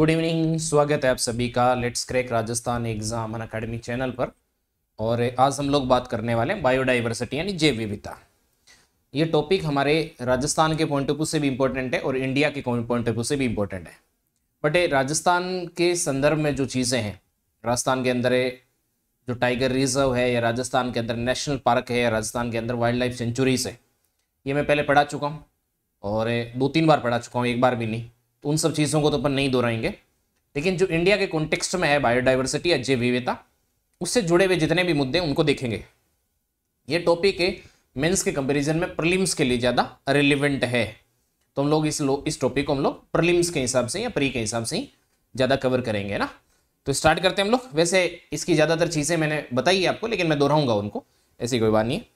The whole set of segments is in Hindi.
गुड इवनिंग स्वागत है आप सभी का let's crack Rajasthan exam academy channel पर और आज हम लोग बात करने वाले हैं बायोडाइवर्सिटी यानी जैव विविधता ये टॉपिक हमारे राजस्थान के पॉइंट ऑफ व्यू से भी इम्पोर्टेंट है और इंडिया के पॉइंट ऑफ व्यू से भी इम्पोर्टेंट है बट राजस्थान के संदर्भ में जो चीज़ें हैं राजस्थान के अंदर जो टाइगर रिजर्व है या राजस्थान के अंदर नेशनल पार्क है या राजस्थान के अंदर वाइल्ड लाइफ सेंचुरीज है ये मैं पहले पढ़ा चुका हूँ और दो तीन बार पढ़ा चुका हूँ एक बार भी नहीं तो उन सब चीज़ों को तो अपन नहीं दोहराएंगे लेकिन जो इंडिया के कॉन्टेक्स्ट में है बायोडाइवर्सिटी या जैव विविधता उससे जुड़े हुए जितने भी मुद्दे उनको देखेंगे ये टॉपिक है मेंस के कंपैरिजन में प्रलिम्स के लिए ज़्यादा रिलिवेंट है तो हम लोग इस लो इस टॉपिक को हम लोग प्रलिम्स के हिसाब से या प्री के हिसाब से ही ज़्यादा कवर करेंगे ना तो स्टार्ट करते हैं हम लोग वैसे इसकी ज़्यादातर चीज़ें मैंने बताई है आपको लेकिन मैं दोहराऊंगा उनको ऐसी कोई बात नहीं है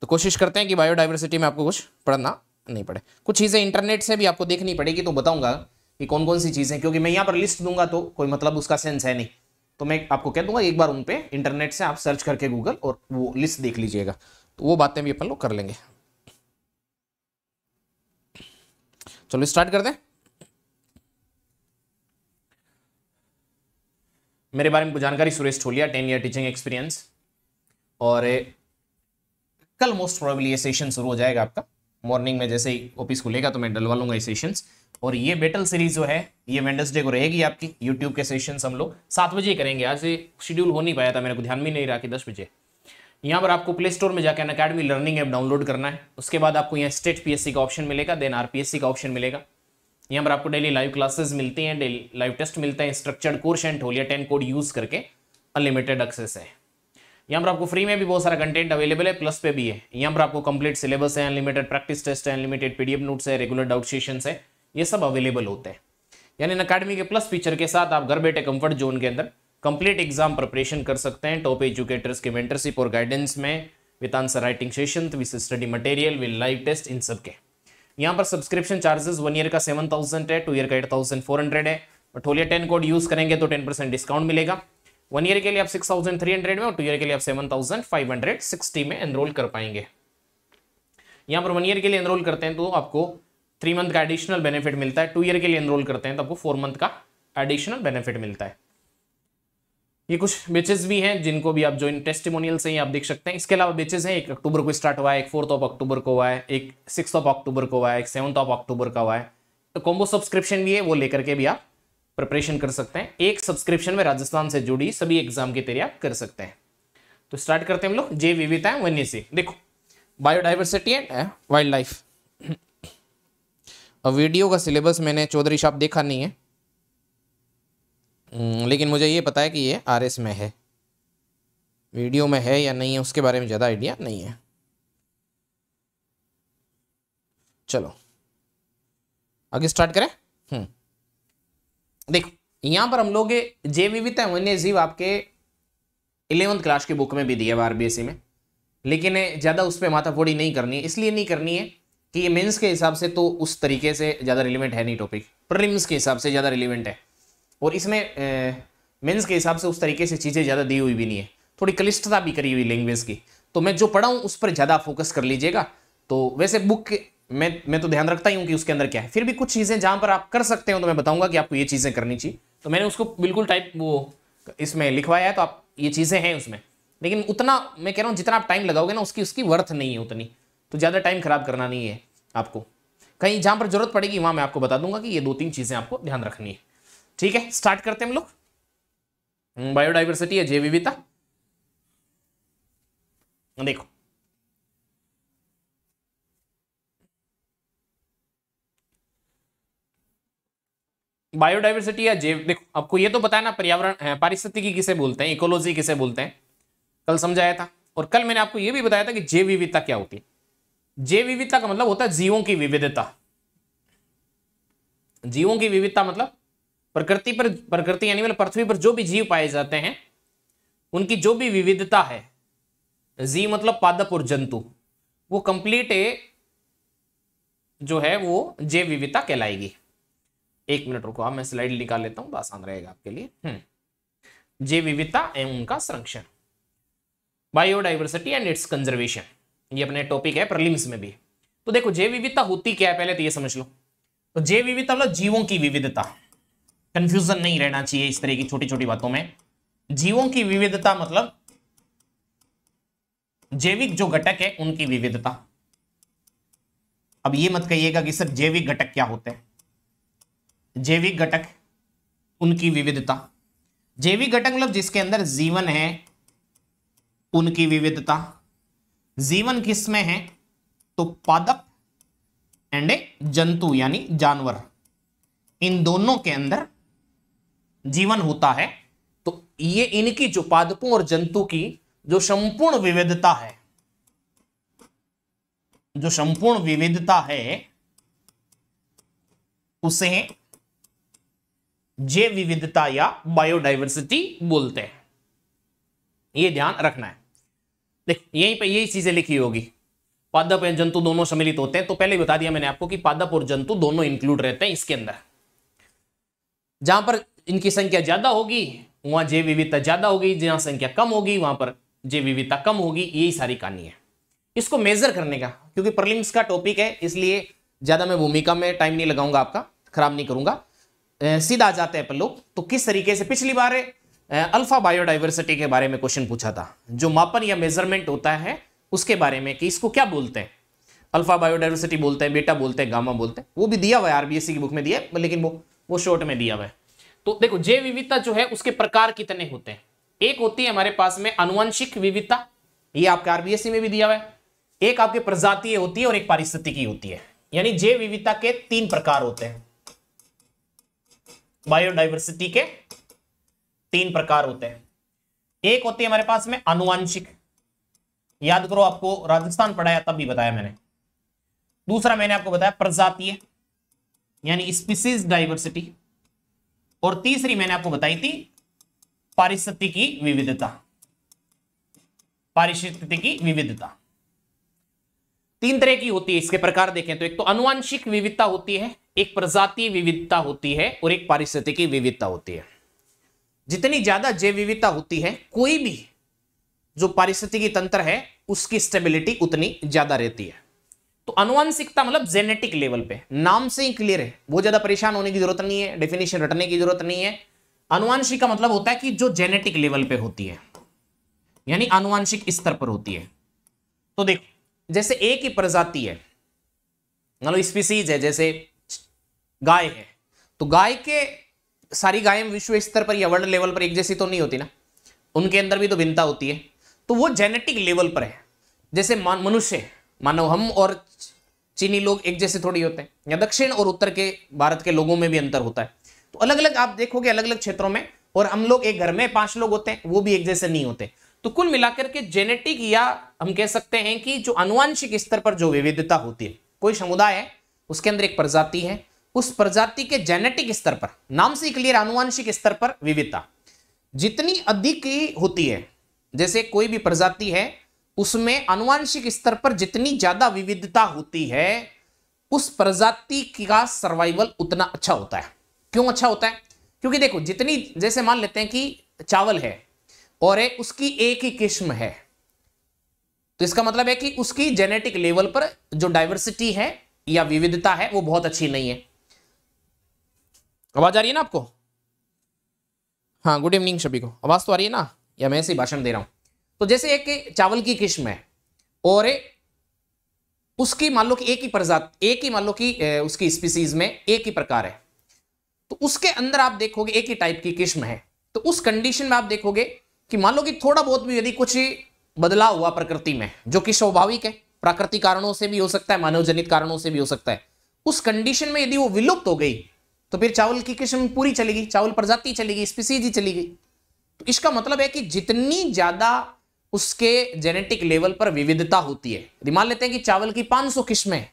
तो कोशिश करते हैं कि बायोडाइवर्सिटी में आपको कुछ पढ़ना नहीं पड़े कुछ चीज़ें इंटरनेट से भी आपको देखनी पड़ेगी तो बताऊंगा कि कौन कौन सी चीज़ें क्योंकि मैं यहाँ पर लिस्ट दूंगा तो कोई मतलब उसका सेंस है नहीं तो मैं आपको कह दूंगा एक बार उन पर इंटरनेट से आप सर्च करके गूगल और वो लिस्ट देख लीजिएगा तो वो बातें भी अपन लोग कर लेंगे चलो स्टार्ट कर दें मेरे बारे में कुछ जानकारी Suresh Tholiya ten year teaching experience और कल मोस्ट प्रोबेबली ये सेशन शुरू हो जाएगा आपका मॉर्निंग में जैसे ही ऑफिस खुलेगा तो मैं डलवा लूंगा ये और ये बेटल सीरीज जो है ये वेंडसडे को रहेगी आपकी यूट्यूब के सेशन हम लोग सात बजे करेंगे आज से शेड्यूल हो नहीं पाया था मेरे को ध्यान भी नहीं रहा कि दस बजे यहाँ पर आपको प्ले स्टोर में जाकर Unacademy learning app download करना है उसके बाद आपको यहाँ स्टेट पीएससी का ऑप्शन मिलेगा देन आरपीएससी का ऑप्शन मिलेगा यहाँ पर आपको डेली लाइव क्लासेस मिलती हैं डेली लाइव टेस्ट मिलते हैं structured course and Holiya ten code use करके अनलिमिटेड एक्सेस है यहाँ पर आपको फ्री में भी बहुत सारा कंटेंट अवेलेबल है प्लस पे भी है यहाँ पर आपको कंप्लीट सिलेबस है अनलिमिटेड प्रैक्टिस टेस्ट है अनलिमिटेड पीडीएफ नोट्स है रेगुलर डाउट सेशन है ये सब अवेलेबल होते हैं यानी इन अकेडमी के प्लस फीचर के साथ आप घर बैठे कंफर्ट जोन के अंदर कंप्लीट एग्जाम प्रिपरेशन कर सकते हैं टॉप एजुकेटर्स के मेंटरशिप और गाइडेंस में with answer writing session with study material with live test इन सब के यहाँ पर सब्सक्रिप्शन चार्जेस वन ईयर का सेवन थाउजेंड है टू ईयर का एट थाउजेंड फोर हंड्रेड है टेन कोड यूज करेंगे तो टेन परसेंट डिस्काउंट मिलेगा वन ईयर के लिए आप सिक्स थाउजेंड थ्री हंड्रेड में और टू ईयर के लिए आप seven thousand five hundred sixty में एनरोल कर पाएंगे यहाँ पर वन ईयर के लिए एनरोल करते हैं तो आपको थ्री मंथ का एडिशनल बेनिफिट मिलता है टू ईयर के लिए एनरोल करते हैं तो आपको फोर मंथ का एडिशनल बेनिफिट मिलता है ये कुछ बेचेस भी हैं जिनको भी आप जो इन टेस्टिमोनियल से ही आप देख सकते हैं इसके अलावा बेचेस हैं एक अक्टूबर को स्टार्ट हुआ है एक फोर्थ ऑफ अक्टूबर को हुआ है एक सिक्स ऑफ अक्टूबर को हुआ है एक सेवन्थ ऑफ अक्टूबर का हुआ है तो कॉम्बो सब्सक्रिप्शन भी है वो लेकर के भी आप प्रिपरेशन कर सकते हैं एक सब्सक्रिप्शन में राजस्थान से जुड़ी सभी एग्जाम की तैयारी कर सकते हैं तो स्टार्ट करते हैं हम लोग जे विविधता है वन्य से देखो बायोडाइवर्सिटी एंड वाइल्ड लाइफ अब वीडियो का सिलेबस मैंने चौधरी शाह देखा नहीं है हम्म, लेकिन मुझे ये पता है कि ये आर में है वीडियो में है या नहीं है उसके बारे में ज़्यादा आइडिया नहीं है चलो आगे स्टार्ट करें हम्म देखो यहां पर हम लोग जैव विविधता वन्य जीव आपके इलेवंथ क्लास की बुक में भी दिया है आरबीएससी में लेकिन ज़्यादा उस पर माथापोड़ी नहीं करनी है इसलिए नहीं करनी है कि ये मेंस के हिसाब से तो उस तरीके से ज़्यादा रिलेवेंट है नहीं टॉपिक प्रिलिम्स के हिसाब से ज़्यादा रिलेवेंट है और इसमें मेंस के हिसाब से उस तरीके से चीज़ें ज़्यादा दी हुई भी नहीं है थोड़ी कलिष्टता भी करी हुई लैंग्वेज की तो मैं जो पढ़ाऊँ उस पर ज़्यादा फोकस कर लीजिएगा तो वैसे बुक मैं मैं तो ध्यान रखता ही हूँ कि उसके अंदर क्या है फिर भी कुछ चीज़ें जहाँ पर आप कर सकते हो तो मैं बताऊँगा कि आपको ये चीज़ें करनी चाहिए तो मैंने उसको बिल्कुल टाइप वो इसमें लिखवाया है तो आप ये चीज़ें हैं उसमें लेकिन उतना मैं कह रहा हूँ जितना आप टाइम लगाओगे ना उसकी उसकी वर्थ नहीं है उतनी तो ज़्यादा टाइम खराब करना नहीं है आपको कहीं जहाँ पर जरूरत पड़ेगी वहाँ मैं आपको बता दूंगा कि ये दो तीन चीज़ें आपको ध्यान रखनी है ठीक है स्टार्ट करते हैं हम लोग बायोडाइवर्सिटी हम्म, है जैविविता देखो बायोडाइवर्सिटी या जैव देखो आपको ये तो पता है ना पर्यावरण पारिस्थितिकी किसे बोलते हैं इकोलॉजी किसे बोलते हैं कल समझाया था और कल मैंने आपको ये भी बताया था कि जैव विविधता क्या होती है जैव विविधता का मतलब होता है जीवों की विविधता जीवों की विविधता मतलब प्रकृति पर प्रकृति यानी मतलब पृथ्वी पर जो भी जीव पाए जाते हैं उनकी जो भी विविधता है जीव मतलब पादप और जंतु वो कंप्लीट जो है वो जैव विविधता कहलाएगी एक मिनट रुको आप मैं स्लाइड निकाल लेता हूँ आसान रहेगा आपके लिए हम्म। जैव विविधता एवं उनका संरक्षण बायोडाइवर्सिटी एंड इट्स कंजर्वेशन ये अपने टॉपिक है प्रलिम्स में भी तो देखो जैव विविधता होती क्या है पहले तो ये समझ लो तो जैव विविधता मतलब जीवों की विविधता कंफ्यूजन नहीं रहना चाहिए इस तरह की छोटी छोटी बातों में जीवों की विविधता मतलब जैविक जो घटक है उनकी विविधता अब ये मत कहिएगा कि सर जैविक घटक क्या होते हैं जैविक घटक उनकी विविधता जैविक घटक मतलब जिसके अंदर जीवन है उनकी विविधता जीवन किस में है तो पादप एंड जंतु यानी जानवर इन दोनों के अंदर जीवन होता है तो ये इनकी जो पादपों और जंतु की जो संपूर्ण विविधता है जो संपूर्ण विविधता है उसे जैव विविधता या बायोडाइवर्सिटी बोलते हैं ये ध्यान रखना है देख यहीं पे यही चीजें लिखी होगी पादप या जंतु दोनों सम्मिलित होते हैं तो पहले बता दिया मैंने आपको कि पादप और जंतु दोनों इंक्लूड रहते हैं इसके अंदर जहां पर इनकी संख्या ज्यादा होगी वहां जैव विविधता ज्यादा होगी जहां संख्या कम होगी वहां पर जैव विविधता कम होगी यही सारी कहानी है इसको मेजर करने का क्योंकि प्रलिम्स का टॉपिक है इसलिए ज्यादा मैं भूमिका में टाइम नहीं लगाऊंगा आपका खराब नहीं करूंगा सीधा जाते हैं पल्लू लोग तो किस तरीके से पिछली बार अल्फा बायोडाइवर्सिटी के बारे में क्वेश्चन पूछा था जो मापन या मेजरमेंट होता है उसके बारे में कि इसको क्या बोलते हैं अल्फा बायोडाइवर्सिटी बोलते हैं बेटा बोलते हैं गामा बोलते हैं वो भी दिया हुआ है आरबीएससी की बुक में दिया है लेकिन वो वो शॉर्ट में दिया हुआ है तो देखो जैव विविधता जो है उसके प्रकार कितने होते हैं एक होती है हमारे पास में अनुवंशिक विविधता ये आपके आरबीएससी में भी दिया हुआ है एक आपके प्रजातीय होती है और एक पारिस्थितिकी होती है यानी जैव विविधता के तीन प्रकार होते हैं बायोडाइवर्सिटी के तीन प्रकार होते हैं एक होती है हमारे पास में अनुवांशिक याद करो आपको राजस्थान पढ़ाया तब भी बताया मैंने दूसरा मैंने आपको बताया प्रजातीय यानी स्पीसीज डाइवर्सिटी और तीसरी मैंने आपको बताई थी पारिस्थिति की विविधता पारिस्थिति की विविधता तीन तरह की होती है इसके प्रकार देखें तो एक तो अनुवांशिक विविधता होती है एक प्रजाति विविधता होती है और एक पारिस्थितिकी विविधता होती है जितनी ज्यादा जैव विविधता होती है कोई भी जो पारिस्थितिकी तंत्र है उसकी स्टेबिलिटी उतनी ज्यादा रहती है तो अनुवांशिकता मतलब जेनेटिक लेवल पे नाम से ही क्लियर है बहुत ज्यादा परेशान होने की जरूरत नहीं है डेफिनेशन रटने की जरूरत नहीं है अनुवांशिक का मतलब होता है कि जो जेनेटिक लेवल पे होती है यानी अनुवांशिक स्तर पर होती है तो देखो जैसे एक ही प्रजाति है मतलब स्पीसीज है जैसे गाय है तो गाय के सारी गायें विश्व स्तर पर या वर्ल्ड लेवल पर एक जैसी तो नहीं होती ना उनके अंदर भी तो भिन्नता होती है तो वो जेनेटिक लेवल पर है जैसे मनुष्य मानव हम और चीनी लोग एक जैसे थोड़ी होते हैं या दक्षिण और उत्तर के भारत के लोगों में भी अंतर होता है तो अलग अलग आप देखोगे अलग अलग क्षेत्रों में और हम लोग एक घर में पांच लोग होते हैं वो भी एक जैसे नहीं होते तो कुल मिलाकर के जेनेटिक या हम कह सकते हैं कि जो अनुवांशिक स्तर पर जो विविधता होती है कोई समुदाय है उसके अंदर एक प्रजाति है उस प्रजाति के जेनेटिक स्तर पर नाम से क्लियर आनुवांशिक स्तर पर विविधता जितनी अधिक होती है जैसे कोई भी प्रजाति है उसमें अनुवांशिक स्तर पर जितनी ज्यादा विविधता होती है उस प्रजाति का सर्वाइवल उतना अच्छा होता है क्यों अच्छा होता है क्योंकि देखो जितनी जैसे मान लेते हैं कि चावल है और है उसकी एक ही किस्म है तो इसका मतलब है कि उसकी जेनेटिक लेवल पर जो डाइवर्सिटी है या विविधता है वो बहुत अच्छी नहीं है आवाज आ रही है ना आपको हाँ गुड इवनिंग सभी को आवाज तो आ रही है ना या मैं ऐसे ही भाषण दे रहा हूं तो जैसे एक चावल की किस्म है और उसकी मान लो कि एक ही प्रजात एक ही मान लो कि उसकी स्पीसीज में एक ही प्रकार है तो उसके अंदर आप देखोगे एक ही टाइप की किस्म है तो उस कंडीशन में आप देखोगे कि मान लो कि थोड़ा बहुत भी यदि कुछ बदलाव हुआ प्रकृति में जो कि स्वाभाविक है प्राकृतिक कारणों से भी हो सकता है मानव जनित कारणों से भी हो सकता है उस कंडीशन में यदि वो विलुप्त हो गई तो फिर चावल की किस्म पूरी चलेगी चावल प्रजाति चलेगी स्पीसीज ही चली गई तो इसका मतलब है कि जितनी ज्यादा उसके जेनेटिक लेवल पर विविधता होती है यदि मान लेते हैं कि चावल की 500 किस्में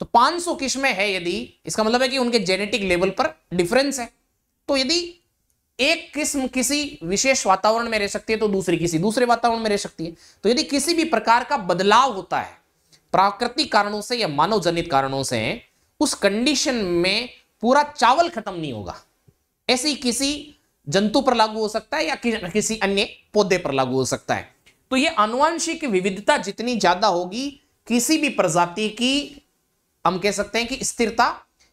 तो 500 किस्में है यदि इसका मतलब है कि उनके जेनेटिक लेवल पर डिफरेंस है तो यदि एक किस्म किसी विशेष वातावरण में रह सकती है तो दूसरी किसी दूसरे वातावरण में रह सकती है तो यदि किसी भी प्रकार का बदलाव होता है प्राकृतिक कारणों से या मानव जनित कारणों से उस कंडीशन में पूरा चावल खत्म नहीं होगा ऐसी किसी जंतु पर लागू हो सकता है या कि, किसी अन्य पौधे पर लागू हो सकता है तो ये अनुवांशिक विविधता जितनी ज्यादा होगी किसी भी प्रजाति की हम कह सकते हैं कि स्थिरता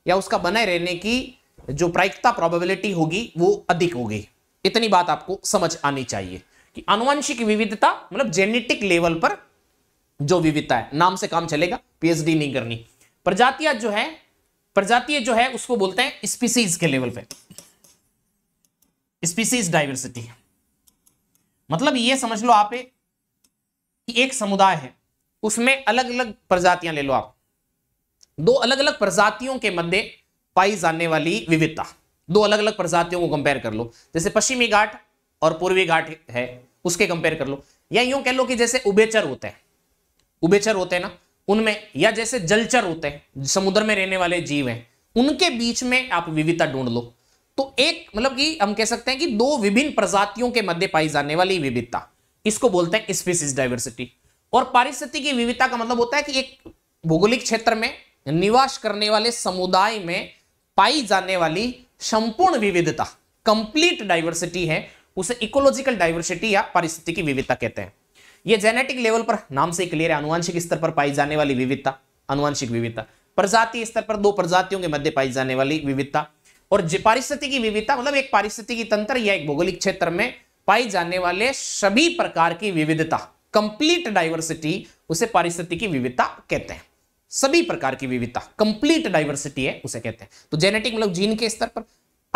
या उसका बनाए रहने की जो प्रायिकता प्रोबेबिलिटी होगी वो अधिक होगी इतनी बात आपको समझ आनी चाहिए कि आनुवंशिक विविधता मतलब जेनेटिक लेवल पर जो विविधता है नाम से काम चलेगा पीएचडी नहीं करनी प्रजातियां जो है प्रजातीय जो है उसको बोलते हैं स्पीसीज के लेवल पे स्पीसीज डाइवर्सिटी मतलब ये समझ लो आप एक समुदाय है उसमें अलग अलग प्रजातियां ले लो आप दो अलग अलग प्रजातियों के मध्य पाई जाने वाली विविधता दो अलग अलग प्रजातियों को कंपेयर कर लो जैसे पश्चिमी घाट और पूर्वी घाट है उसके कंपेयर कर लो या यूं कह लो कि जैसे उबेचर होते हैं उबेचर होते हैं ना उनमें या जैसे जलचर होते हैं समुद्र में रहने वाले जीव हैं उनके बीच में आप विविधता ढूंढ लो तो एक मतलब कि हम कह सकते हैं कि दो विभिन्न प्रजातियों के मध्य पाई जाने वाली विविधता इसको बोलते हैं स्पीसीज डाइवर्सिटी और पारिस्थितिकी विविधता का मतलब होता है कि एक भौगोलिक क्षेत्र में निवास करने वाले समुदाय में पाई जाने वाली संपूर्ण विविधता कंप्लीट डाइवर्सिटी है उसे इकोलॉजिकल डाइवर्सिटी या पारिस्थितिकी विविधता कहते हैं ये जेनेटिक लेवल पर नाम से क्लियर है अनुवांशिक स्तर पर पाई जाने वाली विविधता अनुवांशिक विविधता प्रजाति स्तर पर दो प्रजातियों के मध्य पाई जाने वाली विविधता और की विविधता मतलब एक की तंत्र या एक भौगोलिक क्षेत्र में पाई जाने वाले सभी प्रकार की विविधता कंप्लीट डाइवर्सिटी उसे पारिस्थितिकी विविधता कहते हैं सभी प्रकार की विविधता कंप्लीट डाइवर्सिटी है उसे कहते हैं तो जेनेटिक मतलब जीन के स्तर पर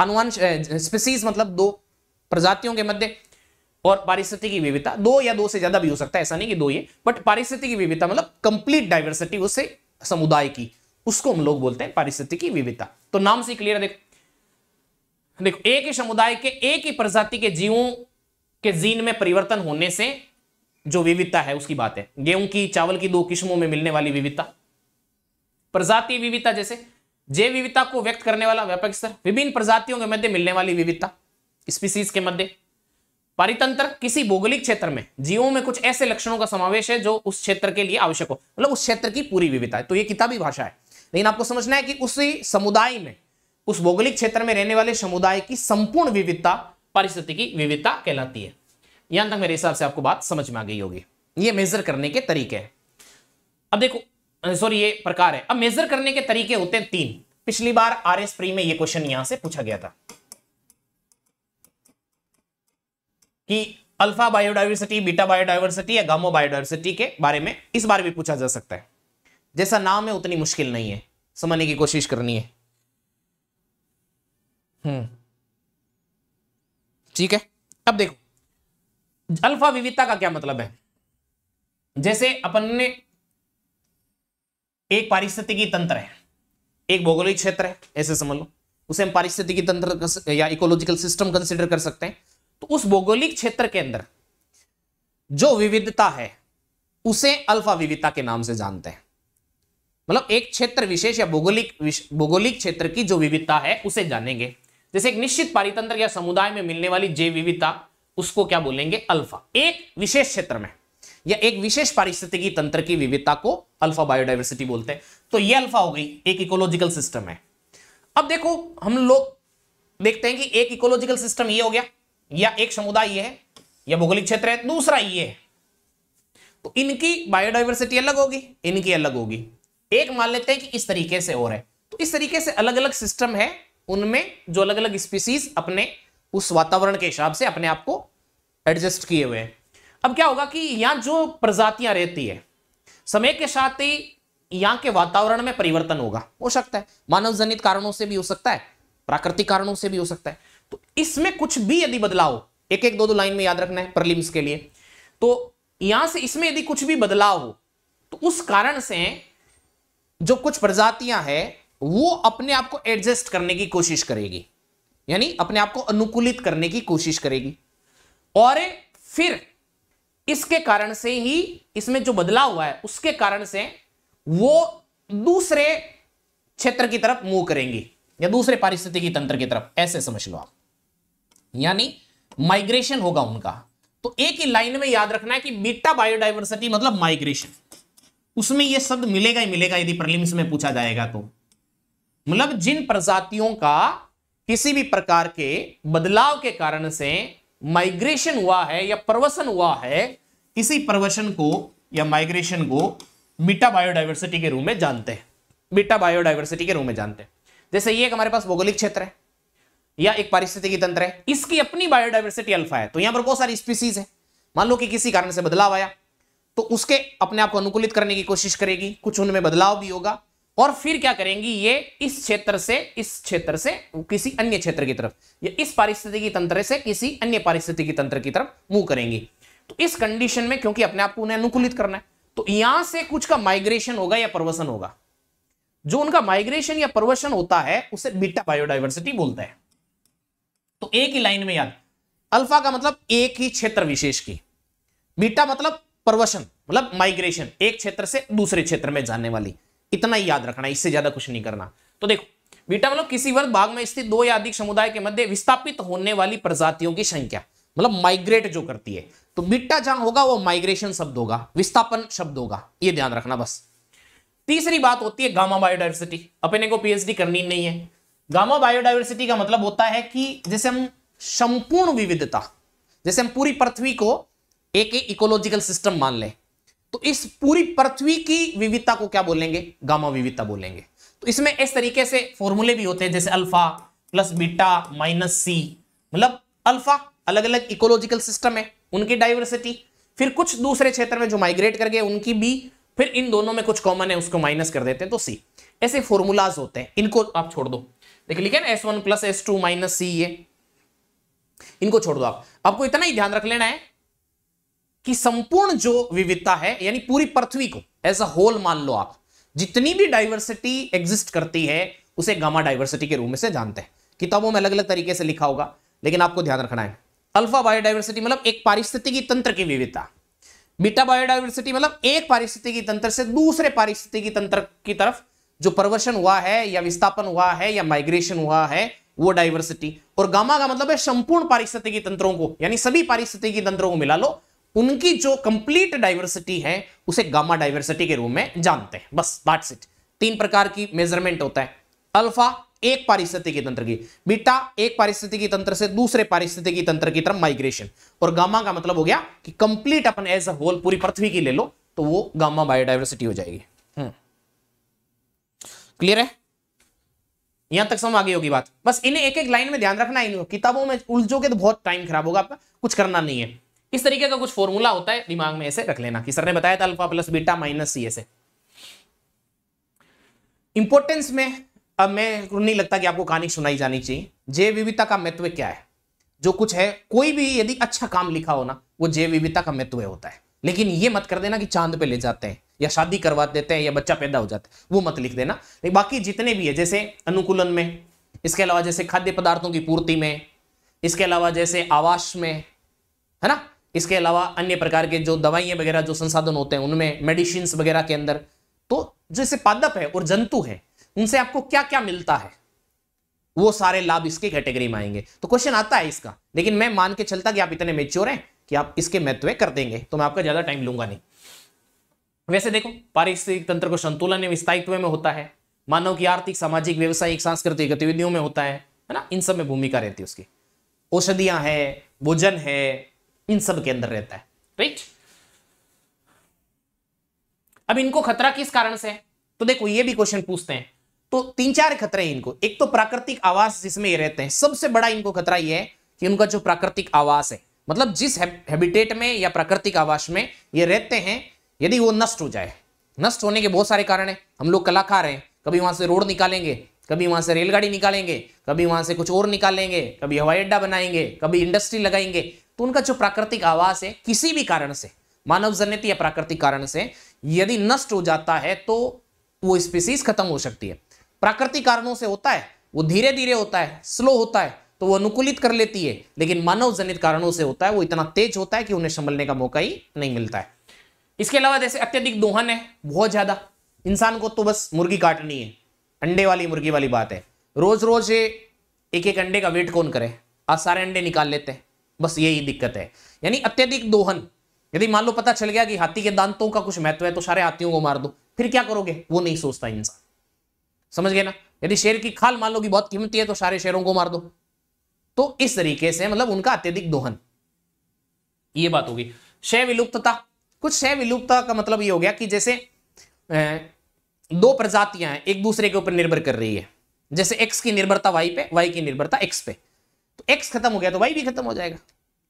अनुवांश स्पीसीज मतलब दो प्रजातियों के मध्य और पारिस्थितिकी विविधता दो या दो से ज्यादा भी हो सकता है ऐसा नहीं कि दो ये बट पारिस्थितिकी विविधता मतलब कंप्लीट डाइवर्सिटी उससे समुदाय की उसको हम लोग बोलते हैं पारिस्थितिकी विविधता तो नाम से क्लियर देखो देखो एक ही समुदाय के एक ही प्रजाति के जीवों के जीन में परिवर्तन होने से जो विविधता है उसकी बात है गेहूं की चावल की दो किस्मों में मिलने वाली विविधता प्रजाति विविधता जैसे जैव विविधता को व्यक्त करने वाला व्यापक स्तर विभिन्न प्रजातियों के मध्य मिलने वाली विविधता स्पीसीज के मध्य परितंत्र किसी भौगोलिक क्षेत्र में जीवों में कुछ ऐसे लक्षणों का समावेश है जो उस क्षेत्र के लिए आवश्यक हो मतलब उस क्षेत्र की पूरी विविधता है तो ये किताबी भाषा है लेकिन आपको समझना है कि उसी समुदाय में उस भौगोलिक क्षेत्र में रहने वाले समुदाय की संपूर्ण विविधता परिस्थिति की विविधता कहलाती है यहां तक मेरे हिसाब से आपको बात समझ में आ गई होगी ये मेजर करने के तरीके हैं अब देखो सॉरी ये प्रकार है अब मेजर करने के तरीके होते हैं तीन पिछली बार आर एस प्री में ये क्वेश्चन यहां से पूछा गया था कि अल्फा बायोडाइवर्सिटी बीटा बायोडाइवर्सिटी या गामो बायोडाइवर्सिटी के बारे में इस बारे भी पूछा जा सकता है जैसा नाम है उतनी मुश्किल नहीं है समझने की कोशिश करनी है हम्म। ठीक है अब देखो अल्फा विविधता का क्या मतलब है जैसे अपन ने एक पारिस्थितिकी तंत्र है एक भौगोलिक क्षेत्र है ऐसे समझ लो उसे हम पारिस्थितिकी तंत्र या इकोलॉजिकल सिस्टम कंसिडर कर सकते हैं तो उस भौगोलिक क्षेत्र के अंदर जो विविधता है उसे अल्फा विविधता के नाम से जानते हैं मतलब एक क्षेत्र विशेष या भौगोलिक भौगोलिक क्षेत्र की जो विविधता है उसे जानेंगे जैसे एक निश्चित पारितंत्र या समुदाय में मिलने वाली जैव विविधता उसको क्या बोलेंगे अल्फा एक विशेष क्षेत्र में या एक विशेष पारिस्थितिकी तंत्र की विविधता को अल्फा बायोडाइवर्सिटी बोलते हैं तो ये अल्फा हो गई एक इकोलॉजिकल सिस्टम है अब देखो हम लोग देखते हैं कि एक इकोलॉजिकल सिस्टम ये हो गया या एक समुदाय ये है या भौगोलिक क्षेत्र है दूसरा ये है तो इनकी बायोडाइवर्सिटी अलग होगी इनकी अलग होगी एक मान लेते हैं कि इस तरीके से और है तो इस तरीके से अलग अलग सिस्टम है उनमें जो अलग अलग स्पीसीज अपने उस वातावरण के हिसाब से अपने आप को एडजस्ट किए हुए हैं अब क्या होगा कि यहाँ जो प्रजातियां रहती है समय के साथ ही यहाँ के वातावरण में परिवर्तन होगा हो सकता है मानव जनित कारणों से भी हो सकता है प्राकृतिक कारणों से भी हो सकता है तो इसमें कुछ भी यदि बदलाव एक एक दो दो लाइन में याद रखना है प्रलिम्स के लिए तो यहां से इसमें यदि कुछ भी बदलाव हो तो उस कारण से जो कुछ प्रजातियां हैं वो अपने आप को एडजस्ट करने की कोशिश करेगी यानी अपने आप को अनुकूलित करने की कोशिश करेगी और फिर इसके कारण से ही इसमें जो बदलाव हुआ है उसके कारण से वो दूसरे क्षेत्र की तरफ मूव करेंगी या दूसरे पारिस्थितिकी तंत्र की तरफ ऐसे समझ लो आप यानी माइग्रेशन होगा उनका तो एक ही लाइन में याद रखना है कि बीटा बायोडाइवर्सिटी मतलब माइग्रेशन उसमें यह शब्द मिलेगा ही मिलेगा यदि प्रलिम्स में पूछा जाएगा तो मतलब जिन प्रजातियों का किसी भी प्रकार के बदलाव के कारण से माइग्रेशन हुआ है या प्रवसन हुआ है इसी प्रवसन को या माइग्रेशन को बीटा बायोडाइवर्सिटी के रूप में जानते हैं बीटा बायोडाइवर्सिटी के रूप में जानते हैं जैसे ये एक हमारे पास भौगोलिक क्षेत्र है या एक पारिस्थितिकी तंत्र है इसकी अपनी बायोडाइवर्सिटी अल्फा है तो यहां पर बहुत सारी स्पीसीज है मान लो कि किसी कारण से बदलाव आया तो उसके अपने आप को अनुकूलित करने की कोशिश करेगी कुछ उनमें बदलाव भी होगा और फिर क्या करेंगी ये इस क्षेत्र से इस क्षेत्र से किसी अन्य क्षेत्र की तरफ या इस पारिस्थितिकी तंत्र से किसी अन्य पारिस्थितिकी तंत्र की तरफ मूव करेंगी तो इस कंडीशन में क्योंकि अपने आप को उन्हें अनुकूलित करना है तो यहां से कुछ का माइग्रेशन होगा या प्रवसन होगा जो उनका माइग्रेशन या प्रवसन होता है उसे बीटा बायोडाइवर्सिटी बोलते हैं तो एक ही लाइन में याद अल्फा का मतलब एक ही क्षेत्र विशेष की बीटा मतलब प्रवशन मतलब माइग्रेशन एक क्षेत्र से दूसरे क्षेत्र में जाने वाली इतना ही याद रखना इससे ज्यादा कुछ नहीं करना तो देखो बीटा मतलब किसी वर्ग भाग में स्थित दो या अधिक समुदाय के मध्य विस्थापित होने वाली प्रजातियों की संख्या मतलब माइग्रेट जो करती है तो बीटा जहां होगा वो माइग्रेशन शब्द होगा विस्थापन शब्द होगा ये ध्यान रखना बस तीसरी बात होती है गामा बायोडाइवर्सिटी अपने को पीएचडी करनी नहीं है गामा बायोडाइवर्सिटी का मतलब होता है कि जैसे हम संपूर्ण विविधता जैसे हम पूरी पृथ्वी को एक ही इकोलॉजिकल सिस्टम मान लें तो इस पूरी पृथ्वी की विविधता को क्या बोलेंगे गामा विविधता बोलेंगे तो इसमें इस तरीके से फॉर्मूले भी होते हैं जैसे alpha plus beta minus C मतलब अल्फा अलग अलग इकोलॉजिकल सिस्टम है उनकी डाइवर्सिटी फिर कुछ दूसरे क्षेत्र में जो माइग्रेट कर गए उनकी भी फिर इन दोनों में कुछ कॉमन है उसको माइनस कर देते हैं तो सी ऐसे फॉर्मूलाज होते हैं इनको आप छोड़ दो देखिए लिखे ना S one plus S two minus C ये इनको छोड़ दो आप आपको इतना ही ध्यान रख लेना है कि संपूर्ण जो विविधता है यानी पूरी पृथ्वी को एज अ होल मान लो आप जितनी भी डाइवर्सिटी एग्जिस्ट करती है उसे गामा डाइवर्सिटी के रूप में से जानते हैं किताबों में अलग अलग तरीके से लिखा होगा लेकिन आपको ध्यान रखना है अल्फा बायोडाइवर्सिटी मतलब एक पारिस्थितिकी तंत्र की विविधता बीटा बायोडाइवर्सिटी मतलब एक पारिस्थितिकी तंत्र से दूसरे पारिस्थितिकी तंत्र की तरफ जो प्रवर्शन हुआ है या विस्थापन हुआ है या माइग्रेशन हुआ है वो डाइवर्सिटी और गामा का मतलब है संपूर्ण पारिस्थितिकी तंत्रों को यानी सभी पारिस्थितिकी तंत्रों को मिला लो उनकी जो कंप्लीट डाइवर्सिटी है उसे गामा डाइवर्सिटी के रूप में जानते हैं बस दैट्स इट तीन प्रकार की मेजरमेंट होता है अल्फा एक पारिस्थितिकी तंत्र की बीटा एक पारिस्थितिकी तंत्र से दूसरे पारिस्थितिकी तंत्र की तरफ माइग्रेशन और गामा का मतलब हो गया कि कंप्लीट अपन एज अ होल पूरी पृथ्वी की ले लो तो वो गामा बायोडाइवर्सिटी हो जाएगी हम्म। क्लियर है यहां तक समझ आ गई होगी बात बस इन्हें एक एक लाइन में ध्यान रखना है किताबों में उलझोगे तो बहुत टाइम खराब होगा आपका कुछ करना नहीं है इस तरीके का कुछ फॉर्मूला होता है दिमाग में ऐसे रख लेना कि सर ने बताया था alpha plus beta minus C ऐसे इंपोर्टेंस में अब मैं नहीं लगता कि आपको कहानी सुनाई जानी चाहिए जैव विविधता का महत्व क्या है जो कुछ है कोई भी यदि अच्छा काम लिखा हो ना वो जैव विविधता का महत्व होता है लेकिन ये मत कर देना कि चांद पे ले जाते हैं या शादी करवा देते हैं या बच्चा पैदा हो जाता है वो मत लिख देना बाकी जितने भी है जैसे अनुकूलन में इसके अलावा जैसे खाद्य पदार्थों की पूर्ति में इसके अलावा जैसे आवास में है ना इसके अलावा अन्य प्रकार के जो दवाइयां वगैरह जो संसाधन होते हैं उनमें मेडिसिन वगैरह के अंदर तो जैसे पादप है और जंतु है उनसे आपको क्या क्या मिलता है वो सारे लाभ इसके कैटेगरी में आएंगे तो क्वेश्चन आता है इसका लेकिन मैं मान के चलता कि आप इतने मेच्योर हैं कि आप इसके महत्व कर देंगे तो मैं आपका ज़्यादा टाइम लूंगा नहीं वैसे देखो पारिस्थितिक तंत्र को संतुलन एवं स्थायित्व में होता है मानव की आर्थिक सामाजिक व्यवसायिक सांस्कृतिक गतिविधियों में होता है है ना इन सब में भूमिका रहती है उसकी औषधियां है भोजन है इन सब के अंदर रहता है राइट अब इनको खतरा किस कारण से है तो देखो ये भी क्वेश्चन पूछते हैं तो तीन चार खतरे हैं इनको एक तो प्राकृतिक आवास जिसमें ये रहते हैं सबसे बड़ा इनको खतरा ये है कि उनका जो प्राकृतिक आवास है मतलब जिस हैबिटेट में या प्राकृतिक आवास में ये रहते हैं यदि वो नष्ट हो जाए नष्ट होने के बहुत सारे कारण हैं हम लोग कलाकार हैं कभी वहाँ से रोड निकालेंगे कभी वहाँ से रेलगाड़ी निकालेंगे कभी वहाँ से कुछ और निकालेंगे कभी हवाई अड्डा बनाएंगे कभी इंडस्ट्री लगाएंगे तो उनका जो प्राकृतिक आवास है किसी भी कारण से मानव जनित या प्राकृतिक कारण से यदि नष्ट हो जाता है तो वो स्पीसीज खत्म हो सकती है प्राकृतिक कारणों से होता है वो धीरे धीरे होता है स्लो होता है तो वो अनुकूलित कर लेती है लेकिन मानव जनित कारणों से होता है वो इतना तेज होता है कि उन्हें संभलने का मौका ही नहीं मिलता है इसके अलावा जैसे अत्यधिक दोहन है बहुत ज़्यादा इंसान को तो बस मुर्गी काटनी है अंडे वाली मुर्गी वाली बात है रोज रोज एक एक अंडे का वेट कौन करे आज सारे अंडे निकाल लेते हैं बस यही दिक्कत है यानी अत्यधिक दोहन यदि मान लो पता चल गया कि हाथी के दांतों का कुछ महत्व है तो सारे हाथियों को मार दो फिर क्या करोगे वो नहीं सोचता इंसान समझ गए ना यदि शेर की खाल मान लो कि बहुत कीमती है तो सारे शेरों को मार दो तो इस तरीके से मतलब उनका अत्यधिक दोहन ये बात होगी शय विलुप्तता कुछ सह विलुप्तता का मतलब ये हो गया कि जैसे दो प्रजातियां हैं एक दूसरे के ऊपर निर्भर कर रही है जैसे एक्स की निर्भरता वाई पे वाई की निर्भरता एक्स पे तो एक्स खत्म हो गया तो वाई भी खत्म हो जाएगा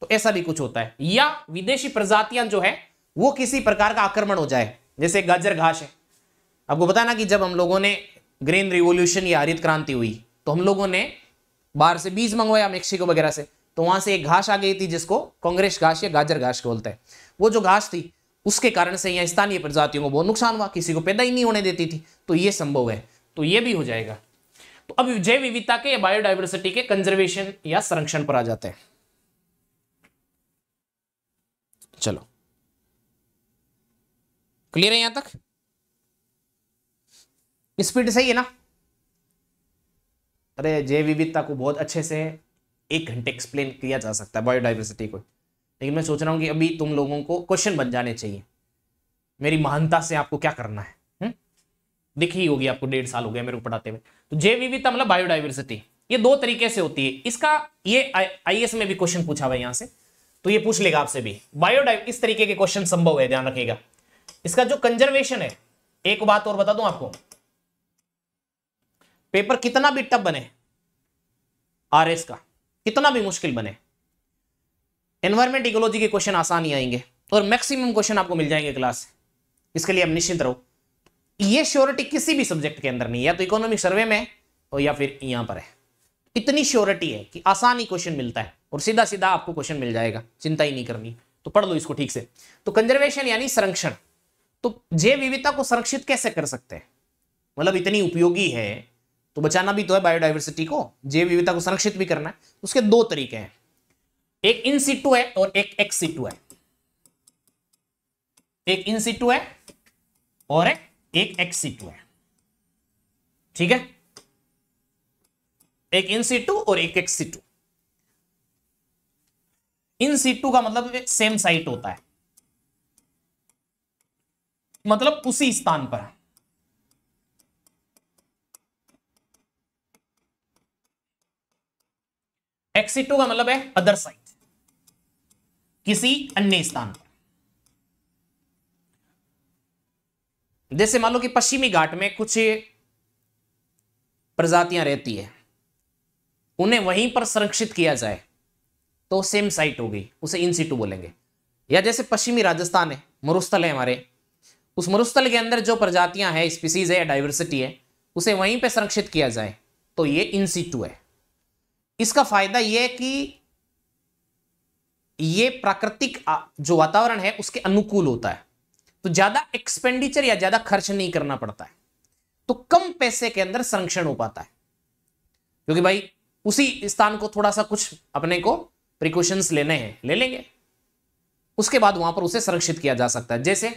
तो ऐसा भी कुछ होता है या विदेशी प्रजातियां जो है वो किसी प्रकार का आक्रमण हो जाए जैसे गाजर घास है आपको पता ना कि जब हम लोगों ने ग्रीन रिवोल्यूशन या हरित क्रांति हुई तो हम लोगों ने बाहर से बीज मंगवाया मेक्सिको वगैरह से तो वहां से एक घास आ गई थी जिसको कांग्रेस घास या गाजर घास बोलते हैं वो जो घास थी उसके कारण से यहाँ स्थानीय प्रजातियों को बहुत नुकसान हुआ किसी को पैदा ही नहीं होने देती थी तो ये संभव है तो ये भी हो जाएगा तो अब जैव विविधता के बायोडाइवर्सिटी के कंजर्वेशन या संरक्षण पर आ जाते हैं चलो क्लियर है यहां तक स्पीड सही है ना अरे जैव विविधता को बहुत अच्छे से एक घंटे एक्सप्लेन किया जा सकता है बायोडाइवर्सिटी को लेकिन मैं सोच रहा हूँ कि अभी तुम लोगों को क्वेश्चन बन जाने चाहिए मेरी महानता से आपको क्या करना है हम्म? दिख ही होगी आपको डेढ़ साल हो गया मेरे को पढ़ाते हुए तो जैव विविधता मतलब बायोडाइवर्सिटी ये दो तरीके से होती है इसका ये आई एस में भी क्वेश्चन पूछा हुआ है यहाँ से तो ये पूछ लेगा आपसे भी बायोडाइव इस तरीके के क्वेश्चन संभव है ध्यान रखिएगा इसका जो कंजर्वेशन है एक बात और बता दू आपको पेपर कितना भी टफ बने आरएस का कितना भी मुश्किल बने एनवायरमेंट इकोलॉजी के क्वेश्चन आसान ही आएंगे और मैक्सिमम क्वेश्चन आपको मिल जाएंगे क्लास इसके लिए आप निश्चिंत रहो ये श्योरिटी किसी भी सब्जेक्ट के अंदर नहीं है या तो इकोनॉमिक सर्वे में और या फिर यहां पर है इतनी श्योरिटी है कि आसान ही क्वेश्चन मिलता है और सीधा सीधा आपको क्वेश्चन मिल जाएगा चिंता ही नहीं करनी तो पढ़ लो इसको ठीक से तो कंजर्वेशन यानी संरक्षण तो जैव विविधता को संरक्षित कैसे कर सकते हैं मतलब इतनी उपयोगी है तो बचाना भी तो है बायोडाइवर्सिटी को जैव विविधता को संरक्षित भी करना है उसके दो तरीके हैं एक इन सीटू है और एक एक्स सीटू है एक इन सीटू है और एक, एक एक्स सीटू है ठीक है एक इन सीटू और एक एक्स सीटू इन सीटू का मतलब सेम साइट होता है मतलब उसी स्थान पर एक्सीटू का मतलब है अदर साइड किसी अन्य स्थान पर जैसे मान लो कि पश्चिमी घाट में कुछ प्रजातियां रहती है उन्हें वहीं पर संरक्षित किया जाए तो सेम साइट हो गई उसे इन सीटू बोलेंगे या जैसे पश्चिमी राजस्थान है मरुस्थल है हमारे उस मरुस्थल के अंदर जो प्रजातियां हैं स्पीसीज है या डाइवर्सिटी है उसे वहीं पर संरक्षित किया जाए तो ये इन सीटू है इसका फायदा यह है कि ये प्राकृतिक जो वातावरण है उसके अनुकूल होता है तो ज्यादा एक्सपेंडिचर या ज्यादा खर्च नहीं करना पड़ता है तो कम पैसे के अंदर संरक्षण हो पाता है क्योंकि भाई उसी स्थान को थोड़ा सा कुछ अपने को प्रिकॉशंस लेने हैं ले लेंगे उसके बाद वहां पर उसे संरक्षित किया जा सकता है जैसे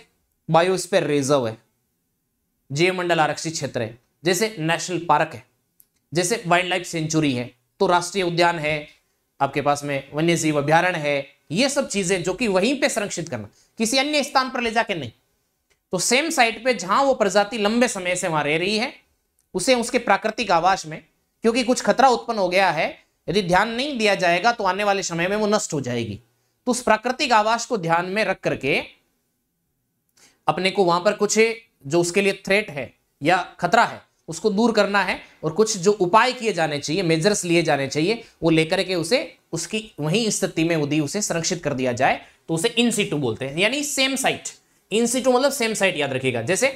बायोस्पेयर रिजर्व है जीवमंडल आरक्षित क्षेत्र है जैसे नेशनल पार्क है जैसे वाइल्ड लाइफ सेंचुरी है तो राष्ट्रीय उद्यान है आपके पास में वन्य जीव अभ्यारण है ये सब चीजें जो कि वहीं पे संरक्षित करना किसी अन्य स्थान पर ले जाके नहीं तो सेम साइट पे जहां वो प्रजाति लंबे समय से वहां रह रही है उसे उसके प्राकृतिक आवास में क्योंकि कुछ खतरा उत्पन्न हो गया है यदि ध्यान नहीं दिया जाएगा तो आने वाले समय में वो नष्ट हो जाएगी तो उस प्राकृतिक आवास को ध्यान में रख करके अपने को वहां पर कुछ जो उसके लिए थ्रेट है या खतरा है उसको दूर करना है और कुछ जो उपाय किए जाने चाहिए मेजर्स लिए जाने चाहिए वो लेकर के उसे उसकी वही स्थिति में उदी उसे संरक्षित कर दिया जाए तो उसे इन सीटू बोलते हैं यानी सेम साइट इन सीटू मतलब सेम साइट याद रखिएगा जैसे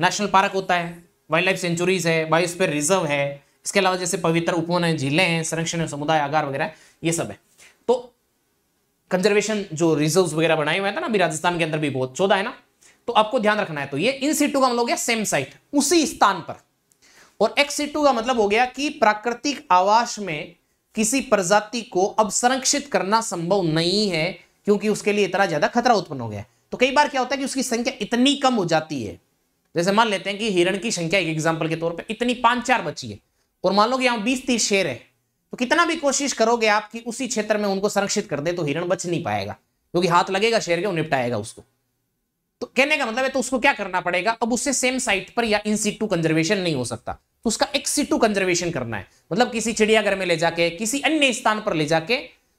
नेशनल पार्क होता है वाइल्ड लाइफ सेंचुरीज है बायोस्पेयर रिजर्व है इसके अलावा जैसे पवित्र उपवन है झीलें हैं संरक्षण समुदाय आगार वगैरह ये सब है तो कंजर्वेशन जो रिजर्व वगैरह बनाए हुए हैं ना अभी राजस्थान के अंदर भी बहुत चौदह है ना तो आपको ध्यान रखना है तो ये इन सीटू का हम लोग सेम साइट उसी स्थान पर और एक्स e का मतलब हो गया कि प्राकृतिक आवास में किसी प्रजाति को अब संरक्षित करना संभव नहीं है क्योंकि उसके लिए इतना ज्यादा खतरा उत्पन्न हो गया तो कई बार क्या होता है कि उसकी संख्या इतनी कम हो जाती है जैसे मान लेते हैं कि हिरण की संख्या एक एग्जाम्पल के तौर पर इतनी पांच चार बची है और मान लो कि यहाँ बीस तीस शेर है तो कितना भी कोशिश करोगे आप कि उसी क्षेत्र में उनको संरक्षित कर दे तो हिरण बच नहीं पाएगा क्योंकि हाथ लगेगा शेर के वो निपटाएगा उसको तो कहने का मतलब है तो उसको क्या करना पड़ेगा अब उससे सेम साइट पर या इन सीटू कंजर्वेशन नहीं हो सकता तो उसका एक्सीटू कंजर्वेशन करना है मतलब किसी चिड़ियाघर में ले जाके किसी अन्य स्थान पर ले जाके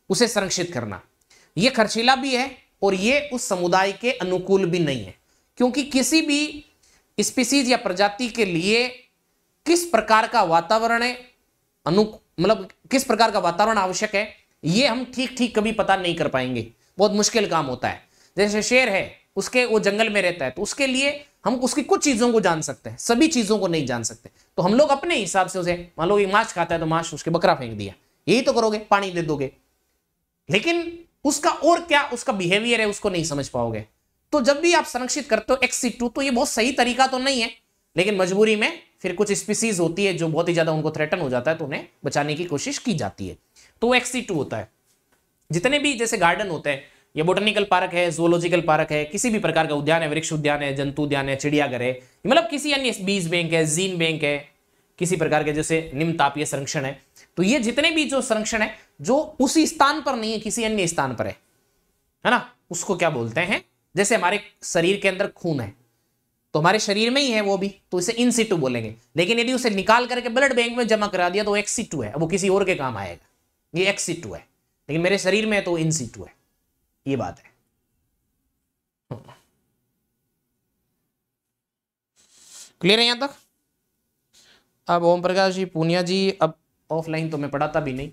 उसे संरक्षित करना यह खर्चीला भी है और ये उस समुदाय के अनुकूल भी नहीं है क्योंकि किसी भी स्पीसीज या प्रजाति के लिए किस प्रकार का वातावरण है अनु मतलब किस प्रकार का वातावरण आवश्यक है ये हम ठीक ठीक कभी पता नहीं कर पाएंगे बहुत मुश्किल काम होता है जैसे शेर है उसके वो जंगल में रहता है तो उसके लिए हम उसकी कुछ चीज़ों को जान सकते हैं सभी चीज़ों को नहीं जान सकते तो हम लोग अपने हिसाब से उसे मान लो ये माछ खाता है तो माछ उसके बकरा फेंक दिया यही तो करोगे पानी दे दोगे लेकिन उसका और क्या उसका बिहेवियर है उसको नहीं समझ पाओगे तो जब भी आप संरक्षित करते हो एक्स टू तो ये बहुत सही तरीका तो नहीं है लेकिन मजबूरी में फिर कुछ स्पीसीज होती है जो बहुत ही ज्यादा उनको थ्रेटन हो जाता है तो उन्हें बचाने की कोशिश की जाती है तो वो एक्सी टू होता है जितने भी जैसे गार्डन होते हैं ये बोटनिकल पार्क है जोलॉजिकल पार्क है किसी भी प्रकार का उद्यान है वृक्ष उद्यान है जंतु उद्यान है चिड़ियाघर है मतलब किसी अन्य बीज बैंक है जीन बैंक है किसी प्रकार के जैसे निम्न तापीय संरक्षण है तो ये जितने भी जो संरक्षण है जो उसी स्थान पर नहीं है किसी अन्य स्थान पर है है ना उसको क्या बोलते हैं जैसे हमारे शरीर के अंदर खून है तो हमारे शरीर में ही है वो भी तो इसे इन सीटू बोलेंगे लेकिन यदि उसे निकाल करके ब्लड बैंक में जमा करा दिया तो एक्स है वो किसी और के काम आएगा ये एक्स है लेकिन मेरे शरीर में तो इन सीटू है ये बात है क्लियर है यहां तक अब ओम प्रकाश जी पूनिया जी अब ऑफलाइन तो मैं पढ़ाता भी नहीं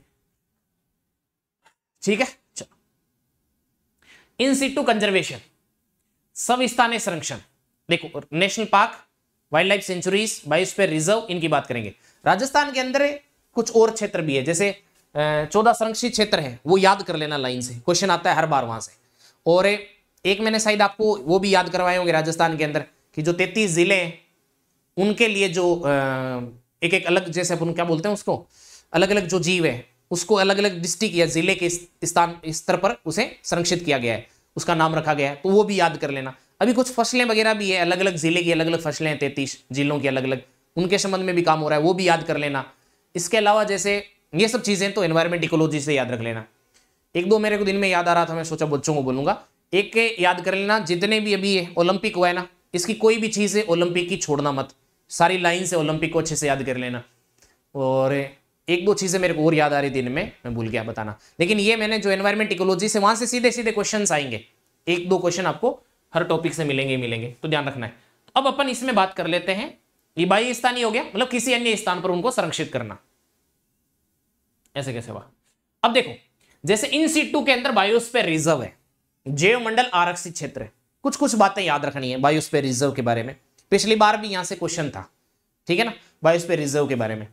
ठीक है चलो इन सीटू कंजर्वेशन सब स्थानीय संरक्षण देखो national park wildlife sanctuaries biosphere reserve इनकी बात करेंगे राजस्थान के अंदर कुछ और क्षेत्र भी है जैसे चौदह संरक्षित क्षेत्र है वो याद कर लेना लाइन से क्वेश्चन आता है हर बार वहां से और एक मैंने शायद आपको वो भी याद करवाए होंगे राजस्थान के अंदर कि जो तैतीस जिले हैं उनके लिए जो एक एक अलग जैसे अपन क्या बोलते हैं उसको अलग अलग जो जीव है उसको अलग अलग डिस्ट्रिक्ट या जिले के स्थान स्तर पर उसे संरक्षित किया गया है उसका नाम रखा गया है तो वो भी याद कर लेना अभी कुछ फसलें वगैरह भी है अलग अलग जिले की अलग अलग फसलें हैं तैतीस जिलों की अलग अलग उनके संबंध में भी काम हो रहा है वो भी याद कर लेना इसके अलावा जैसे ये सब चीज़ें तो एनवायरमेंट इकोलॉजी से याद रख लेना एक दो मेरे को दिन में याद आ रहा था मैं सोचा बच्चों को बोलूंगा एक के याद कर लेना जितने भी अभी ओलंपिक हुआ है ना इसकी कोई भी चीज़ है ओलंपिक की छोड़ना मत सारी लाइन से ओलंपिक को अच्छे से याद कर लेना और एक दो चीज़ें मेरे को और याद आ रही दिन में मैं भूल गया बताना लेकिन ये मैंने जो एनवायरमेंट इकोलॉजी से वहाँ से सीधे सीधे क्वेश्चन आएंगे एक दो क्वेश्चन आपको हर टॉपिक से मिलेंगे मिलेंगे तो ध्यान रखना है अब अपन इसमें बात कर लेते हैं इबाई स्थान ही हो गया मतलब किसी अन्य स्थान पर उनको संरक्षित करना ऐसे कैसे हुआ अब देखो जैसे इन सीट टू के अंदर बायोस्पेयर रिजर्व है जैव मंडल आरक्षित क्षेत्र है कुछ कुछ बातें याद रखनी है बायोस्पेयर रिजर्व के बारे में पिछली बार भी यहां से क्वेश्चन था ठीक है ना बायोस्पेयर रिजर्व के बारे में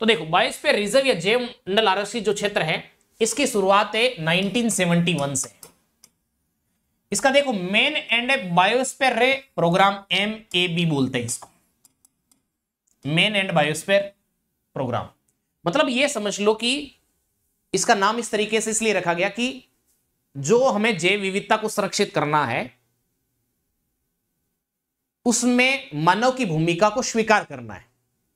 तो देखो बायोस्पेयर रिजर्व या जैव मंडल आरक्षित जो क्षेत्र है इसकी शुरुआत है 1971 से इसका देखो man and biosphere programme M A B बोलते हैं इसको मेन एंड बायोस्पेयर प्रोग्राम मतलब ये समझ लो कि इसका नाम इस तरीके से इसलिए रखा गया कि जो हमें जैव विविधता को सुरक्षित करना है उसमें मानव की भूमिका को स्वीकार करना है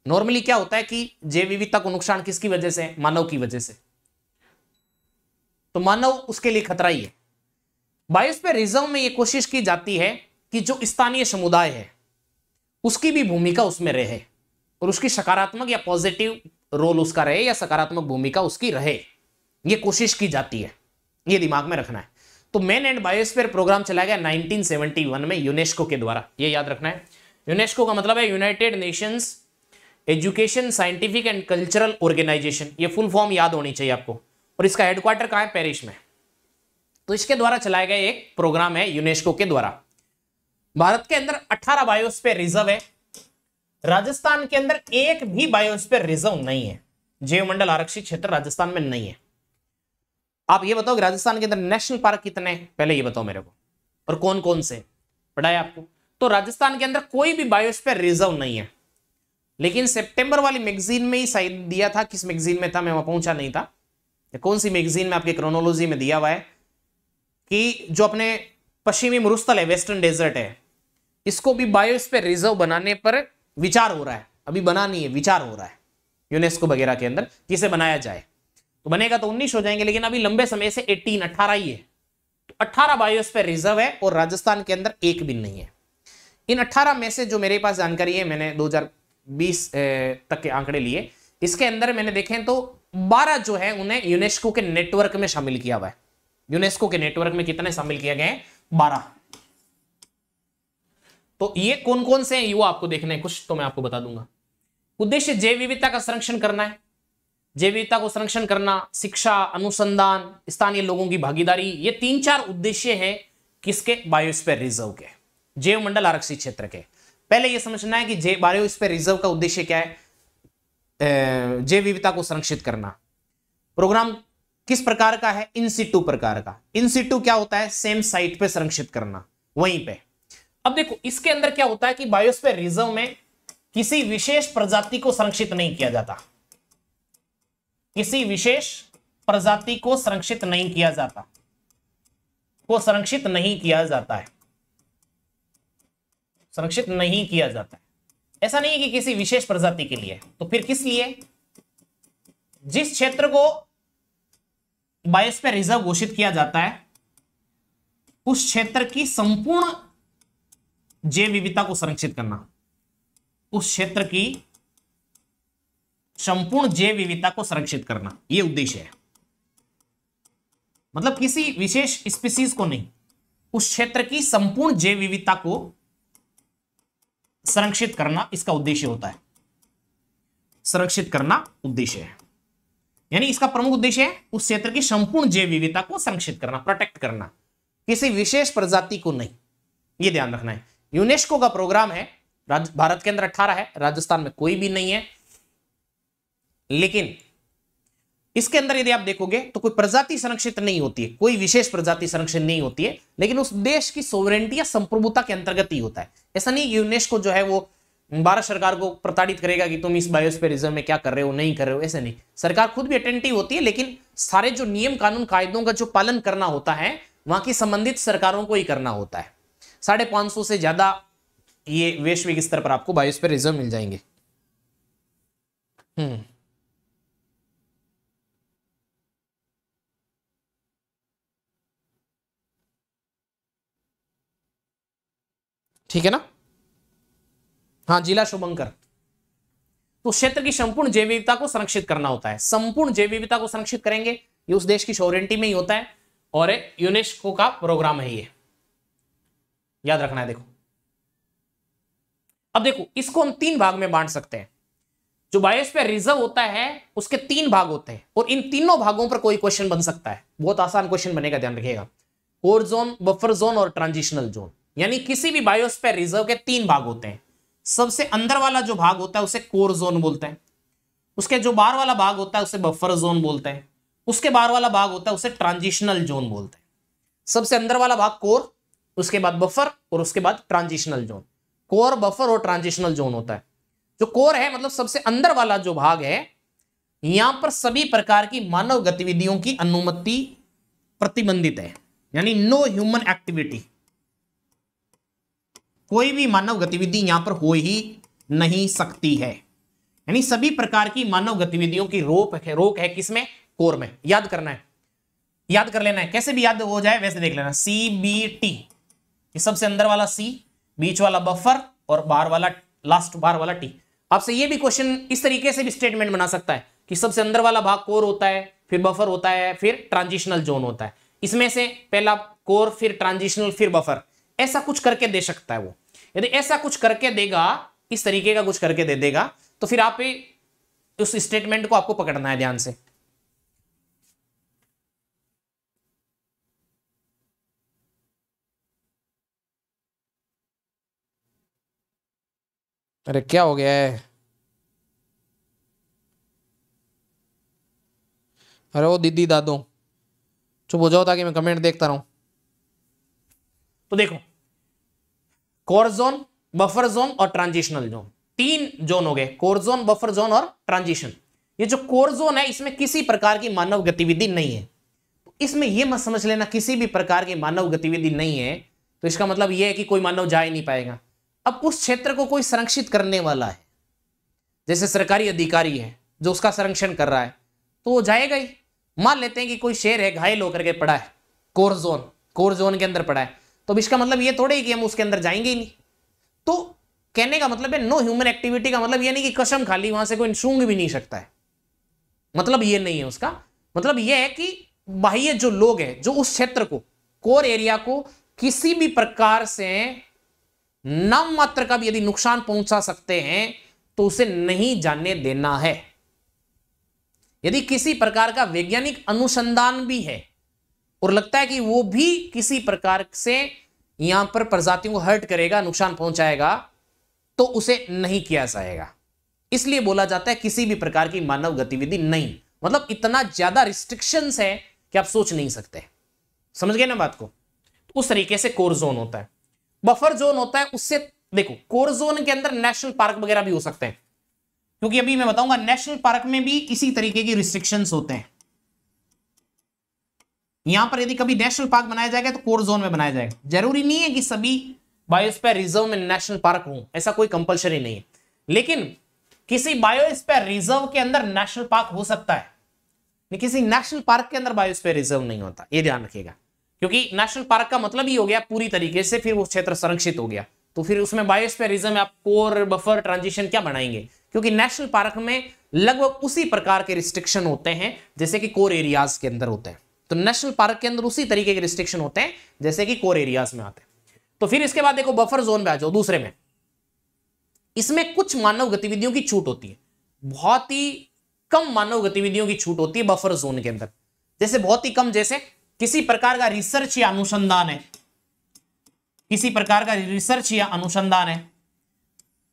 नॉर्मली क्या होता है कि जैव विविधता को नुकसान किसकी वजह से मानव की वजह से तो मानव उसके लिए खतरा ही है पे रिजर्व में यह कोशिश की जाती है कि जो स्थानीय समुदाय है उसकी भी भूमिका उसमें रहे और उसकी सकारात्मक या पॉजिटिव रोल उसका रहे या सकारात्मक भूमिका उसकी रहे ये कोशिश की जाती है ये दिमाग में रखना है तो मेन एंड बायोस्फीयर प्रोग्राम चलाया गया 1971 में यूनेस्को के द्वारा ये याद रखना है यूनेस्को का मतलब है United Nations Education Scientific and Cultural Organisation ये फुल फॉर्म याद होनी चाहिए आपको और इसका हेडक्वार्टर कहाँ है पेरिस में तो इसके द्वारा चलाया गया एक प्रोग्राम है यूनेस्को के द्वारा भारत के अंदर 18 बायोस्फीयर रिजर्व है राजस्थान के अंदर एक भी बायोस्फीयर रिजर्व नहीं है जैव मंडल आरक्षित क्षेत्र राजस्थान में नहीं है आप ये बताओ राजस्थान के अंदर नेशनल पार्क कितने हैं पहले ये बताओ मेरे को और कौन कौन से पढ़ाए आपको तो राजस्थान के अंदर कोई भी बायोस्फीयर रिजर्व नहीं है लेकिन सितंबर वाली मैगजीन में ही शायद दिया था किस मैगजीन में था मैं वहां पहुंचा नहीं था कौन सी मैगजीन में आपके क्रोनोलॉजी में दिया हुआ है कि जो अपने पश्चिमी मरुस्थल है वेस्टर्न डेजर्ट है इसको भी बायोस्पेयर रिजर्व बनाने पर विचार हो रहा है अभी बना नहीं है विचार हो रहा है यूनेस्को वगैरह के अंदर किसे बनाया जाए तो बनेगा तो उन्नीस हो जाएंगे लेकिन अभी लंबे समय से एटीन अट्ठारह ही है तो अट्ठारह बायोस्फेयर रिजर्व है और राजस्थान के अंदर एक भी नहीं है इन अट्ठारह में से जो मेरे पास जानकारी है मैंने दो तक के आंकड़े लिए इसके अंदर मैंने देखे तो बारह जो है उन्हें यूनेस्को के नेटवर्क में शामिल किया हुआ है यूनेस्को के नेटवर्क में कितने शामिल किए गए हैं बारह तो ये कौन कौन से हैं वो आपको देखने हैं कुछ तो मैं आपको बता दूंगा उद्देश्य जैव विविधता का संरक्षण करना है जैव विविधता को संरक्षण करना शिक्षा अनुसंधान स्थानीय लोगों की भागीदारी ये तीन चार उद्देश्य हैं किसके बायोस्पेयर रिजर्व के जैव मंडल आरक्षित क्षेत्र के पहले यह समझना है कि बायोस्पेयर रिजर्व का उद्देश्य क्या है जैव विविधता को संरक्षित करना प्रोग्राम किस प्रकार का है इंसिटू प्रकार का इंसिटू क्या होता है सेम साइट पर संरक्षित करना वहीं पे अब देखो इसके अंदर क्या होता है कि बायोस्फेयर रिजर्व में किसी विशेष प्रजाति को संरक्षित नहीं किया जाता किसी विशेष प्रजाति को संरक्षित नहीं किया जाता को संरक्षित नहीं किया जाता है संरक्षित नहीं किया जाता है ऐसा नहीं कि किसी विशेष प्रजाति के लिए तो फिर किस लिए जिस क्षेत्र को बायोस्फेयर रिजर्व घोषित किया जाता है उस क्षेत्र की संपूर्ण जैव विविधता को संरक्षित करना उस क्षेत्र की संपूर्ण जैव विविधता को संरक्षित करना यह उद्देश्य है मतलब किसी विशेष स्पीसीज को नहीं उस क्षेत्र की संपूर्ण जैव विविधता को संरक्षित करना इसका उद्देश्य होता है संरक्षित करना उद्देश्य है यानी इसका प्रमुख उद्देश्य है उस क्षेत्र की संपूर्ण जैव विविधता को संरक्षित करना प्रोटेक्ट करना किसी विशेष प्रजाति को नहीं ये ध्यान रखना है यूनेस्को का प्रोग्राम है भारत के अंदर अठारह है राजस्थान में कोई भी नहीं है लेकिन इसके अंदर यदि आप देखोगे तो कोई प्रजाति संरक्षित नहीं होती है कोई विशेष प्रजाति संरक्षित नहीं होती है लेकिन उस देश की सोवरेंटी या संप्रभुता के अंतर्गत ही होता है ऐसा नहीं यूनेस्को जो है वो भारत सरकार को प्रताड़ित करेगा कि तुम इस बायोस्फीयर रिजर्व में क्या कर रहे हो नहीं कर रहे हो ऐसे नहीं सरकार खुद भी अटेंटिव होती है लेकिन सारे जो नियम कानून कायदों का जो पालन करना होता है वहां की संबंधित सरकारों को ही करना होता है साढ़े पांच सौ से ज्यादा ये वैश्विक स्तर पर आपको बायोस्फीयर रिजर्व मिल जाएंगे हम्म ठीक है ना हाँ जिला शुभंकर तो क्षेत्र की संपूर्ण जैव विविधता को संरक्षित करना होता है संपूर्ण जैव विविधता को संरक्षित करेंगे ये उस देश की सोरेंटी में ही होता है और यूनेस्को का प्रोग्राम है ये याद रखना है देखो अब देखो इसको हम तीन भाग में बांट सकते हैं जो बायोस्फीयर रिजर्व होता है उसके तीन भाग होते हैं और इन तीनों भागों पर कोई क्वेश्चन बन सकता है बहुत आसान क्वेश्चन बनेगा ध्यान रखिएगा कोर जोन बफर जोन और ट्रांजिशनल जोन यानी किसी भी बायोस्फीयर रिजर्व के तीन भाग होते हैं सबसे अंदर वाला जो भाग होता है उसे कोर जोन बोलते हैं उसके जो बाहर वाला भाग होता है उसे बफर जोन बोलते हैं उसके बाहर वाला भाग होता है उसे ट्रांजिशनल जोन बोलते हैं सबसे अंदर वाला भाग कोर उसके बाद बफर और उसके बाद ट्रांजिशनल जोन कोर बफर और ट्रांजिशनल जोन होता है जो कोर है मतलब सबसे अंदर वाला जो भाग है यहां पर सभी प्रकार की मानव गतिविधियों की अनुमति प्रतिबंधित है यानी नो ह्यूमन एक्टिविटी कोई भी मानव गतिविधि यहां पर हो ही नहीं सकती है यानी सभी प्रकार की मानव गतिविधियों की रोक है रोक है किसमें कोर में याद करना है याद कर लेना है कैसे भी याद हो जाए वैसे देख लेना सी बी टी ये सबसे अंदर वाला सी बीच वाला बफर और बार वाला लास्ट बार वाला टी आपसे ये भी क्वेश्चन इस तरीके से भी स्टेटमेंट बना सकता है कि सबसे अंदर वाला भाग कोर होता है फिर बफर होता है फिर ट्रांजिशनल जोन होता है इसमें से पहला कोर फिर ट्रांजिशनल फिर बफर ऐसा कुछ करके दे सकता है वो यदि ऐसा कुछ करके देगा इस तरीके का कुछ करके दे देगा तो फिर आप उस स्टेटमेंट को आपको पकड़ना है ध्यान से अरे क्या हो गया है अरे वो दीदी दादो चुप हो जाओ ताकि मैं कमेंट देखता रहूं तो देखो कोर जोन बफर जोन और ट्रांजिशनल जोन तीन जोन हो गए कोर जोन बफर जोन और ट्रांजिशन ये जो कोर जोन है इसमें किसी प्रकार की मानव गतिविधि नहीं है तो इसमें यह मत समझ लेना किसी भी प्रकार की मानव गतिविधि नहीं है तो इसका मतलब यह है कि कोई मानव जा ही नहीं पाएगा अब उस क्षेत्र को कोई संरक्षित करने वाला है जैसे सरकारी अधिकारी है जो उसका संरक्षण कर रहा है तो वो जाएगा ही मान लेते हैं कि कोई शेर है घायल होकर के पड़ा है कोर जोन कोर जोन के अंदर पड़ा है तो इसका मतलब ये थोड़े कि हम उसके अंदर जाएंगे ही नहीं तो कहने का मतलब है नो ह्यूमन एक्टिविटी का मतलब ये नहीं कि कसम खाली वहां से कोई सूंग भी नहीं सकता है मतलब ये नहीं है उसका मतलब ये है कि बाह्य जो लोग हैं जो उस क्षेत्र को कोर एरिया को किसी भी प्रकार से नाम मात्र का भी यदि नुकसान पहुंचा सकते हैं तो उसे नहीं जानने देना है यदि किसी प्रकार का वैज्ञानिक अनुसंधान भी है और लगता है कि वो भी किसी प्रकार से यहां पर प्रजातियों को हर्ट करेगा नुकसान पहुंचाएगा तो उसे नहीं किया जाएगा इसलिए बोला जाता है किसी भी प्रकार की मानव गतिविधि नहीं मतलब इतना ज्यादा रिस्ट्रिक्शंस है कि आप सोच नहीं सकते समझ गए ना बात को तो उस तरीके से कोर जोन होता है बफर जोन होता है उससे देखो कोर जोन के अंदर नेशनल पार्क वगैरह भी हो सकते हैं क्योंकि अभी मैं बताऊंगा नेशनल पार्क में भी इसी तरीके की रिस्ट्रिक्शन होते हैं यहां पर यदि कभी नेशनल पार्क बनाया जाएगा तो कोर जोन में बनाया जाएगा जरूरी नहीं है कि सभी बायोस्पेयर रिजर्व में नेशनल पार्क हो ऐसा कोई कंपलसरी नहीं है लेकिन किसी बायोस्पेयर रिजर्व के अंदर नेशनल पार्क हो सकता है किसी नेशनल पार्क के अंदर बायोस्पेयर रिजर्व नहीं होता ये ध्यान रखिएगा क्योंकि नेशनल पार्क का मतलब ही हो गया पूरी तरीके से फिर वो क्षेत्र संरक्षित हो गया तो फिर उसमें बायोस्पेरिज्म आप कोर बफर ट्रांजिशन क्या बनाएंगे क्योंकि नेशनल पार्क में लगभग उसी प्रकार के रिस्ट्रिक्शन होते हैं जैसे कि कोर एरियाज के अंदर होते हैं तो नेशनल पार्क के अंदर उसी तरीके के रिस्ट्रिक्शन होते हैं जैसे कि कोर एरियाज में आते हैं तो फिर इसके बाद देखो बफर जोन में आ जाओ दूसरे में इसमें कुछ मानव गतिविधियों की छूट होती है बहुत ही कम मानव गतिविधियों की छूट होती है बफर जोन के अंदर जैसे बहुत ही कम जैसे किसी प्रकार का रिसर्च या अनुसंधान है किसी प्रकार का रिसर्च या अनुसंधान है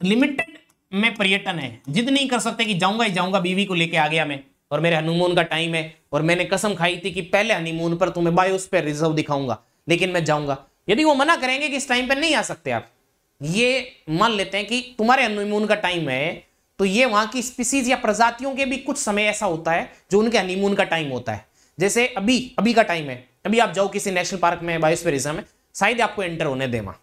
लिमिटेड में पर्यटन है जिद नहीं कर सकते कि जाऊंगा ही जाऊंगा बीवी को लेके आ गया मैं और मेरे हनीमून का टाइम है और मैंने कसम खाई थी कि पहले हनीमून पर तुम्हें उस पर रिजर्व दिखाऊंगा लेकिन मैं जाऊंगा यदि वो मना करेंगे कि इस टाइम पर नहीं आ सकते आप ये मान लेते हैं कि तुम्हारे हनीमून का टाइम है तो ये वहां की स्पीसीज या प्रजातियों के भी कुछ समय ऐसा होता है जो उनके हनीमून का टाइम होता है जैसे अभी अभी का टाइम है अभी आप जाओ किसी नेशनल पार्क में बायोस्फेरिज्म में शायद आपको एंटर होने देमा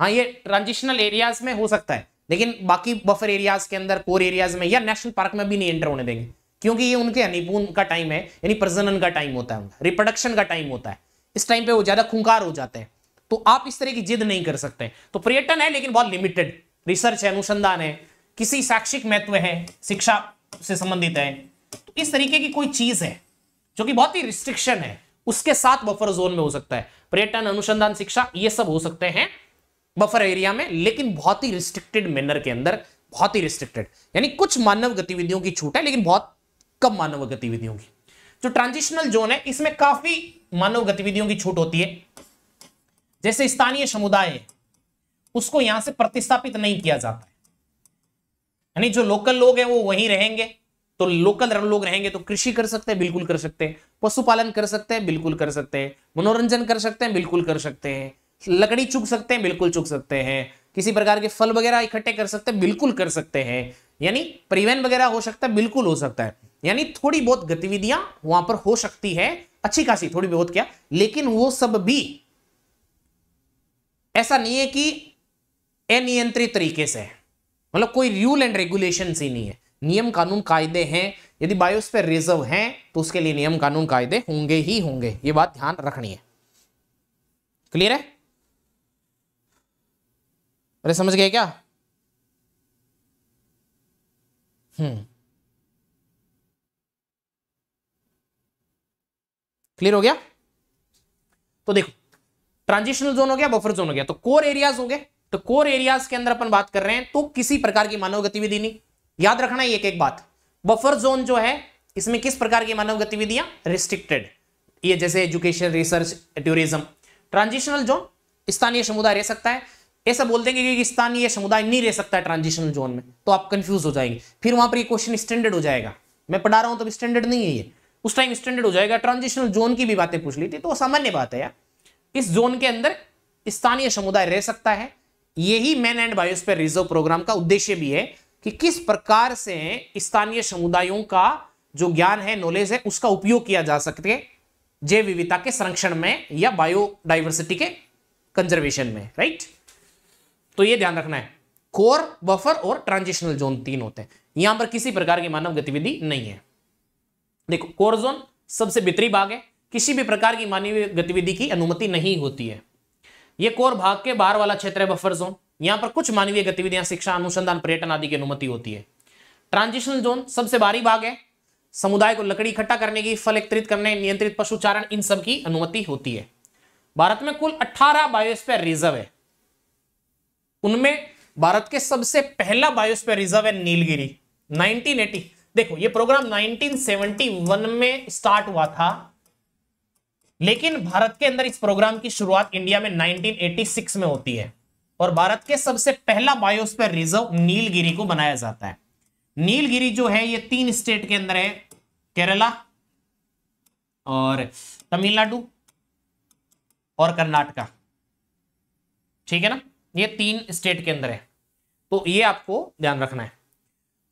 हाँ ये ट्रांजिशनल एरियाज में हो सकता है लेकिन बाकी बफर एरियाज के अंदर कोर एरियाज में या नेशनल पार्क में भी नहीं एंटर होने देंगे क्योंकि ये उनके हनीपून का टाइम है यानी प्रजनन का टाइम होता है उनका रिप्रोडक्शन का टाइम होता है इस टाइम पे वो ज्यादा खुंकार हो जाते हैं तो आप इस तरह की जिद नहीं कर सकते तो पर्यटन है लेकिन बहुत लिमिटेड रिसर्च है अनुसंधान है किसी शैक्षिक महत्व है शिक्षा से संबंधित है तो इस तरीके की कोई चीज है जो कि बहुत ही रिस्ट्रिक्शन है उसके साथ बफर जोन में हो सकता है पर्यटन अनुसंधान शिक्षा ये सब हो सकते हैं बफर एरिया में लेकिन बहुत ही रिस्ट्रिक्टेड मैनर के अंदर बहुत ही रिस्ट्रिक्टेड यानी कुछ मानव गतिविधियों की छूट है लेकिन बहुत कम मानव गतिविधियों की जो ट्रांजिशनल जोन है इसमें काफी मानव गतिविधियों की छूट होती है जैसे स्थानीय समुदाय उसको यहां से प्रतिस्थापित नहीं किया जाता है यानी जो लोकल लोग हैं वो वहीं रहेंगे तो लोकल लोग रहेंगे तो कृषि कर सकते हैं बिल्कुल कर सकते हैं पशुपालन कर सकते हैं बिल्कुल कर सकते हैं मनोरंजन कर सकते हैं बिल्कुल कर सकते हैं लकड़ी चुग सकते हैं बिल्कुल चुग सकते हैं किसी प्रकार के फल वगैरह इकट्ठे कर सकते हैं बिल्कुल कर सकते हैं यानी परिवहन वगैरह हो सकता है बिल्कुल हो सकता है यानी थोड़ी बहुत गतिविधियां वहां पर हो सकती है अच्छी खासी थोड़ी बहुत क्या लेकिन वो सब भी ऐसा नहीं है कि अनियंत्रित तरीके से मतलब कोई रूल एंड रेगुलेशन ही नहीं है नियम कानून कायदे हैं यदि बायोस रिजर्व हैं तो उसके लिए नियम कानून कायदे होंगे ही होंगे ये बात ध्यान रखनी है क्लियर है अरे समझ गए क्या हम्म क्लियर हो गया तो देखो ट्रांजिशनल जोन हो गया बफर जोन हो गया तो कोर एरियाज हो गए तो कोर एरियाज के अंदर अपन बात कर रहे हैं तो किसी प्रकार की मानव गतिविधि नहीं याद रखना एक एक बात बफर जोन जो है इसमें किस प्रकार की मानव गतिविधियां रिस्ट्रिक्टेड ये जैसे education research tourism transitional zone स्थानीय समुदाय रह सकता है ऐसा बोल देंगे कि स्थानीय समुदाय नहीं रह सकता है ट्रांजिशनल जोन में तो आप कंफ्यूज हो जाएंगे फिर वहां पर ये क्वेश्चन स्टैंडर्ड हो जाएगा मैं पढ़ा रहा हूं तो स्टैंडर्ड नहीं है ये उस टाइम स्टैंडर्ड हो जाएगा ट्रांजिशनल जोन की भी बातें पूछ ली थी तो सामान्य बात है यार इस जोन के अंदर स्थानीय समुदाय रह सकता है यही man and biosphere reserve programme का उद्देश्य भी है कि किस प्रकार से स्थानीय समुदायों का जो ज्ञान है नॉलेज है उसका उपयोग किया जा सकते है जैव विविधता के संरक्षण में या बायोडाइवर्सिटी के कंजर्वेशन में राइट तो ये ध्यान रखना है कोर बफर और ट्रांजिशनल जोन तीन होते हैं यहां पर किसी प्रकार की मानव गतिविधि नहीं है देखो कोर जोन सबसे भीतरी भाग है किसी भी प्रकार की मानवीय गतिविधि की अनुमति नहीं होती है यह कोर भाग के बाहर वाला क्षेत्र है बफर जोन यहां पर कुछ मानवीय गतिविधियां शिक्षा अनुसंधान पर्यटन आदि की अनुमति होती है ट्रांजिशनल जोन सबसे भारी भाग है समुदाय को लकड़ी इकट्ठा करने की फल एकत्रित करने नियंत्रित पशुचारण इन सब की अनुमति होती है भारत में कुल 18 बायोस्पेयर रिजर्व है उनमें भारत के सबसे पहला बायोस्पेयर रिजर्व है नीलगिरी 1980 देखो ये प्रोग्राम 1971 में स्टार्ट हुआ था लेकिन भारत के अंदर इस प्रोग्राम की शुरुआत इंडिया में नाइनटीन में होती है और भारत के सबसे पहला बायोस्फीयर रिजर्व नीलगिरी को बनाया जाता है नीलगिरी जो है ये तीन स्टेट के अंदर है केरला और तमिलनाडु और कर्नाटका ठीक है ना ये तीन स्टेट के अंदर है तो ये आपको ध्यान रखना है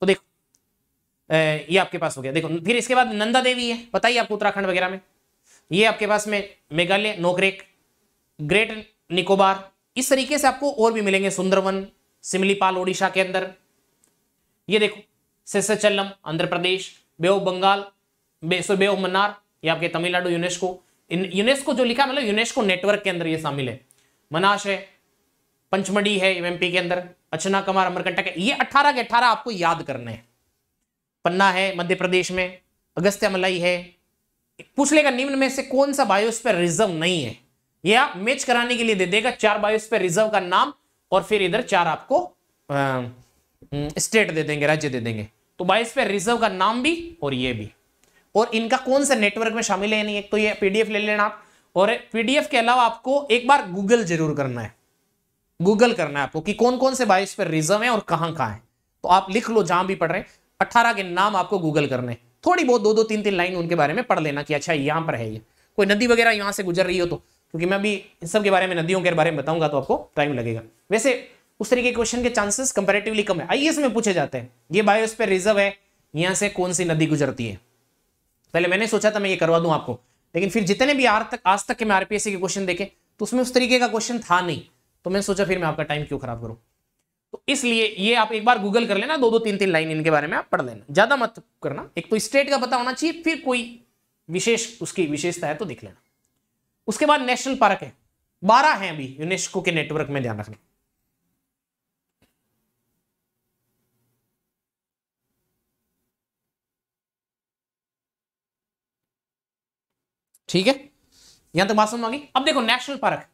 तो देखो ये आपके पास हो गया देखो फिर इसके बाद नंदा देवी है पता ही आपको उत्तराखंड वगैरह में ये आपके पास में मेघालय नोकरेक ग्रेट निकोबार इस तरीके से आपको और भी मिलेंगे सुंदरवन सिमलीपाल ओडिशा के अंदर ये देखो सेसचल्लम आंध्र प्रदेश बेओ बंगाल बे सो मन्नार ये आपके तमिलनाडु यूनेस्को यूनेस्को जो लिखा मतलब यूनेस्को नेटवर्क के अंदर ये शामिल है मनाश है पंचमढ़ी है एम के अंदर अचना कमार अमरकंटक है ये अट्ठारह के अठारह आपको याद करने हैं पन्ना है मध्य प्रदेश में अगस्त्य मलाई है पूछ लेगा निम्न में से कौन सा बायोस्फीयर रिजर्व नहीं है ये आप मैच कराने के लिए दे देगा चार बाईस पे रिजर्व का नाम और फिर इधर चार आपको स्टेट हम्म, दे देंगे राज्य दे देंगे तो बाईस पे रिजर्व का नाम भी और ये भी और इनका कौन सा नेटवर्क में शामिल है नहीं एक तो ये पीडीएफ ले लेना आप और पीडीएफ के अलावा आपको एक बार गूगल जरूर करना है गूगल करना है आपको कि कौन कौन से बाईस पे रिजर्व है और कहाँ कहां है तो आप लिख लो जहां भी पढ़ रहे हैं अट्ठारह के नाम आपको गूगल करने थोड़ी बहुत दो दो तीन तीन लाइन उनके बारे में पढ़ लेना कि अच्छा यहां पर है ये कोई नदी वगैरह यहां से गुजर रही हो तो क्योंकि मैं अभी इन सब के बारे में नदियों के बारे में बताऊंगा तो आपको टाइम लगेगा वैसे उस तरीके के क्वेश्चन के चांसेस कंपेरेटिवली कम है आईएएस में पूछे जाते हैं ये बायोस पे रिजर्व है यहां से कौन सी नदी गुजरती है पहले मैंने सोचा था मैं ये करवा दूं आपको लेकिन फिर जितने भी तक, आज तक के मैं आरपीएससी के क्वेश्चन देखे तो उसमें उस तरीके का क्वेश्चन था नहीं तो मैंने सोचा फिर मैं आपका टाइम क्यों खराब करूं तो इसलिए ये आप एक बार गूगल कर लेना दो दो तीन तीन लाइन इनके बारे में आप पढ़ लेना ज्यादा मत करना एक तो स्टेट का पता होना चाहिए फिर कोई विशेष उसकी विशेषता है तो देख लेना उसके बाद नेशनल पार्क है बारह हैं अभी यूनेस्को के नेटवर्क में ध्यान रखना ठीक है यहां तक बात समझ मांगी अब देखो नेशनल पार्क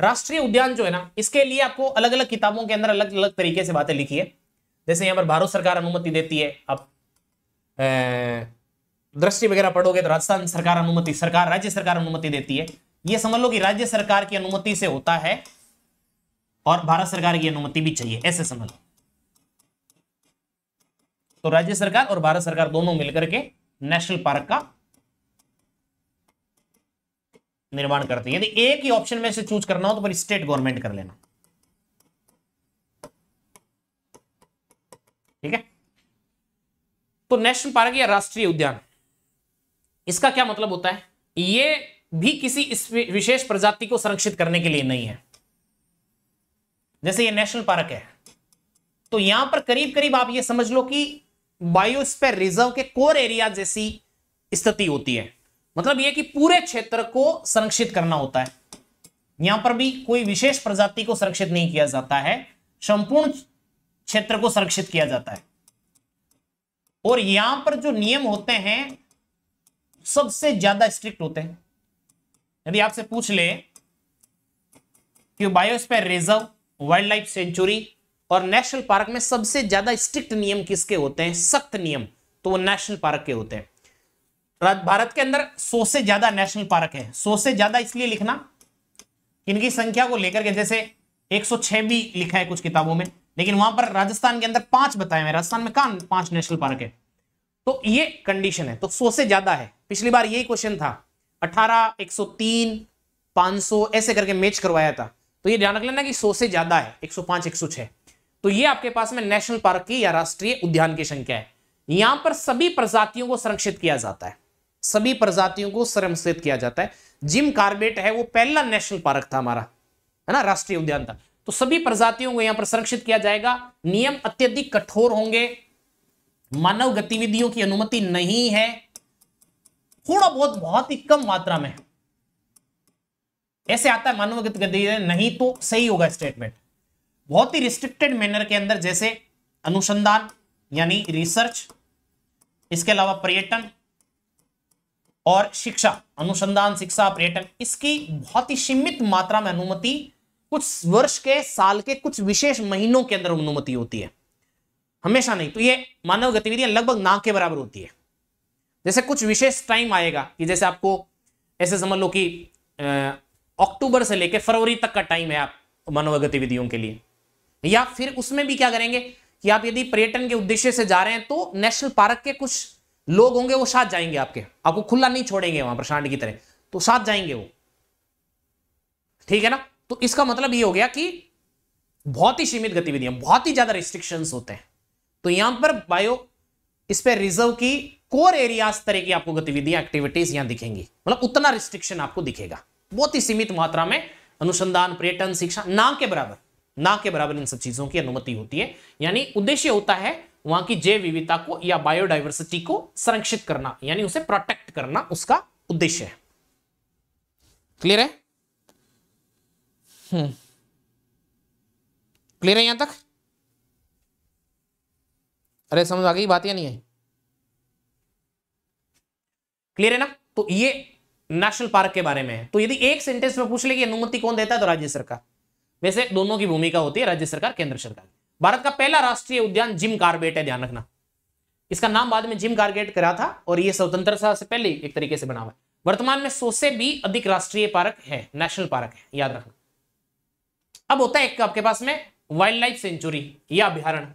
राष्ट्रीय उद्यान जो है ना इसके लिए आपको अलग अलग किताबों के अंदर अलग अलग तरीके से बातें लिखी है जैसे यहां पर भारत सरकार अनुमति देती है आप दृष्टि वगैरह पढ़ोगे तो राजस्थान सरकार अनुमति सरकार राज्य सरकार अनुमति देती है ये समझ लो कि राज्य सरकार की अनुमति से होता है और भारत सरकार की अनुमति भी चाहिए ऐसे समझ लो तो राज्य सरकार और भारत सरकार दोनों मिलकर के नेशनल पार्क का निर्माण करते हैं यदि एक ही ऑप्शन में से चूज करना हो तो फिर स्टेट गवर्नमेंट कर लेना ठीक है तो नेशनल पार्क या राष्ट्रीय उद्यान इसका क्या मतलब होता है ये भी किसी इस विशेष प्रजाति को संरक्षित करने के लिए नहीं है जैसे ये नेशनल पार्क है तो यहां पर करीब करीब आप ये समझ लो कि बायोस्पेर रिजर्व के कोर एरिया जैसी स्थिति होती है मतलब यह कि पूरे क्षेत्र को संरक्षित करना होता है यहां पर भी कोई विशेष प्रजाति को संरक्षित नहीं किया जाता है संपूर्ण क्षेत्र को संरक्षित किया जाता है और यहां पर जो नियम होते हैं सबसे ज्यादा स्ट्रिक्ट होते हैं यदि आपसे पूछ ले कि biosphere reserve wildlife sanctuary और नेशनल पार्क में सबसे ज्यादा स्ट्रिक्ट नियम किसके होते हैं सख्त नियम तो वो नेशनल पार्क के होते हैं भारत के अंदर सौ से ज्यादा नेशनल पार्क है सौ से ज्यादा इसलिए लिखना इनकी संख्या को लेकर के जैसे 106 भी लिखा है कुछ किताबों में लेकिन वहां पर राजस्थान के अंदर पांच बताए हैं राजस्थान में कहा पांच नेशनल पार्क है तो ये कंडीशन है तो सो से ज्यादा है पिछली बार यही क्वेश्चन था अठारह एक सौ तीन पांच सौ ऐसे करके मैच करवाया था तो ये ध्यान रख लेना कि सो से ज्यादा है एक सौ पांच एक सौ छह तो ये आपके पास में नेशनल पार्क की या राष्ट्रीय उद्यान की संख्या है यहां पर सभी प्रजातियों को संरक्षित किया जाता है सभी प्रजातियों को संरक्षित किया जाता है जिम कार्बेट है वो पहला नेशनल पार्क था हमारा है ना राष्ट्रीय उद्यान था तो सभी प्रजातियों को यहां पर संरक्षित किया जाएगा नियम अत्यधिक कठोर होंगे मानव गतिविधियों की अनुमति नहीं है थोड़ा बहुत बहुत ही कम मात्रा में ऐसे आता है मानव गतिविधियां नहीं तो सही होगा स्टेटमेंट बहुत ही रिस्ट्रिक्टेड मैनर के अंदर जैसे अनुसंधान यानी रिसर्च इसके अलावा पर्यटन और शिक्षा अनुसंधान शिक्षा पर्यटन इसकी बहुत ही सीमित मात्रा में अनुमति कुछ वर्ष के साल के कुछ विशेष महीनों के अंदर अनुमति होती है हमेशा नहीं तो ये मानव गतिविधियां लगभग ना के बराबर होती है जैसे कुछ विशेष टाइम आएगा कि जैसे आपको ऐसे समझ लो कि अक्टूबर से लेकर फरवरी तक का टाइम है आप मानव गतिविधियों के लिए या फिर उसमें भी क्या करेंगे कि आप यदि पर्यटन के उद्देश्य से जा रहे हैं तो नेशनल पार्क के कुछ लोग होंगे वो साथ जाएंगे आपके आपको खुला नहीं छोड़ेंगे वहां पर की तरह तो साथ जाएंगे वो ठीक है ना तो इसका मतलब ये हो गया कि बहुत ही सीमित गतिविधियां बहुत ही ज्यादा रिस्ट्रिक्शंस होते हैं तो यहां पर बायो इस पर रिजर्व की कोर एरियाज तरह की आपको गतिविधियां एक्टिविटीज यहां दिखेंगी मतलब उतना रिस्ट्रिक्शन आपको दिखेगा बहुत ही सीमित मात्रा में अनुसंधान पर्यटन शिक्षा ना के बराबर ना के बराबर इन सब चीजों की अनुमति होती है यानी उद्देश्य होता है वहां की जैव विविधता को या बायोडाइवर्सिटी को संरक्षित करना यानी उसे प्रोटेक्ट करना उसका उद्देश्य है क्लियर है क्लियर हम्म। है यहां तक अरे समझ आ गई बात या नहीं है क्लियर है ना तो ये नेशनल पार्क के बारे में है तो यदि एक सेंटेंस में पूछ ले कि अनुमति कौन देता है तो राज्य सरकार वैसे दोनों की भूमिका होती है राज्य सरकार केंद्र सरकार भारत का पहला राष्ट्रीय उद्यान जिम कार्बेट है ध्यान रखना इसका नाम बाद में जिम कार्बेट करा था और ये स्वतंत्रता से पहले एक तरीके से बना हुआ है वर्तमान में सौ से भी अधिक राष्ट्रीय पार्क है नेशनल पार्क है याद रखना अब होता है एक आपके पास में वाइल्ड लाइफ सेंचुरी या अभ्यारण्य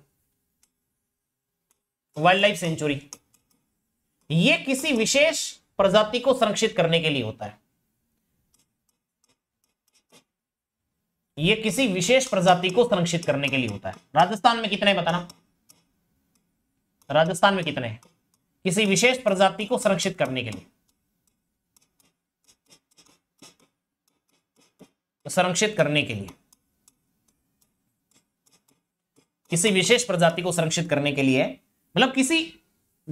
वाइल्ड लाइफ सेंचुरी ये किसी विशेष प्रजाति को संरक्षित करने के लिए होता है ये किसी विशेष प्रजाति को संरक्षित करने के लिए होता है राजस्थान में कितने बताना राजस्थान में कितने हैं किसी विशेष प्रजाति को संरक्षित करने के लिए संरक्षित करने के लिए किसी विशेष प्रजाति को संरक्षित करने के लिए मतलब किसी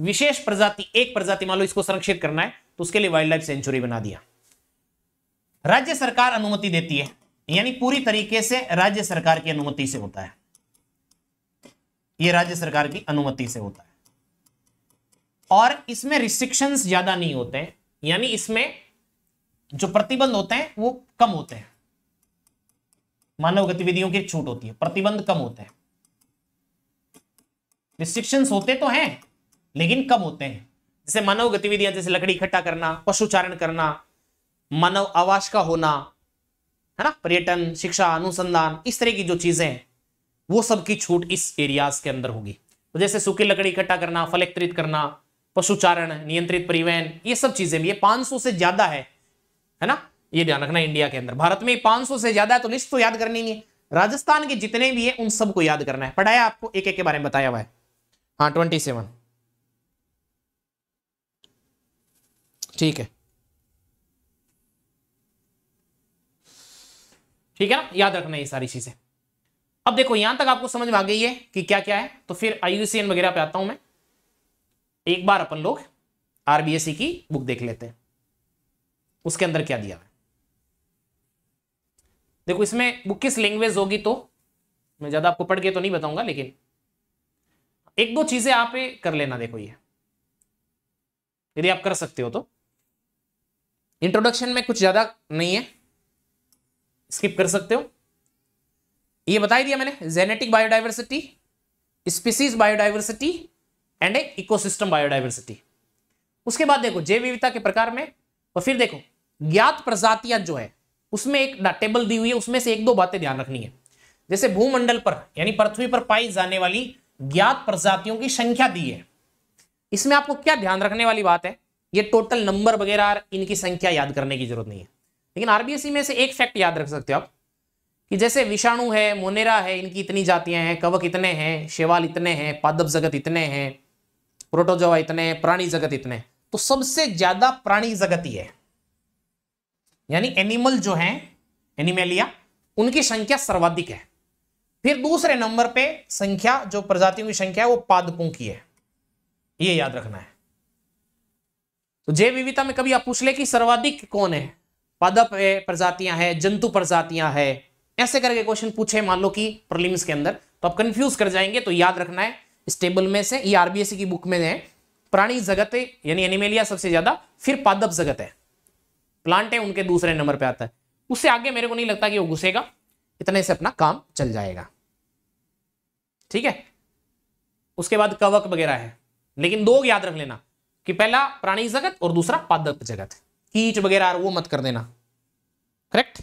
विशेष प्रजाति एक प्रजाति मान लो इसको संरक्षित करना है तो उसके लिए वाइल्ड लाइफ सेंचुरी बना दिया राज्य सरकार अनुमति देती है यानी पूरी तरीके से राज्य सरकार की अनुमति से होता है यह राज्य सरकार की अनुमति से होता है और इसमें रिस्ट्रिक्शन ज्यादा नहीं होते यानी इसमें जो प्रतिबंध होते हैं वो कम होते हैं मानव गतिविधियों की छूट होती है प्रतिबंध कम होते हैं रिस्ट्रिक्शंस होते तो हैं लेकिन कम होते हैं जैसे मानव गतिविधियां जैसे लकड़ी इकट्ठा करना पशुचारण करना मानव आवास का होना है ना पर्यटन शिक्षा अनुसंधान इस तरह की जो चीजें हैं वो सबकी छूट इस एरियाज के अंदर होगी तो जैसे सूखी लकड़ी इकट्ठा करना फल एकत्रित करना पशुचारण नियंत्रित परिवहन ये सब चीजें भी ये 500 से ज्यादा है है ना ये ध्यान रखना इंडिया के अंदर भारत में पांच से ज्यादा है तो लिस्ट तो याद करनी नहीं है राजस्थान के जितने भी है उन सबको याद करना है पढ़ाया आपको एक एक के बारे में बताया हुआ है हाँ ट्वेंटी सेवन ठीक है ठीक है ना याद रखना ये सारी चीजें अब देखो यहां तक आपको समझ में आ गई है कि क्या क्या है तो फिर आईयूसीएन वगैरह पे आता हूं मैं एक बार अपन लोग आरबीएससी e की बुक देख लेते हैं उसके अंदर क्या दिया है देखो इसमें बुक किस लैंग्वेज होगी तो मैं ज्यादा आपको पढ़ के तो नहीं बताऊंगा लेकिन एक दो चीजें आप कर लेना देखो ये यदि आप कर सकते हो तो इंट्रोडक्शन में कुछ ज्यादा नहीं है स्किप कर सकते हो ये बता दिया मैंने genetic biodiversity species biodiversity and एक इकोसिस्टम बायोडाइवर्सिटी उसके बाद देखो जैव विविधता के प्रकार में और फिर देखो ज्ञात प्रजातियां जो है उसमें एक टेबल दी हुई है उसमें से एक दो बातें ध्यान रखनी है जैसे भूमंडल पर यानी पृथ्वी पर पाई जाने वाली ज्ञात प्रजातियों की संख्या दी है इसमें आपको क्या ध्यान रखने वाली बात है ये टोटल नंबर वगैरह इनकी संख्या याद करने की जरूरत नहीं है लेकिन आरबीएसई में से एक फैक्ट याद रख सकते हो आप कि जैसे विषाणु है मोनेरा है इनकी इतनी जातियां हैं कवक इतने हैं शेवाल इतने हैं पादप जगत इतने हैं प्रोटोजोवा इतने प्राणी जगत इतने तो सबसे ज्यादा प्राणी जगत ही है यानी एनिमल जो है एनिमेलिया उनकी संख्या सर्वाधिक है फिर दूसरे नंबर पे संख्या जो प्रजातियों की संख्या है वो पादपों की है ये याद रखना है तो जैव विविधता में कभी आप पूछ ले कि सर्वाधिक कौन है पादप है प्रजातियां हैं जंतु प्रजातियां हैं ऐसे करके क्वेश्चन पूछे मान लो कि प्रलिम्स के अंदर तो आप कंफ्यूज कर जाएंगे तो याद रखना है इस टेबल में से आरबीएससी की बुक में है प्राणी जगत है यानी एनिमेलिया सबसे ज्यादा फिर पादप जगत है प्लांट है उनके दूसरे नंबर पे आता है उससे आगे मेरे को नहीं लगता कि वो घुसेगा इतने से अपना काम चल जाएगा ठीक है उसके बाद कवक वगैरह है लेकिन दो याद रख लेना कि पहला प्राणी जगत और दूसरा पादप जगत कीट वगैरह वो मत कर देना करेक्ट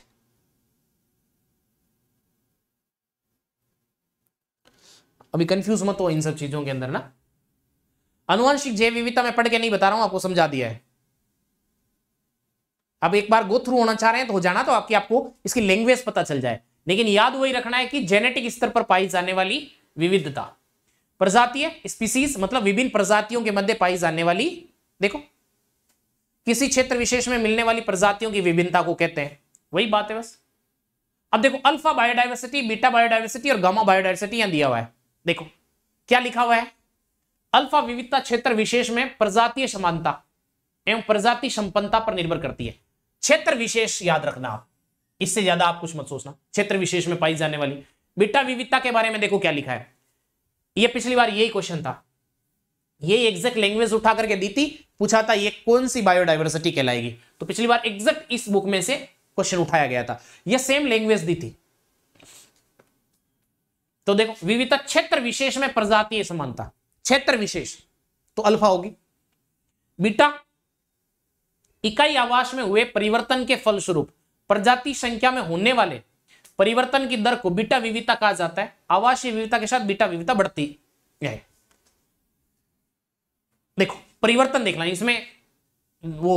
अभी कंफ्यूज मत हो इन सब चीजों के अंदर ना अनुवंशिक जैव विविधता में पढ़ के नहीं बता रहा हूं आपको समझा दिया है अब एक बार गो थ्रू होना चाह रहे हैं तो हो जाना तो आपकी आपको इसकी लैंग्वेज पता चल जाए लेकिन याद वही रखना है कि जेनेटिक स्तर पर पाई जाने वाली विविधता प्रजातीय स्पीसीज मतलब विभिन्न प्रजातियों के मध्य पाई जाने वाली देखो किसी क्षेत्र विशेष में मिलने वाली प्रजातियों की विभिन्नता को कहते हैं वही बात है बस अब देखो अल्फा बायोडाइवर्सिटी बीटा बायोडाइवर्सिटी और गामा बायोडाइवर्सिटी यहां दिया हुआ है देखो क्या लिखा हुआ है अल्फा विविधता क्षेत्र विशेष में प्रजातीय समानता एवं प्रजाति संपन्नता पर निर्भर करती है क्षेत्र विशेष याद रखना आप इससे ज्यादा आप कुछ मत सोचना क्षेत्र विशेष में पाई जाने वाली बिट्टा विविधता के बारे में देखो क्या लिखा है ये पिछली बार यही क्वेश्चन था ये एग्जैक्ट लैंग्वेज उठा करके दी थी पूछा था ये कौन सी बायोडाइवर्सिटी कहलाएगी तो पिछली बार एग्जैक्ट इस बुक में से क्वेश्चन उठाया गया था ये सेम लैंग्वेज दी थी तो देखो विविधता क्षेत्र विशेष में प्रजातीय समानता क्षेत्र विशेष तो अल्फा होगी बीटा इकाई आवास में हुए परिवर्तन के फलस्वरूप प्रजाति संख्या में होने वाले परिवर्तन की दर को बीटा विविधता कहा जाता है आवासीय विविधता के साथ बीटा विविधता बढ़ती है देखो परिवर्तन देखना इसमें वो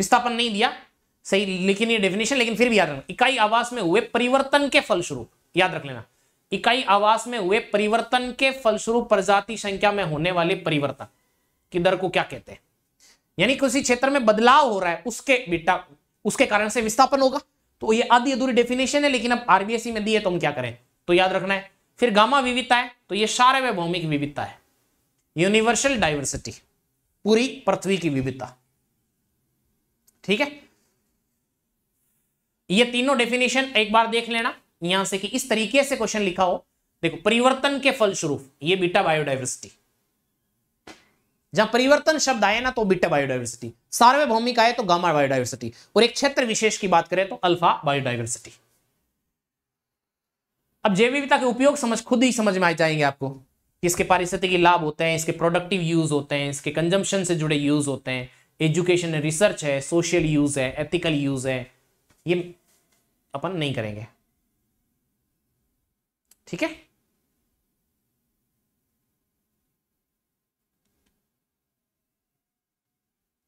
विस्थापन नहीं दिया सही लेकिन ये डेफिनेशन लेकिन फिर भी याद रखना इकाई आवास में हुए परिवर्तन के फलस्वरूप याद रख लेना इकाई आवास में हुए परिवर्तन के फलस्वरूप प्रजाति संख्या में होने वाले परिवर्तन की दर को क्या कहते हैं यानी किसी क्षेत्र में बदलाव हो रहा है उसके बीटा उसके कारण से विस्थापन होगा तो ये आधी अधूरी डेफिनेशन है लेकिन अब आरबीएसई में दी है तो हम क्या करें तो याद रखना है फिर गामा विविधता है तो ये सारे में भौमिक विविधता है यूनिवर्सल डाइवर्सिटी पूरी पृथ्वी की विविधता ठीक है ये तीनों डेफिनेशन एक बार देख लेना यहां से कि इस तरीके से क्वेश्चन लिखा हो देखो परिवर्तन के फलस्वरूप ये बीटा बायोडाइवर्सिटी जहां परिवर्तन शब्द आए ना तो बिटा बायोडाइवर्सिटी सार्वभौमिक आए तो गामा बायोडाइवर्सिटी और एक क्षेत्र विशेष की बात करें तो अल्फा बायोडाइवर्सिटी अब विविधता के उपयोग समझ खुद ही समझ में आ जाएंगे आपको कि इसके पारिस्थितिकी लाभ होते हैं इसके प्रोडक्टिव यूज होते हैं इसके कंजम्पशन से जुड़े यूज होते हैं एजुकेशन रिसर्च है सोशल यूज है एथिकल यूज है ये अपन नहीं करेंगे ठीक है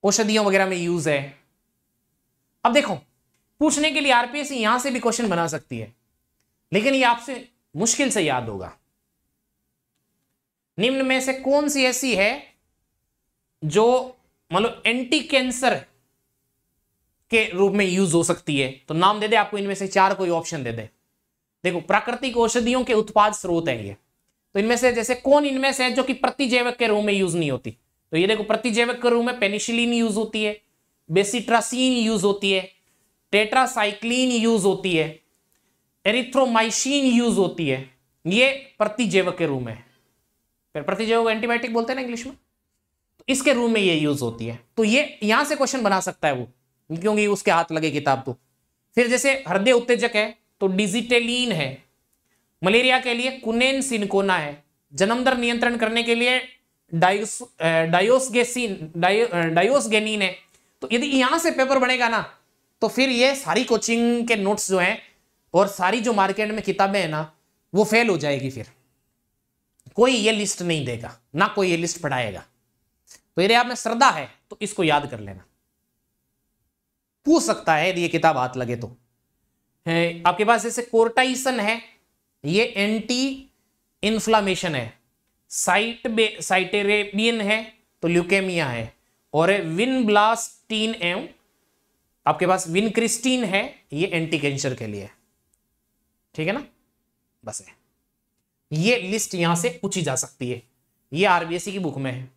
औषधियों वगैरह में यूज है अब देखो पूछने के लिए आरपीएस यहां से भी क्वेश्चन बना सकती है लेकिन ये आपसे मुश्किल से याद होगा निम्न में से कौन सी ऐसी है जो मतलब एंटी कैंसर के रूप में यूज हो सकती है तो नाम दे दे आपको इनमें से चार कोई ऑप्शन दे दे देखो प्राकृतिक औषधियों के उत्पाद स्रोत है ये तो इनमें से जैसे कौन इनमें से है जो कि प्रतिजैवक के रूप में यूज नहीं होती तो ये देखो प्रतिजैविक के रूप में पेनिसिलिन यूज होती है बेसिट्रासीन यूज होती है टेट्रासाइक्लिन यूज होती है एरिथ्रोमाइसिन यूज होती है ये प्रतिजैविक के रूप में फिर प्रतिजैविक एंटीबायोटिक बोलते हैं ना इंग्लिश में तो इसके रूप में ये यूज होती है तो ये यहां से क्वेश्चन बना सकता है वो क्योंकि उसके हाथ लगे किताब तो फिर जैसे हृदय उत्तेजक है तो डिजिटेलिन है मलेरिया के लिए कुनेन सिनकोना है जन्मदर नियंत्रण करने के लिए डायोस डायोसगेसिन डायोसगेनिन है तो यदि यहां से पेपर बनेगा ना तो फिर ये सारी कोचिंग के नोट्स जो हैं और सारी जो मार्केट में किताबें हैं ना वो फेल हो जाएगी फिर कोई ये लिस्ट नहीं देगा ना कोई ये लिस्ट पढ़ाएगा तो यदि आप में श्रद्धा है तो इसको याद कर लेना पूछ सकता है यदि ये किताब हाथ लगे तो आपके पास जैसे कोर्टाइसन है ये एंटी इन्फ्लामेशन है साइट बे साइटेरेबियन है तो ल्यूकेमिया है और विन ब्लास्टीन एम आपके पास विनक्रिस्टीन है ये एंटी कैंसर के लिए ठीक है ना बस है ये लिस्ट यहां से पूछी जा सकती है ये आरबीएससी की बुक में है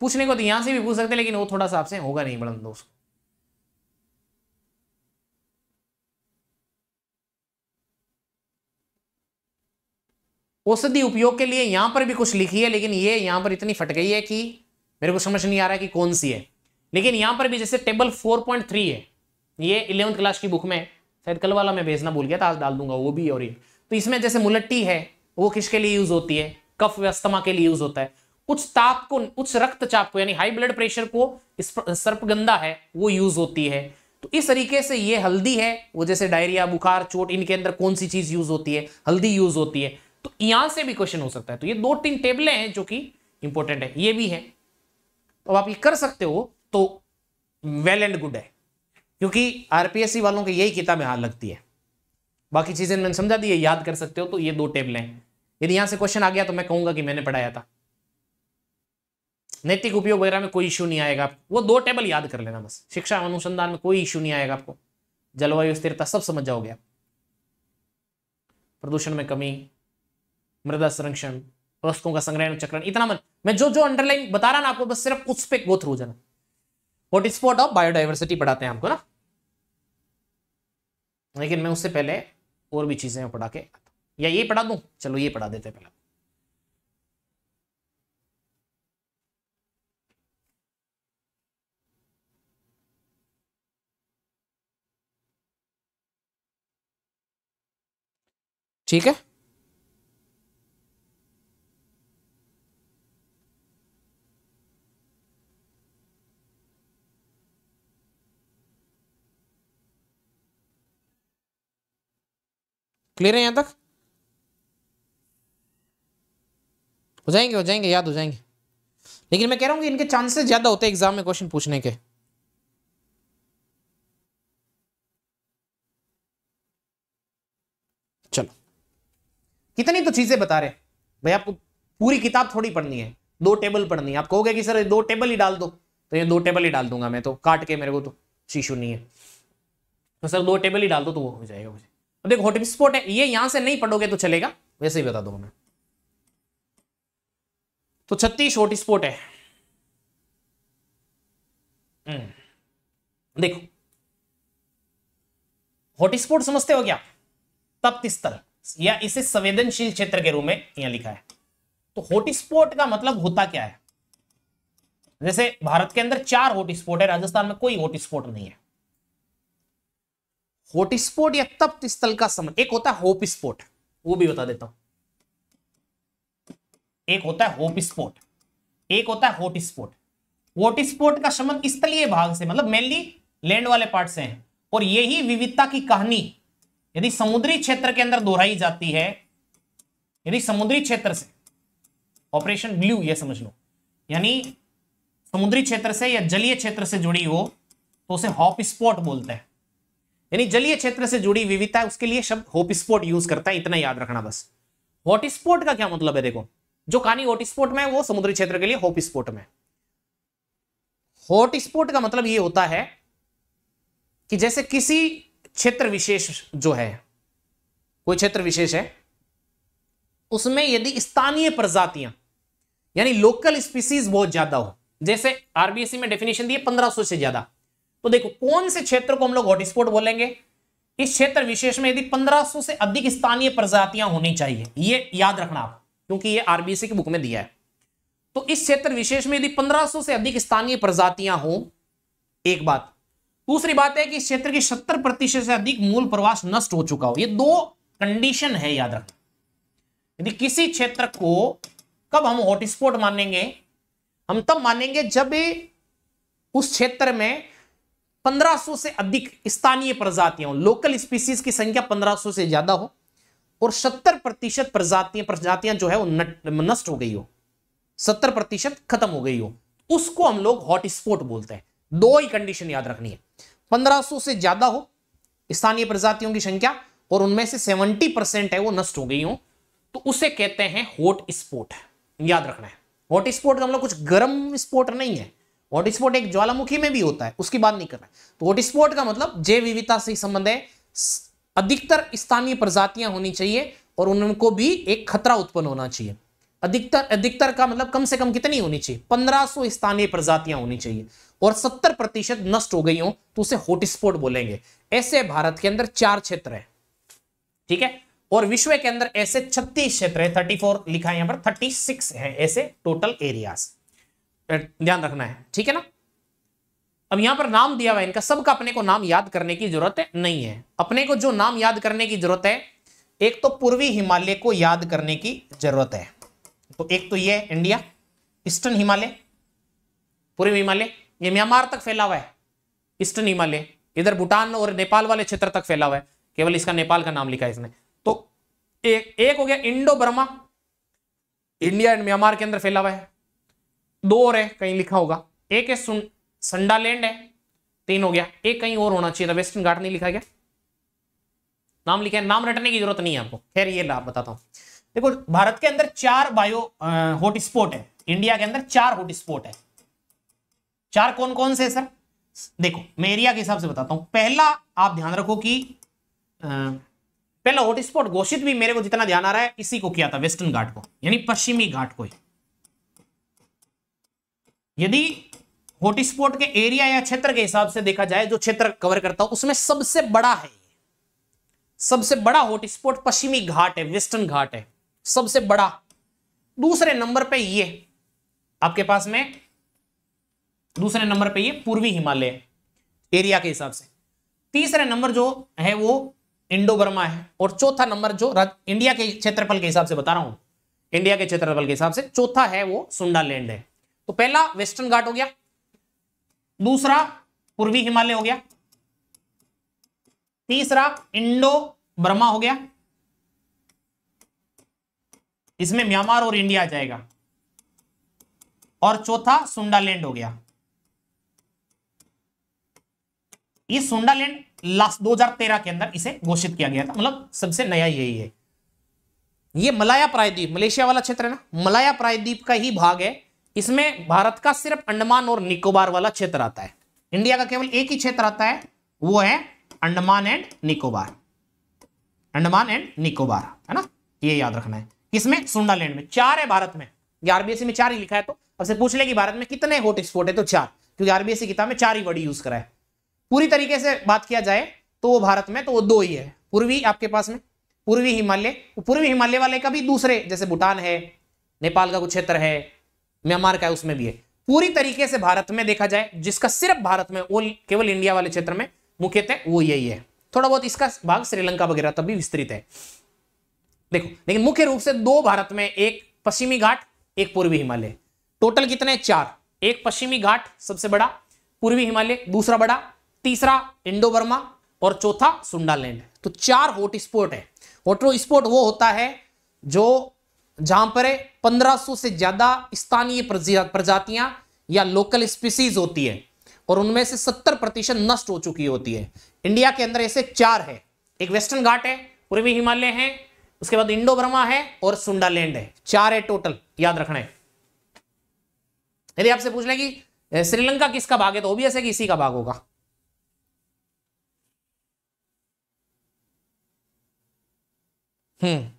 पूछने को तो यहां से भी पूछ सकते हैं लेकिन वो थोड़ा सा आपसे होगा नहीं बड़ा दोस्तों औषधि उपयोग के लिए यहाँ पर भी कुछ लिखी है लेकिन ये यहाँ पर इतनी फट गई है कि मेरे को समझ नहीं आ रहा कि कौन सी है लेकिन यहाँ पर भी जैसे टेबल फोर पॉइंट थ्री है ये इलेवंथ क्लास की बुक में शायद कल वाला मैं भेजना भूल गया था आज डाल दूंगा वो भी और ये तो इसमें जैसे मुलट्टी है वो किसके लिए यूज होती है कफ व्यस्तमा के लिए यूज होता है उच्च ताप को उच्च रक्तचाप को यानी हाई ब्लड प्रेशर को सर्पगंधा है वो यूज होती है तो इस तरीके से ये हल्दी है वो जैसे डायरिया बुखार चोट इनके अंदर कौन सी चीज यूज होती है हल्दी यूज होती है तो यहां से भी क्वेश्चन हो सकता है तो ये दो तीन टेबलें हैं जो कि इंपॉर्टेंट है ये भी है अब आप ये कर सकते हो तो वेल एंड गुड है क्योंकि आरपीएससी वालों के यही किताबें हाल लगती है बाकी चीजें मैंने समझा दी है याद कर सकते हो तो ये दो टेबलें हैं यदि यहां से क्वेश्चन आ गया तो मैं कहूंगा कि मैंने पढ़ाया था नैतिक उपयोग वगैरह में कोई इश्यू नहीं आएगा आपको वो दो टेबल याद कर लेना बस शिक्षा अनुसंधान में कोई इश्यू नहीं आएगा आपको जलवायु स्थिरता सब समझ जाओगे आप प्रदूषण में कमी मृदा संरक्षण वस्तुओं का संग्रहण चक्रण इतना मन मैं जो जो अंडरलाइन बता रहा ना आपको बस सिर्फ उस पे गो थ्रू जाना what is spot of biodiversity पढ़ाते हैं आपको ना लेकिन मैं उससे पहले और भी चीजें पढ़ा के या ये पढ़ा दू चलो ये पढ़ा देते पहले ठीक है क्लियर है यहाँ तक हो जाएंगे हो जाएंगे याद हो जाएंगे लेकिन मैं कह रहा हूँ कि इनके चांसेस ज़्यादा होते हैं एग्जाम में क्वेश्चन पूछने के चलो कितनी तो चीज़ें बता रहे भाई आपको पूरी किताब थोड़ी पढ़नी है दो टेबल पढ़नी है आप कहोगे कि सर दो टेबल ही डाल दो तो ये दो टेबल ही डाल दूंगा मैं तो काट के मेरे को तो शीशु नहीं है तो सर दो टेबल ही डाल दो तो वो हो जाएगा मुझे अब देखो हॉटस्पॉट है ये यहां से नहीं पढ़ोगे तो चलेगा वैसे ही बता दो मैं तो छत्तीस हॉटस्पॉट है हम्म। देखो हॉटस्पॉट समझते हो क्या तप्त स्थल या इसे संवेदनशील क्षेत्र के रूप में यहां लिखा है तो हॉटस्पॉट का मतलब होता क्या है जैसे भारत के अंदर चार हॉटस्पॉट है राजस्थान में कोई हॉटस्पॉट नहीं है होट स्पोर्ट या तप्त स्थल का समय एक होता है होप स्पोर्ट वो भी बता देता हूं एक होता है होप स्पोर्ट एक होता है होट स्पोर्ट हॉट स्पोर्ट का समय स्थलीय भाग से मतलब मेनली लैंड वाले पार्ट से है और यही विविधता की कहानी यदि समुद्री क्षेत्र के अंदर दोहराई जाती है यदि समुद्री क्षेत्र से ऑपरेशन ब्लू यह समझ लो यानी समुद्री क्षेत्र से या जलीय क्षेत्र से जुड़ी हो तो उसे हॉप स्पॉट बोलते हैं यानी जलीय क्षेत्र से जुड़ी विविधता उसके लिए शब्द होपस्पोट यूज करता है इतना याद रखना बस हॉटस्पॉट का क्या मतलब है देखो जो कहानी हॉटस्पॉट में है वो समुद्री क्षेत्र के लिए होप स्पोर्ट में हॉट स्पॉट का मतलब ये होता है कि जैसे किसी क्षेत्र विशेष जो है कोई क्षेत्र विशेष है उसमें यदि स्थानीय प्रजातियां यानी लोकल स्पीसीज बहुत ज्यादा हो जैसे आरबीएससी e में डेफिनेशन दिए पंद्रह 1500 से ज्यादा तो देखो कौन से क्षेत्र को हम लोग हॉटस्पॉट बोलेंगे इस क्षेत्र विशेष में यदि 1500 से अधिक स्थानीय प्रजातियां होनी चाहिए ये याद रखना आप क्योंकि ये आरबीसी की बुक में दिया है तो इस क्षेत्र विशेष में यदि 1500 से अधिक स्थानीय प्रजातियां हो एक बात दूसरी बात है कि इस क्षेत्र की सत्तर प्रतिशत से अधिक मूल प्रवास नष्ट हो चुका हो ये दो कंडीशन है याद रखना यदि किसी क्षेत्र को कब हम हॉटस्पॉट मानेंगे हम तब मानेंगे जब उस क्षेत्र में 1500 से अधिक स्थानीय प्रजातियों लोकल स्पीसीज की संख्या 1500 से ज्यादा हो और 70 प्रतिशत प्रजातियां प्रजातियां जो है वो नष्ट हो गई हो 70 प्रतिशत खत्म हो गई हो उसको हम लोग हॉटस्पॉट बोलते हैं दो ही कंडीशन याद रखनी है 1500 से ज्यादा हो स्थानीय प्रजातियों की संख्या और उनमें से सेवेंटी परसेंट है वो नष्ट हो गई हो तो उसे कहते हैं हॉटस्पॉट याद रखना है हॉटस्पॉट स्पॉट का मतलब कुछ गर्म स्पॉट नहीं है वॉट वोटिस्पोर्ट एक ज्वालामुखी में भी होता है उसकी बात नहीं कर रहा तो वॉट वोटिस्पोर्ट का मतलब जैव विविधता से संबंध है अधिकतर स्थानीय प्रजातियां होनी चाहिए और उनको भी एक खतरा उत्पन्न होना चाहिए अधिकतर अधिकतर का मतलब कम से कम कितनी होनी चाहिए 1500 स्थानीय प्रजातियां होनी चाहिए और 70 प्रतिशत नष्ट हो गई हो तो उसे हॉटस्पॉट बोलेंगे ऐसे भारत के अंदर चार क्षेत्र है ठीक है और विश्व के अंदर ऐसे 36 क्षेत्र है 34 लिखा है यहां पर 36 है ऐसे टोटल एरियाज ध्यान रखना है ठीक है ना अब यहां पर नाम दिया हुआ है इनका सबका अपने को नाम याद करने की जरूरत नहीं है अपने को जो नाम याद करने की जरूरत है एक तो पूर्वी हिमालय को याद करने की जरूरत है तो एक तो ये है इंडिया ईस्टर्न हिमालय पूर्वी हिमालय ये म्यांमार तक फैला हुआ है ईस्टर्न हिमालय इधर भूटान और नेपाल वाले क्षेत्र तक फैला हुआ है केवल इसका नेपाल का नाम लिखा है इसने तो एक, एक हो गया Indo Burma India and Myanmar के अंदर फैला हुआ है दो और है कहीं लिखा होगा एक है संडा लैंड है तीन हो गया एक कहीं और होना चाहिए था वेस्टर्न घाट नहीं लिखा गया नाम लिखा है नाम रटने की जरूरत नहीं है आपको खैर ये लाभ बताता हूँ देखो भारत के अंदर चार बायो हॉटस्पॉट है इंडिया के अंदर चार हॉटस्पॉट है चार कौन कौन से है सर देखो मैं एरिया के हिसाब से बताता हूं पहला आप ध्यान रखो कि आ, पहला हॉटस्पॉट घोषित भी मेरे को जितना ध्यान आ रहा है इसी को किया था वेस्टर्न घाट को यानी पश्चिमी घाट को ही यदि हॉटस्पॉट के एरिया या क्षेत्र के हिसाब से देखा जाए जो क्षेत्र कवर करता हूं उसमें सबसे बड़ा है सबसे बड़ा हॉटस्पॉट पश्चिमी घाट है वेस्टर्न घाट है सबसे बड़ा दूसरे नंबर पे ये आपके पास में दूसरे नंबर पे ये पूर्वी हिमालय एरिया के हिसाब से तीसरे नंबर जो है वो इंडो बर्मा है और चौथा नंबर जो इंडिया के क्षेत्रफल के हिसाब से बता रहा हूं इंडिया के क्षेत्रफल के हिसाब से चौथा है वो सुंडालैंड है तो पहला वेस्टर्न घाट हो गया दूसरा पूर्वी हिमालय हो गया तीसरा इंडो बर्मा हो गया इसमें म्यांमार और इंडिया आ जाएगा और चौथा सुंडालैंड हो गया ये सुंडालैंड लास्ट 2013 के अंदर इसे घोषित किया गया था मतलब सबसे नया यही है ये मलाया प्रायद्वीप मलेशिया वाला क्षेत्र है ना मलाया प्रायद्वीप का ही भाग है इसमें भारत का सिर्फ अंडमान और निकोबार वाला क्षेत्र आता है इंडिया का केवल एक ही क्षेत्र आता है वो है अंडमान एंड निकोबार अंडमान एंड निकोबार है ना ये याद रखना है किसमें सुंडालैंड में चार है भारत में आरबीएससी में चार ही लिखा है तो अब से पूछ ले कि भारत में कितने हॉट स्पॉट है तो चार क्योंकि आरबीएससी किताब में चार ही वर्ड यूज करा है पूरी तरीके से बात किया जाए तो वो भारत में तो वो दो ही है पूर्वी आपके पास में पूर्वी हिमालय पूर्वी हिमालय वाले का भी दूसरे जैसे भूटान है नेपाल का कुछ क्षेत्र है म्यांमार का है उसमें भी है पूरी तरीके से भारत में देखा जाए जिसका सिर्फ भारत में वो केवल इंडिया वाले क्षेत्र में मुख्यतः वो यही है थोड़ा बहुत इसका भाग श्रीलंका वगैरह तब भी विस्तृत है देखो लेकिन मुख्य रूप से दो भारत में एक पश्चिमी घाट एक पूर्वी हिमालय टोटल कितने चार एक पश्चिमी घाट सबसे बड़ा पूर्वी हिमालय दूसरा बड़ा तीसरा इंडो बर्मा और चौथा सुंडालैंड तो चार हॉटस्पॉट है हॉटस्पॉट वो होता है जो जहां पर 1500 से ज्यादा स्थानीय प्रजातियां या लोकल स्पीसीज होती है और उनमें से 70 प्रतिशत नष्ट हो चुकी होती है इंडिया के अंदर ऐसे चार है एक वेस्टर्न घाट है पूर्वी हिमालय है उसके बाद इंडो ब्रह्मा है और सुंडालैंड है चार है टोटल याद रखना है यदि आपसे पूछ लें श्रीलंका किसका भाग है तो ओबीएस है कि इसी का भाग होगा हम्म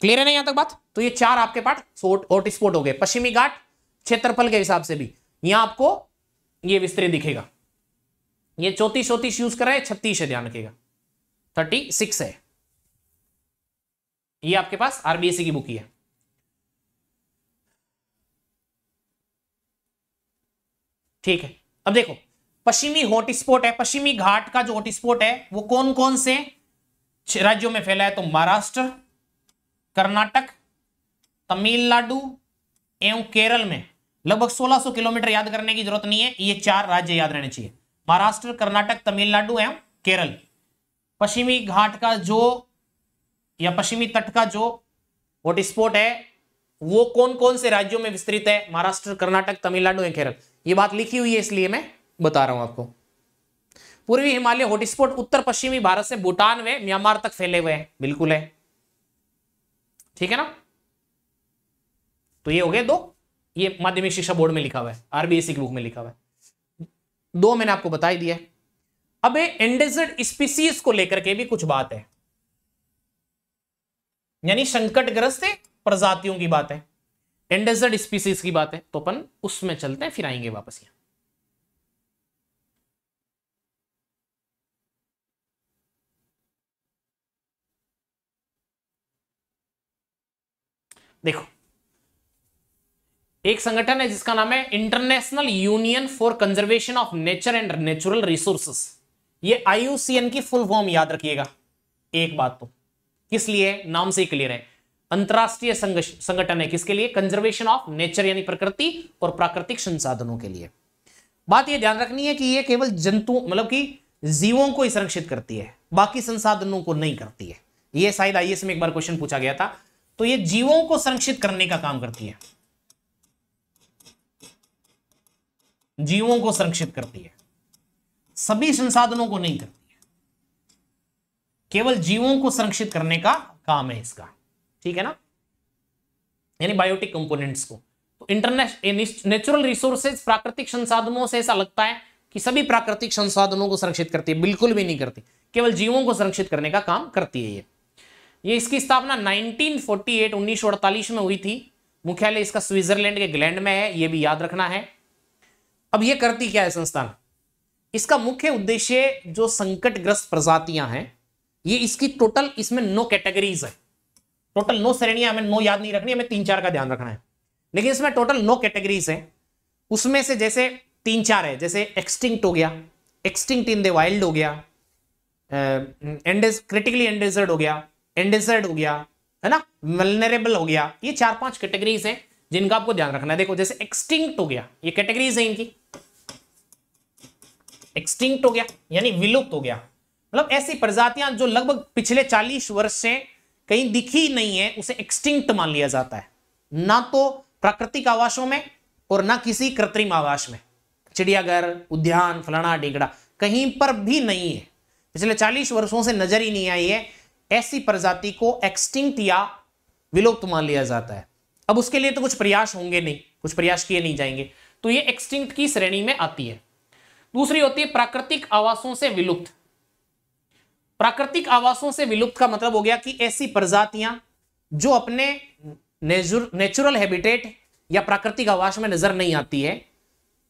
क्लियर है ना यहां तक बात तो ये चार आपके पास हॉटस्पॉट हो गए पश्चिमी घाट क्षेत्रफल के हिसाब से भी यहां आपको ये विस्तृत दिखेगा ये चौतीस चौतीस यूज कर रहे हैं छत्तीस है ध्यान रखिएगा थर्टी सिक्स है ये आपके पास आरबीएससी e की बुक ही है ठीक है अब देखो पश्चिमी हॉटस्पॉट है पश्चिमी घाट का जो हॉटस्पॉट है वो कौन कौन से राज्यों में फैला है तो महाराष्ट्र कर्नाटक तमिलनाडु एवं केरल में लगभग 1600 किलोमीटर याद करने की जरूरत नहीं है ये चार राज्य याद रहने चाहिए महाराष्ट्र कर्नाटक तमिलनाडु एवं केरल पश्चिमी घाट का जो या पश्चिमी तट का जो हॉटस्पॉट है वो कौन कौन से राज्यों में विस्तृत है महाराष्ट्र कर्नाटक तमिलनाडु एवं केरल ये बात लिखी हुई है इसलिए मैं बता रहा हूं आपको पूर्वी हिमालय हॉटस्पॉट उत्तर पश्चिमी भारत से भूटान व म्यांमार तक फैले हुए हैं बिल्कुल है ठीक है ना तो ये हो गए दो ये माध्यमिक शिक्षा बोर्ड में लिखा हुआ है आरबीएससी e के बुक में लिखा हुआ है दो मैंने आपको बता ही दिया है अब एंडेजर्ड स्पीसीज को लेकर के भी कुछ बात है यानी संकटग्रस्त प्रजातियों की बात है एंडेजर्ड स्पीसीज की बात है तो अपन उसमें चलते हैं फिर आएंगे वापस यहां देखो एक संगठन है जिसका नाम है International Union for Conservation of Nature and Natural Resources ये आईयूसीएन की फुल फॉर्म याद रखिएगा एक बात तो किस लिए नाम से क्लियर है अंतरराष्ट्रीय संगठन है किसके लिए कंजर्वेशन ऑफ नेचर यानी प्रकृति और प्राकृतिक संसाधनों के लिए बात यह ध्यान रखनी है कि यह केवल जंतु मतलब कि जीवों को ही संरक्षित करती है बाकी संसाधनों को नहीं करती है यह शायद आईएस में एक बार क्वेश्चन पूछा गया था तो ये जीवों को संरक्षित करने का काम करती है जीवों को संरक्षित करती है सभी संसाधनों को नहीं करती है केवल जीवों को संरक्षित करने का काम है इसका ठीक है ना यानी बायोटिक कंपोनेंट्स को तो इंटरनेशनल नेचुरल रिसोर्सेज प्राकृतिक संसाधनों से ऐसा लगता है कि सभी प्राकृतिक संसाधनों को संरक्षित करती है बिल्कुल भी नहीं करती केवल जीवों को संरक्षित करने का काम करती है ये ये इसकी स्थापना 1948 1948 में हुई थी मुख्यालय इसका स्विट्जरलैंड के ग्लैंड में है ये भी याद रखना है अब ये करती क्या है संस्थान इसका मुख्य उद्देश्य जो संकटग्रस्त प्रजातियां हैं ये इसकी टोटल इसमें नो कैटेगरीज है टोटल नो श्रेणियां हमें नो याद नहीं रखनी हमें तीन चार का ध्यान रखना है लेकिन इसमें टोटल नो कैटेगरीज है उसमें से जैसे तीन चार है जैसे एक्सटिंक्ट हो गया एक्सटिंक्ट इन द वाइल्ड हो गया एंडेज क्रिटिकली एंडेजर्ड हो गया इंडेसर्ड हो गया है ना वलनरेबल हो गया ये चार पांच कैटेगरीज हैं जिनका आपको ध्यान रखना है देखो जैसे एक्सटिंक्ट हो गया ये कैटेगरीज है इनकी एक्सटिंक्ट हो गया यानी विलुप्त हो गया मतलब ऐसी प्रजातियां जो लगभग पिछले 40 वर्ष से कहीं दिखी नहीं है उसे एक्सटिंक्ट मान लिया जाता है ना तो प्राकृतिक आवासों में और ना किसी कृत्रिम आवास में चिड़ियाघर उद्यान फलाना डेगड़ा कहीं पर भी नहीं है पिछले चालीस वर्षों से नजर ही नहीं आई है ऐसी प्रजाति को एक्सटिंक्ट या विलुप्त मान लिया जाता है अब उसके लिए तो कुछ प्रयास होंगे नहीं कुछ प्रयास किए नहीं जाएंगे तो ये एक्सटिंक्ट की श्रेणी में आती है दूसरी होती है प्राकृतिक आवासों से विलुप्त प्राकृतिक आवासों से विलुप्त का मतलब हो गया कि ऐसी प्रजातियां जो अपने नेचुरल हैबिटेट या प्राकृतिक आवास में नजर नहीं आती है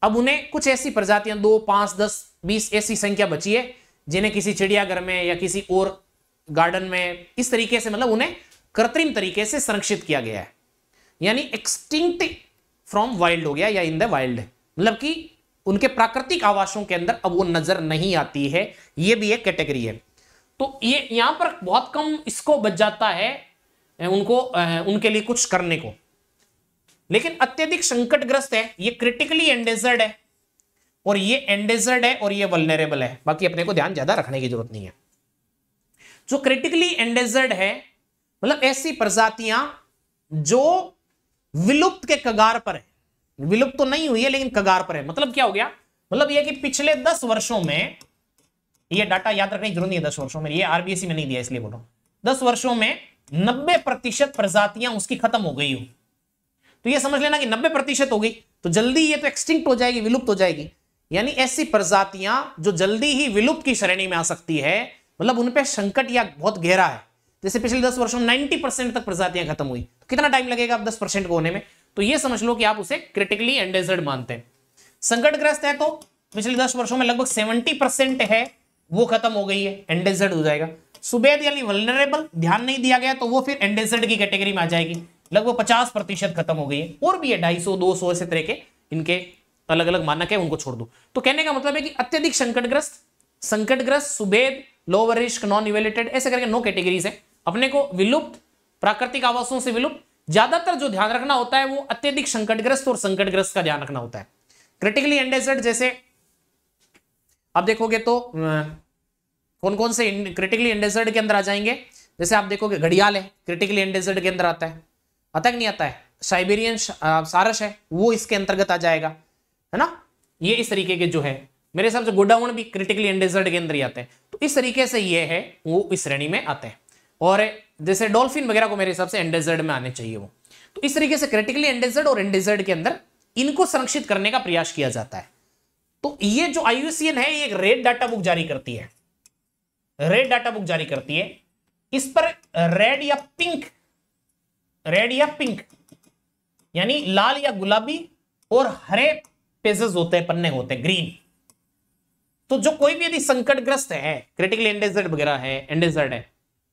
अब उन्हें कुछ ऐसी प्रजातियां दो पांच दस बीस ऐसी संख्या बची है जिन्हें किसी चिड़ियाघर में या किसी और गार्डन में इस तरीके से मतलब उन्हें कृत्रिम तरीके से संरक्षित किया गया है यानी एक्सटिंक्ट फ्रॉम वाइल्ड हो गया या इन द वाइल्ड मतलब कि उनके प्राकृतिक आवासों के अंदर अब वो नजर नहीं आती है ये भी एक कैटेगरी है तो ये यहां पर बहुत कम इसको बच जाता है उनको उनके लिए कुछ करने को लेकिन अत्यधिक संकटग्रस्त है ये क्रिटिकली एंडेजर्ड है और ये एंडेजर्ड है और ये वलनरेबल है बाकी अपने को ध्यान ज्यादा रखने की जरूरत नहीं है जो क्रिटिकली एंडेजर्ड है मतलब ऐसी प्रजातियां जो विलुप्त के कगार पर है विलुप्त तो नहीं हुई है लेकिन कगार पर है मतलब क्या हो गया मतलब यह कि पिछले दस वर्षों में यह डाटा याद रखने की जरूरत नहीं है दस वर्षों में यह आरबीएससी में नहीं दिया इसलिए बोलो दस वर्षों में नब्बे प्रतिशत प्रजातियां उसकी खत्म हो गई हो तो यह समझ लेना कि नब्बे प्रतिशत हो गई तो जल्दी ये तो एक्सटिंक्ट हो जाएगी विलुप्त हो जाएगी यानी ऐसी प्रजातियां जो जल्दी ही विलुप्त की श्रेणी में आ सकती है मतलब उनपे संकट या बहुत गहरा है जैसे पिछले दस वर्षों में नाइन्टी परसेंट तक प्रजातियां खत्म हुई तो कितना टाइम लगेगा आप दस परसेंट को होने में तो ये समझ लो कि आप उसे क्रिटिकली एंडेजर्ड मानते हैं संकटग्रस्त है तो पिछले दस वर्षों में लगभग सेवेंटी परसेंट है वो खत्म हो गई है एंडेजर्ड हो जाएगा सुबेद यानी वलनरेबल ध्यान नहीं दिया गया तो वो फिर एंडेजर्ड की कैटेगरी में आ जाएगी लगभग पचास प्रतिशत खत्म हो गई है और भी है ढाई सौ दो सौ ऐसे तरह के इनके अलग अलग मानक है उनको छोड़ दो तो कहने का मतलब है कि अत्यधिक संकटग्रस्त संकटग्रस्त सुभेद लोअर रिस्क नॉन इवेलेटेड ऐसे करके नो कैटेगरीज है अपने को विलुप्त प्राकृतिक आवासों से विलुप्त ज्यादातर जो ध्यान रखना होता है वो अत्यधिक संकटग्रस्त और संकटग्रस्त का ध्यान रखना होता है क्रिटिकली एंडेजर्ड जैसे आप देखोगे तो अं, कौन कौन से क्रिटिकली एंडेजर्ड के अंदर आ जाएंगे जैसे आप देखोगे घड़ियाल है क्रिटिकली एंडेजर्ड के अंदर आता है आता कि नहीं आता है साइबेरियन सारस है वो इसके अंतर्गत आ जाएगा है ना ये इस तरीके के जो है मेरे हिसाब से गोडाउन भी क्रिटिकली एंडेजर्ड के अंदर ही आते हैं तो इस तरीके से ये है वो इस श्रेणी में आते हैं और जैसे डॉल्फिन वगैरह को मेरे हिसाब से एंडेजर्ड में आने चाहिए वो तो इस तरीके से क्रिटिकली एंडेजर्ड और एंडेजर्ड के अंदर इनको संरक्षित करने का प्रयास किया जाता है तो ये जो आईयूसीएन है ये एक रेड डाटा बुक जारी करती है रेड डाटा बुक जारी करती है इस पर रेड या पिंक रेड या पिंक यानी लाल या गुलाबी और हरे पेजेस होते हैं पन्ने होते हैं ग्रीन तो जो कोई भी यदि संकटग्रस्त है क्रिटिकल एंडेजर्ड वगैरह है एंडेजर्ड है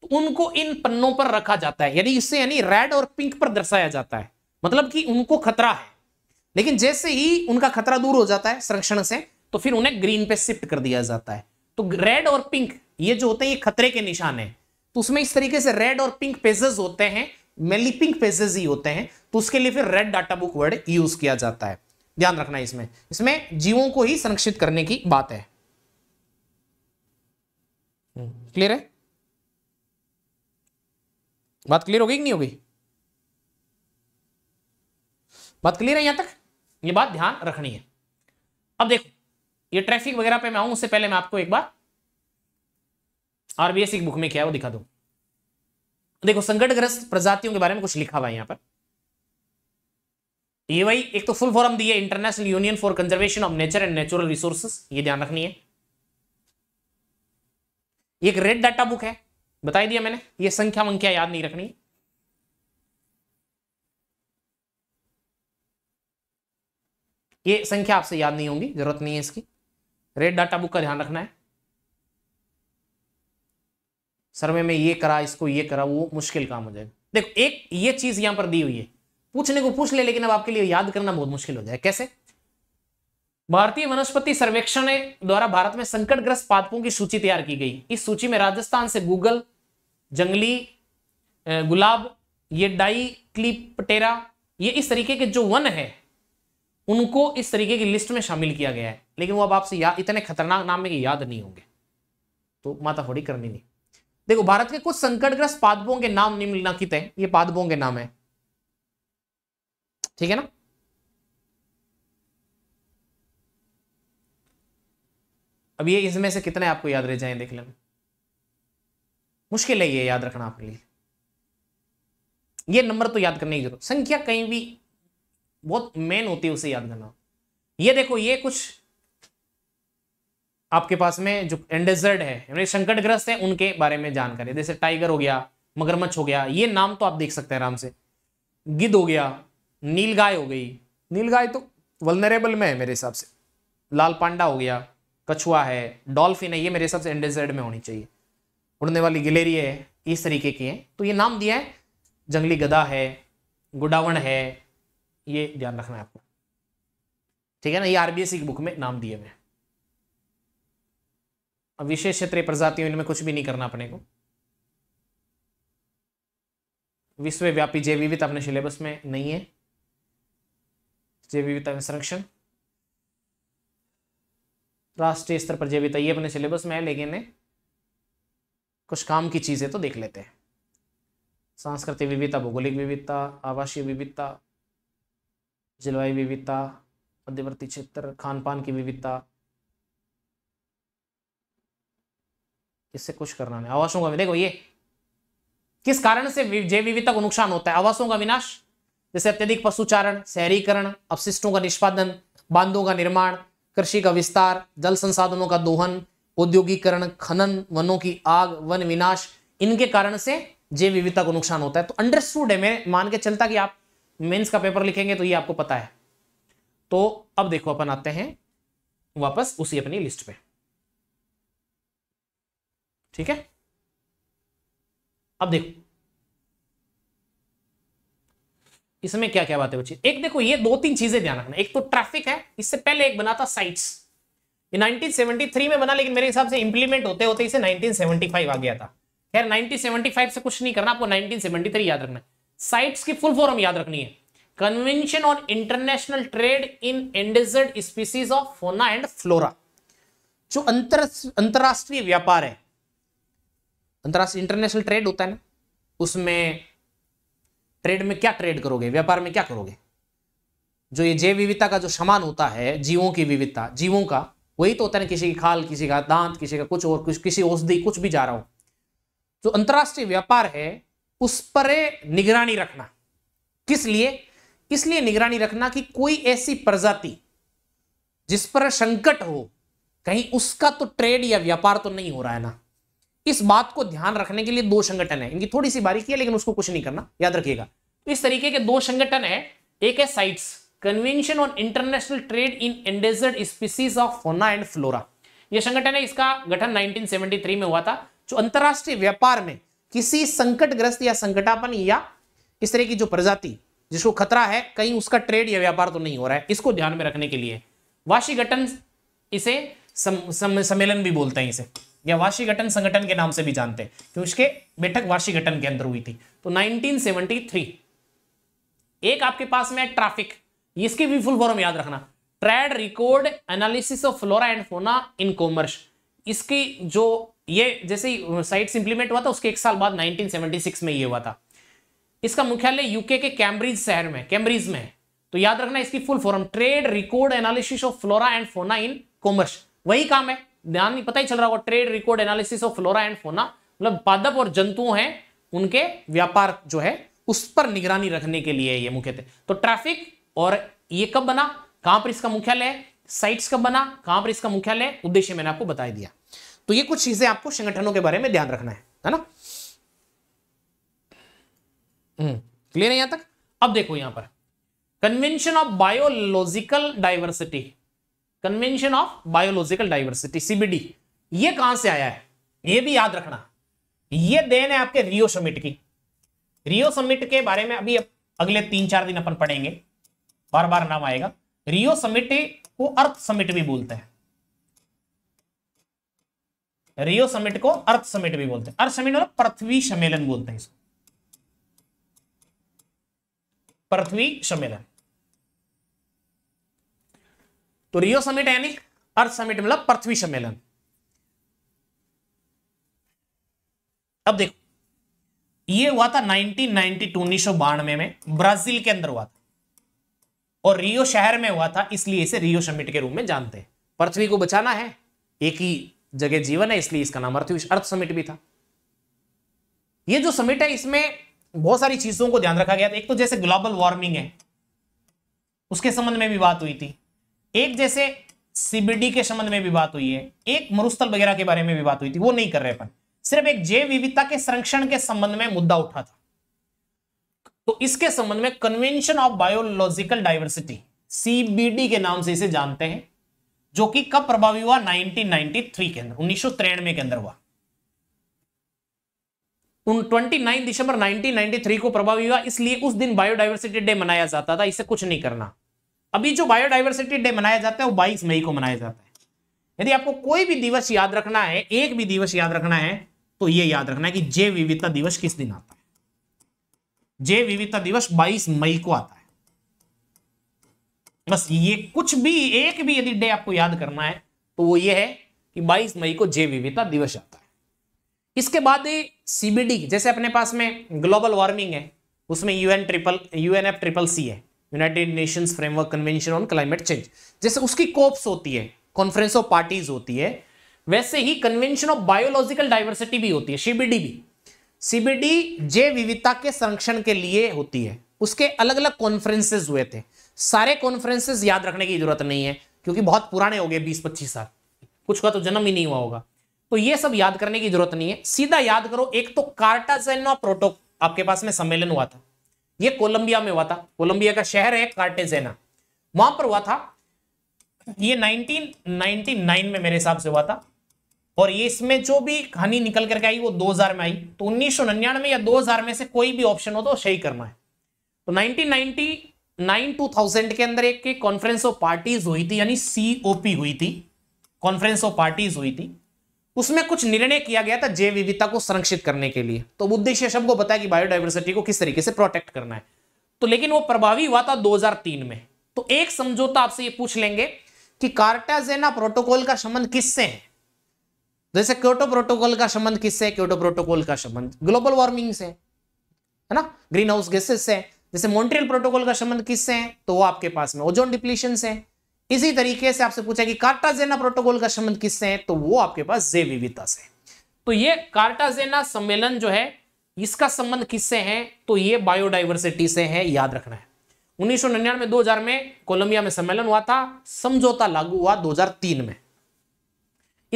तो उनको इन पन्नों पर रखा जाता है यानी इससे यानी रेड और पिंक पर दर्शाया जाता है मतलब कि उनको खतरा है लेकिन जैसे ही उनका खतरा दूर हो जाता है संरक्षण से तो फिर उन्हें ग्रीन पे शिफ्ट कर दिया जाता है तो रेड और पिंक ये जो होते हैं ये खतरे के निशान है तो उसमें इस तरीके से रेड और पिंक पेजेस होते हैं मेनली पिंक पेजेस ही होते हैं तो उसके लिए फिर red data book word use किया जाता है ध्यान रखना इसमें इसमें जीवों को ही संरक्षित करने की बात है क्लियर है बात क्लियर होगी कि नहीं होगी बात क्लियर है यहां तक ये बात ध्यान रखनी है अब देखो ये ट्रैफिक वगैरह पे मैं आऊं उससे पहले मैं आपको एक बार आरबीएस की बुक में क्या है वो दिखा दूं देखो संकटग्रस्त प्रजातियों के बारे में कुछ लिखा हुआ है यहां पर ये भाई एक तो फुल फॉर्म दी है International Union for Conservation of Nature and Natural Resources ये ध्यान रखनी है एक रेड डाटा बुक है बता दिया मैंने ये संख्या वंख्या याद नहीं रखनी ये संख्या आपसे याद नहीं होगी जरूरत नहीं है इसकी रेड डाटा बुक का ध्यान रखना है सर्वे में ये करा इसको ये करा वो मुश्किल काम हो जाएगा देखो एक ये चीज यहां पर दी हुई है पूछने को पूछ ले लेकिन अब आपके लिए याद करना बहुत मुश्किल हो जाए कैसे भारतीय वनस्पति सर्वेक्षण द्वारा भारत में संकटग्रस्त पादपों की सूची तैयार की गई इस सूची में राजस्थान से गूगल जंगली गुलाब ये डाई क्लीपटेरा ये इस तरीके के जो वन है उनको इस तरीके की लिस्ट में शामिल किया गया है लेकिन वो अब आपसे या, इतने खतरनाक नाम में याद नहीं होंगे तो फोड़ी करनी नहीं देखो भारत के कुछ संकटग्रस्त पादपों के नाम निम्नलिखित है ये पादपों के नाम है ठीक है ना अब ये इसमें से कितने आपको याद रह जाए देख लेना मुश्किल है ये याद रखना आपके लिए ये नंबर तो याद करने की जरूरत संख्या कहीं भी बहुत मेन होती है उसे याद करना ये देखो ये कुछ आपके पास में जो एंडेजर्ड है संकट ग्रस्त है उनके बारे में जानकारी जैसे टाइगर हो गया मगरमच्छ हो गया ये नाम तो आप देख सकते हैं आराम से गिद हो गया नीलगाय हो गई नीलगाय तो वलनरेबल में है मेरे हिसाब से लाल पांडा हो गया कछुआ है डॉल्फिन है ये मेरे हिसाब से एंडेजर्ड में होनी चाहिए उड़ने वाली गिलेरी है इस तरीके की है तो ये नाम दिया है जंगली गदा है गुडावण है ये ध्यान रखना है आपको ठीक है ना ये आरबीएससी e की बुक में नाम दिए हुए विशेष क्षेत्रीय प्रजातियों इनमें कुछ भी नहीं करना अपने को विश्वव्यापी जैव विविधता अपने सिलेबस में नहीं है जैव विविधता संरक्षण राष्ट्रीय स्तर पर जो भी ये अपने सिलेबस में है लेकिन कुछ काम की चीज़ें तो देख लेते हैं सांस्कृतिक विविधता भौगोलिक विविधता आवासीय विविधता जलवायु विविधता मध्यवर्ती क्षेत्र खान पान की विविधता इससे कुछ करना नहीं आवासों का देखो ये किस कारण से जैव विविधता को नुकसान होता है आवासों का विनाश जैसे अत्यधिक पशुचारण शहरीकरण अपशिष्टों का निष्पादन बांधों का निर्माण कृषि का विस्तार जल संसाधनों का दोहन औद्योगिकरण खनन वनों की आग वन विनाश इनके कारण से जैव विविधता को नुकसान होता है तो अंडरस्टूड है मैं मान के चलता कि आप मेंस का पेपर लिखेंगे तो ये आपको पता है तो अब देखो अपन आते हैं वापस उसी अपनी लिस्ट पे ठीक है अब देखो इसमें क्या क्या बातें बची एक देखो ये दो तीन चीजें ध्यान रखना एक तो ट्रैफिक है इससे पहले एक बना था साइट्स ये 1973 में बना लेकिन मेरे हिसाब से इंप्लीमेंट होते होते इसे 1975 आ गया था खैर 1975 से कुछ नहीं करना आपको 1973 याद रखना है साइट्स की फुल फॉर्म याद रखनी है Convention on International Trade in Endangered Species of Fauna and Flora जो अंतर अंतर्राष्ट्रीय व्यापार है अंतर्राष्ट्रीय इंटरनेशनल ट्रेड होता है ना उसमें ट्रेड में क्या ट्रेड करोगे व्यापार में क्या करोगे जो ये जैव विविधता का जो समान होता है जीवों की विविधता जीवों का वही तो होता है किसी की खाल किसी का दांत किसी का कुछ और कुछ किसी औषधि कुछ भी जा रहा हो जो अंतर्राष्ट्रीय व्यापार है उस पर निगरानी रखना किस लिए इसलिए निगरानी रखना कि कोई ऐसी प्रजाति जिस पर संकट हो कहीं उसका तो ट्रेड या व्यापार तो नहीं हो रहा है ना इस बात को ध्यान रखने के लिए दो संगठन है इनकी थोड़ी सी बारीकी है लेकिन उसको कुछ नहीं करना याद रखिएगा तो इस तरीके के दो संगठन है एक है CITES Convention on International Trade in Endangered Species of Fauna and Flora यह संगठन है इसका गठन 1973 में हुआ था जो अंतर्राष्ट्रीय व्यापार में किसी संकटग्रस्त या संकटापन या इस तरह की जो प्रजाति जिसको खतरा है कहीं उसका ट्रेड या व्यापार तो नहीं हो रहा है इसको ध्यान में रखने के लिए वाशी गठन इसे सम, सम, सम्मेलन भी बोलते हैं इसे या वाशी गठन संगठन के नाम से भी जानते हैं कि उसके बैठक वार्षिक गठन के अंदर हुई थी तो 1973 एक आपके पास में ट्रैफिक इसके भी फुल फॉर्म याद रखना trade record analysis of flora and fauna in commerce इसकी जो ये जैसे साइट इंप्लीमेंट हुआ था उसके एक साल बाद 1976 में ये हुआ था इसका मुख्यालय यूके के कैम्ब्रिज शहर में कैम्ब्रिज में तो याद रखना इसकी full form trade record analysis of flora and fauna in commerce वही काम है ध्यान नहीं पता ही चल रहा होगा trade record analysis of flora and fauna मतलब पादप और जंतुओं हैं उनके व्यापार जो है उस पर निगरानी रखने के लिए ये मुख्यतः तो ट्रैफिक और ये कब बना कहां पर इसका मुख्यालय है साइट्स कब बना कहां पर इसका मुख्यालय है उद्देश्य मैंने आपको बताया दिया तो ये कुछ चीजें आपको संगठनों के बारे में ध्यान रखना है है ना क्लियर हम्म, है यहां तक अब देखो यहां पर convention of biological diversity convention of biological diversity CBD ये कहां से आया है ये भी याद रखना ये देन है आपके रियो समिट की रियो समिट के बारे में अभी अगले तीन चार दिन अपन पढ़ेंगे बार बार नाम आएगा रियो समिट को अर्थ समिट भी बोलते हैं रियो समिट को अर्थ समिट भी बोलते हैं अर्थ समिट मतलब पृथ्वी सम्मेलन बोलते हैं इसको पृथ्वी सम्मेलन तो रियो समिट यानी अर्थ समिट मतलब पृथ्वी सम्मेलन अब देखो ये हुआ था 1992 उन्नीस सौ बानवे में ब्राजील के अंदर हुआ था और रियो शहर में हुआ था इसलिए इसे रियो समिट के रूप में जानते हैं पृथ्वी को बचाना है एक ही जगह जीवन है इसलिए इसका नाम अर्थ अर्थ समिट भी था ये जो समिट है इसमें बहुत सारी चीजों को ध्यान रखा गया था एक तो जैसे ग्लोबल वार्मिंग है उसके संबंध में भी बात हुई थी एक जैसे सीबीडी के संबंध में भी बात हुई है एक मरुस्थल वगैरह के बारे में भी बात हुई थी वो नहीं कर रहे अपन सिर्फ एक जैव विविधता के संरक्षण के संबंध में मुद्दा उठा था तो इसके संबंध में convention of biological diversity CBD के नाम से इसे जानते हैं जो कि कब प्रभावी हुआ 1993 के अंदर उन्नीस सौ के अंदर हुआ उन 29 दिसंबर 1993 को प्रभावी हुआ इसलिए उस दिन बायोडाइवर्सिटी डे मनाया जाता था इसे कुछ नहीं करना अभी जो बायोडाइवर्सिटी डे मनाया जाता है वो बाईस मई को मनाया जाता है यदि आपको कोई भी दिवस याद रखना है एक भी दिवस याद रखना है तो ये याद रखना है कि जैव विविधता दिवस किस दिन आता है जैव विविधता दिवस 22 मई को आता है बस ये कुछ भी एक भी यदि डे आपको याद करना है तो वो ये है कि 22 मई को जैव विविधता दिवस आता है इसके बाद सीबीडी जैसे अपने पास में ग्लोबल वार्मिंग है उसमें UN triple UNF triple C है United nations framework convention on climate change जैसे उसकी कोप्स होती है कॉन्फ्रेंस ऑफ पार्टीज होती है वैसे ही कन्वेंशन ऑफ बायोलॉजिकल डाइवर्सिटी भी होती है सीबीडी भी सीबीडी जैव विविधता के संरक्षण के लिए होती है उसके अलग अलग कॉन्फ्रेंसेज हुए थे सारे कॉन्फ्रेंसेज याद रखने की जरूरत नहीं है क्योंकि बहुत पुराने हो गए बीस पच्चीस साल कुछ का तो जन्म ही नहीं हुआ होगा तो ये सब याद करने की जरूरत नहीं है सीधा याद करो एक तो कार्टाजेना प्रोटो आपके पास में सम्मेलन हुआ था ये कोलंबिया में हुआ था कोलंबिया का शहर है कार्टेजेना वहां पर हुआ था ये 1999 में मेरे हिसाब से हुआ था और ये इसमें जो भी कहानी निकल करके आई वो 2000 में आई तो उन्नीस या 2000 में से कोई भी ऑप्शन हो तो सही करना है तो 1999 2000 के अंदर एक कॉन्फ्रेंस ऑफ पार्टीज हुई थी यानी सीओपी हुई थी कॉन्फ्रेंस ऑफ पार्टीज हुई थी उसमें कुछ निर्णय किया गया था जैव विविधता को संरक्षित करने के लिए तो उद्देश्य सबको बताया कि बायोडाइवर्सिटी को किस तरीके से प्रोटेक्ट करना है तो लेकिन वो प्रभावी हुआ था 2003 में तो एक समझौता आपसे ये पूछ लेंगे कि कार्टाजेना प्रोटोकॉल का संबंध किससे है जैसे क्योटो प्रोटोकॉल का संबंध किससे है क्योटो प्रोटोकॉल का संबंध ग्लोबल वार्मिंग से है ना ग्रीन हाउस गैसेस से जैसे मॉन्ट्रियल प्रोटोकॉल का संबंध किससे है तो वो आपके पास में ओजोन डिप्लीशन से है इसी तरीके से आपसे पूछा कि कार्टाजेना प्रोटोकॉल का संबंध किससे है तो वो आपके पास जे विविधता से तो ये कार्टाजेना सम्मेलन जो है इसका संबंध किससे है तो ये बायोडाइवर्सिटी से है याद रखना है उन्नीस सौ निन्यानवे दो हजार में कोलंबिया में सम्मेलन हुआ था समझौता लागू हुआ 2003 में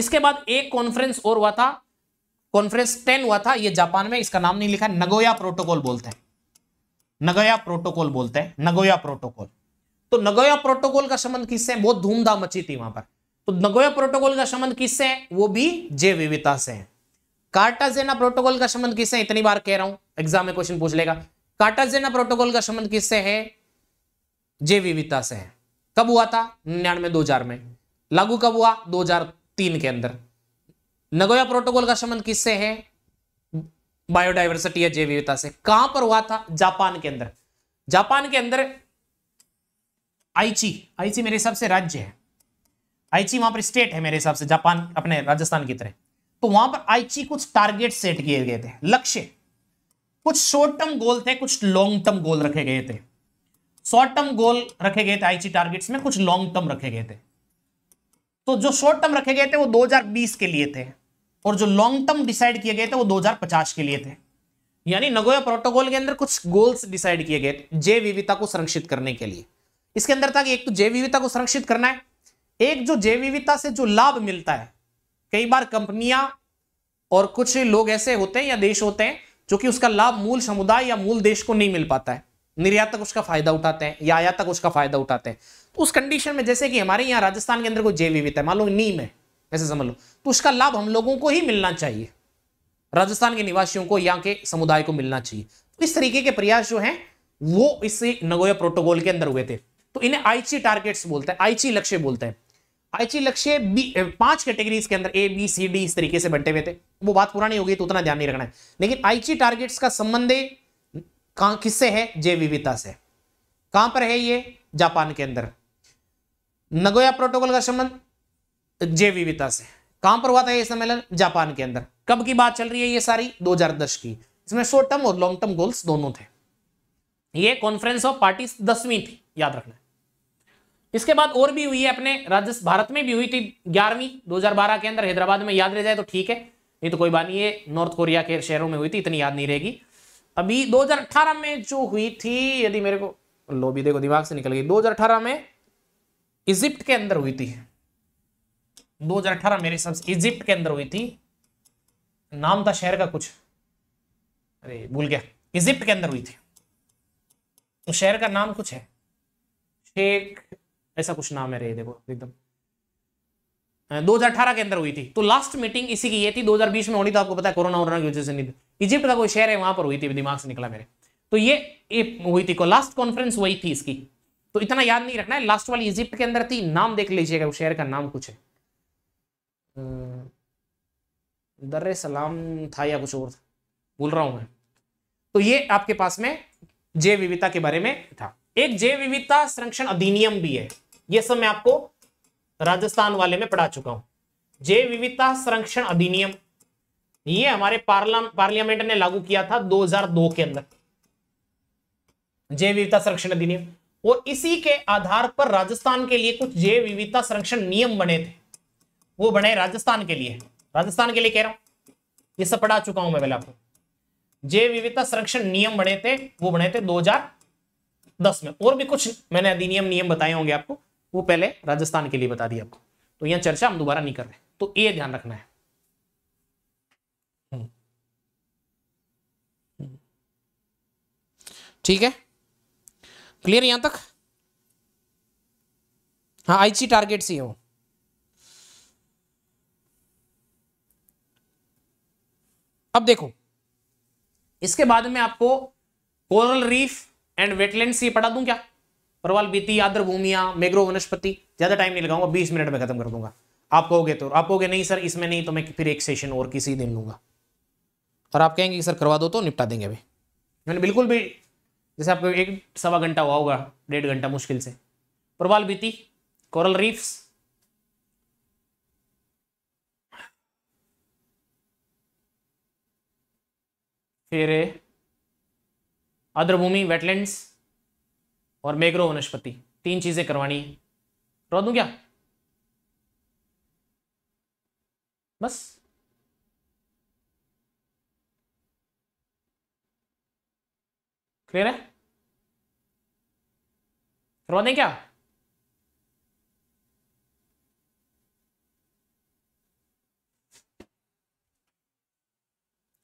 इसके बाद एक कॉन्फ्रेंस और हुआ था कॉन्फ्रेंस टेन हुआ था ये जापान में इसका नाम नहीं लिखा नगोया प्रोटोकॉल बोलते हैं नगोया प्रोटोकॉल बोलते हैं नगोया प्रोटोकॉल तो नगोया प्रोटोकॉल का संबंध किससे बहुत धूमधाम मची थी वहां पर तो नगोया प्रोटोकॉल का संबंध किससे है वो भी जैव विविधता से है कार्टाजेना प्रोटोकॉल का संबंध किससे इतनी बार कह रहा हूं एग्जाम में क्वेश्चन पूछ लेगा कार्टाजेना प्रोटोकॉल का संबंध किससे है जैव विविधता से है कब हुआ था निन्यानवे दो हजार में लागू कब हुआ 2003 के अंदर नगोया प्रोटोकॉल का संबंध किससे है बायोडाइवर्सिटी या जैव विविधता से कहां पर हुआ था जापान के अंदर जापान के अंदर आईची आईची मेरे हिसाब से राज्य है आईची वहां पर स्टेट है मेरे हिसाब से जापान अपने राजस्थान की तरह तो वहां पर आईची कुछ टारगेट सेट किए गए थे लक्ष्य कुछ शॉर्ट टर्म गोल थे कुछ लॉन्ग टर्म गोल रखे गए थे शॉर्ट टर्म गोल रखे गए थे आईची टारगेट्स में कुछ लॉन्ग टर्म रखे गए थे तो जो शॉर्ट टर्म रखे गए थे वो 2020 के लिए थे और जो लॉन्ग टर्म डिसाइड किए गए थे वो 2050 के लिए थे यानी नगोया प्रोटोकॉल के अंदर कुछ गोल्स डिसाइड किए गए थे जैव विविधता को संरक्षित करने के लिए इसके अंदर था कि एक तो जैव विविधता को संरक्षित करना है एक जो जैव विविधता से जो लाभ मिलता है कई बार कंपनियां और कुछ लोग ऐसे होते हैं या देश होते हैं जो कि उसका लाभ मूल समुदाय या मूल देश को नहीं मिल पाता है निर्यातक उसका फायदा उठाते हैं या आयातक उसका फायदा उठाते हैं तो उस कंडीशन में जैसे कि हमारे यहाँ राजस्थान के अंदर कोई जैव विविधता है मान लो नीम है ऐसे समझ लो तो उसका लाभ हम लोगों को ही मिलना चाहिए राजस्थान के निवासियों को यहाँ के समुदाय को मिलना चाहिए तो इस तरीके के प्रयास जो है वो इस नगोया प्रोटोकॉल के अंदर हुए थे तो इन्हें आईची टारगेट्स बोलते हैं आईची लक्ष्य बोलते हैं आईची लक्ष्य पांच कैटेगरीज के अंदर ए बी सी डी इस तरीके से बंटे हुए थे वो बात पुरानी होगी तो उतना ध्यान नहीं रखना है लेकिन आईची टारगेट्स का संबंध किससे है जैव विविधता से कहां पर है ये जापान के अंदर नगोया प्रोटोकॉल का संबंध जैव विविधता से कहां पर हुआ था यह सम्मेलन जापान के अंदर कब की बात चल रही है ये सारी 2010 की इसमें शॉर्ट टर्म और लॉन्ग टर्म गोल्स दोनों थे ये कॉन्फ्रेंस ऑफ पार्टी दसवीं थी याद रखना इसके बाद और भी हुई है अपने राजस्व भारत में भी हुई थी ग्यारहवीं 2012 के अंदर हैदराबाद में याद रह जाए तो ठीक है नहीं तो कोई बात नहीं है नॉर्थ कोरिया के शहरों में हुई थी इतनी याद नहीं रहेगी अभी 2018 में जो हुई थी यदि मेरे को लो भी देखो दिमाग से निकल गई 2018 में इजिप्ट के अंदर हुई थी 2018 मेरे हिसाब से इजिप्ट के अंदर हुई थी नाम था शहर का कुछ अरे भूल गया इजिप्ट के अंदर हुई थी तो शहर का नाम कुछ है शेख ऐसा कुछ नाम है रे देखो एकदम 2018 के अंदर हुई थी तो लास्ट मीटिंग इसी की ये थी 2020 में होनी था तो आपको पता है कोरोना वोरोना की वजह से नहीं इजिप्ट का कोई शहर है वहां पर हुई थी दिमाग से निकला मेरे तो ये, हुई थी को लास्ट कॉन्फ्रेंस वही थी इसकी तो इतना याद नहीं रखना है लास्ट वाली इजिप्ट के अंदर थी नाम देख लीजिएगा उस शहर का नाम कुछ है दर सलाम था या कुछ और था रहा हूं मैं तो ये आपके पास में जैव विविधता के बारे में था एक जैव विविधता संरक्षण अधिनियम भी है ये सब मैं आपको राजस्थान वाले में पढ़ा चुका हूं जैव विविधता संरक्षण अधिनियम ये हमारे पार्लियामेंट ने लागू किया था 2002 के अंदर जैव विविधता संरक्षण अधिनियम और इसी के आधार पर राजस्थान के लिए कुछ जैव विविधता संरक्षण नियम बने थे वो बने राजस्थान के लिए राजस्थान के लिए कह रहा हूं ये सब पढ़ा चुका हूं मैं पहले आपको जैव विविधता संरक्षण नियम बने थे वो बने थे 2010 में और भी कुछ मैंने अधिनियम नियम बताए होंगे आपको वो पहले राजस्थान के लिए बता दिया आपको तो यहां चर्चा हम दोबारा नहीं कर रहे तो ये ध्यान रखना है हम्म। हम्म। ठीक है क्लियर यहां तक हाँ आईसी टारगेट सी हो अब देखो इसके बाद में आपको कोरल रीफ एंड वेटलैंड सी पढ़ा दूं क्या प्रवाल बीती आद्र भूमिया मेग्रो वनस्पति ज़्यादा टाइम नहीं लगाऊंगा बीस मिनट में खत्म कर दूंगा आप कहोगे तो आप कहोगे नहीं सर इसमें नहीं तो मैं फिर एक सेशन और किसी दिन लूंगा और आप कहेंगे सर करवा दो तो निपटा देंगे अभी मैंने बिल्कुल भी जैसे आपको एक सवा घंटा हुआ होगा डेढ़ घंटा मुश्किल से प्रवाल बीती कोरल रीफ्स फिर आर्द्रभूमि वेटलैंड्स और मैग्रो वनस्पति तीन चीजें करवानी है करवा दू क्या बस क्लियर है करवा दें क्या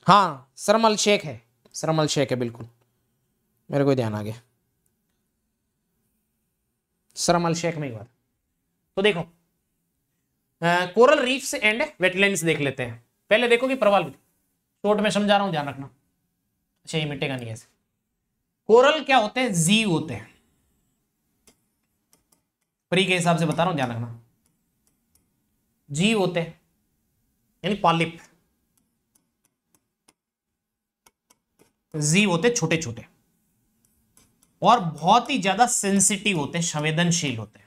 हाँ सरमल शेख है सरमल शेख है बिल्कुल मेरे को ध्यान आ गया सरम अल शेख में हुआ था तो देखो कोरल रीफ्स एंड वेटलैंड देख लेते हैं पहले देखो कि प्रवाल शॉर्ट में समझा रहा हूं ध्यान रखना अच्छा ये मिटेगा नहीं ऐसे कोरल क्या होते हैं जीव होते हैं परी के हिसाब से बता रहा हूं ध्यान रखना जीव होते हैं यानी पालिप जीव होते छोटे छोटे और बहुत ही ज्यादा सेंसिटिव होते हैं संवेदनशील होते हैं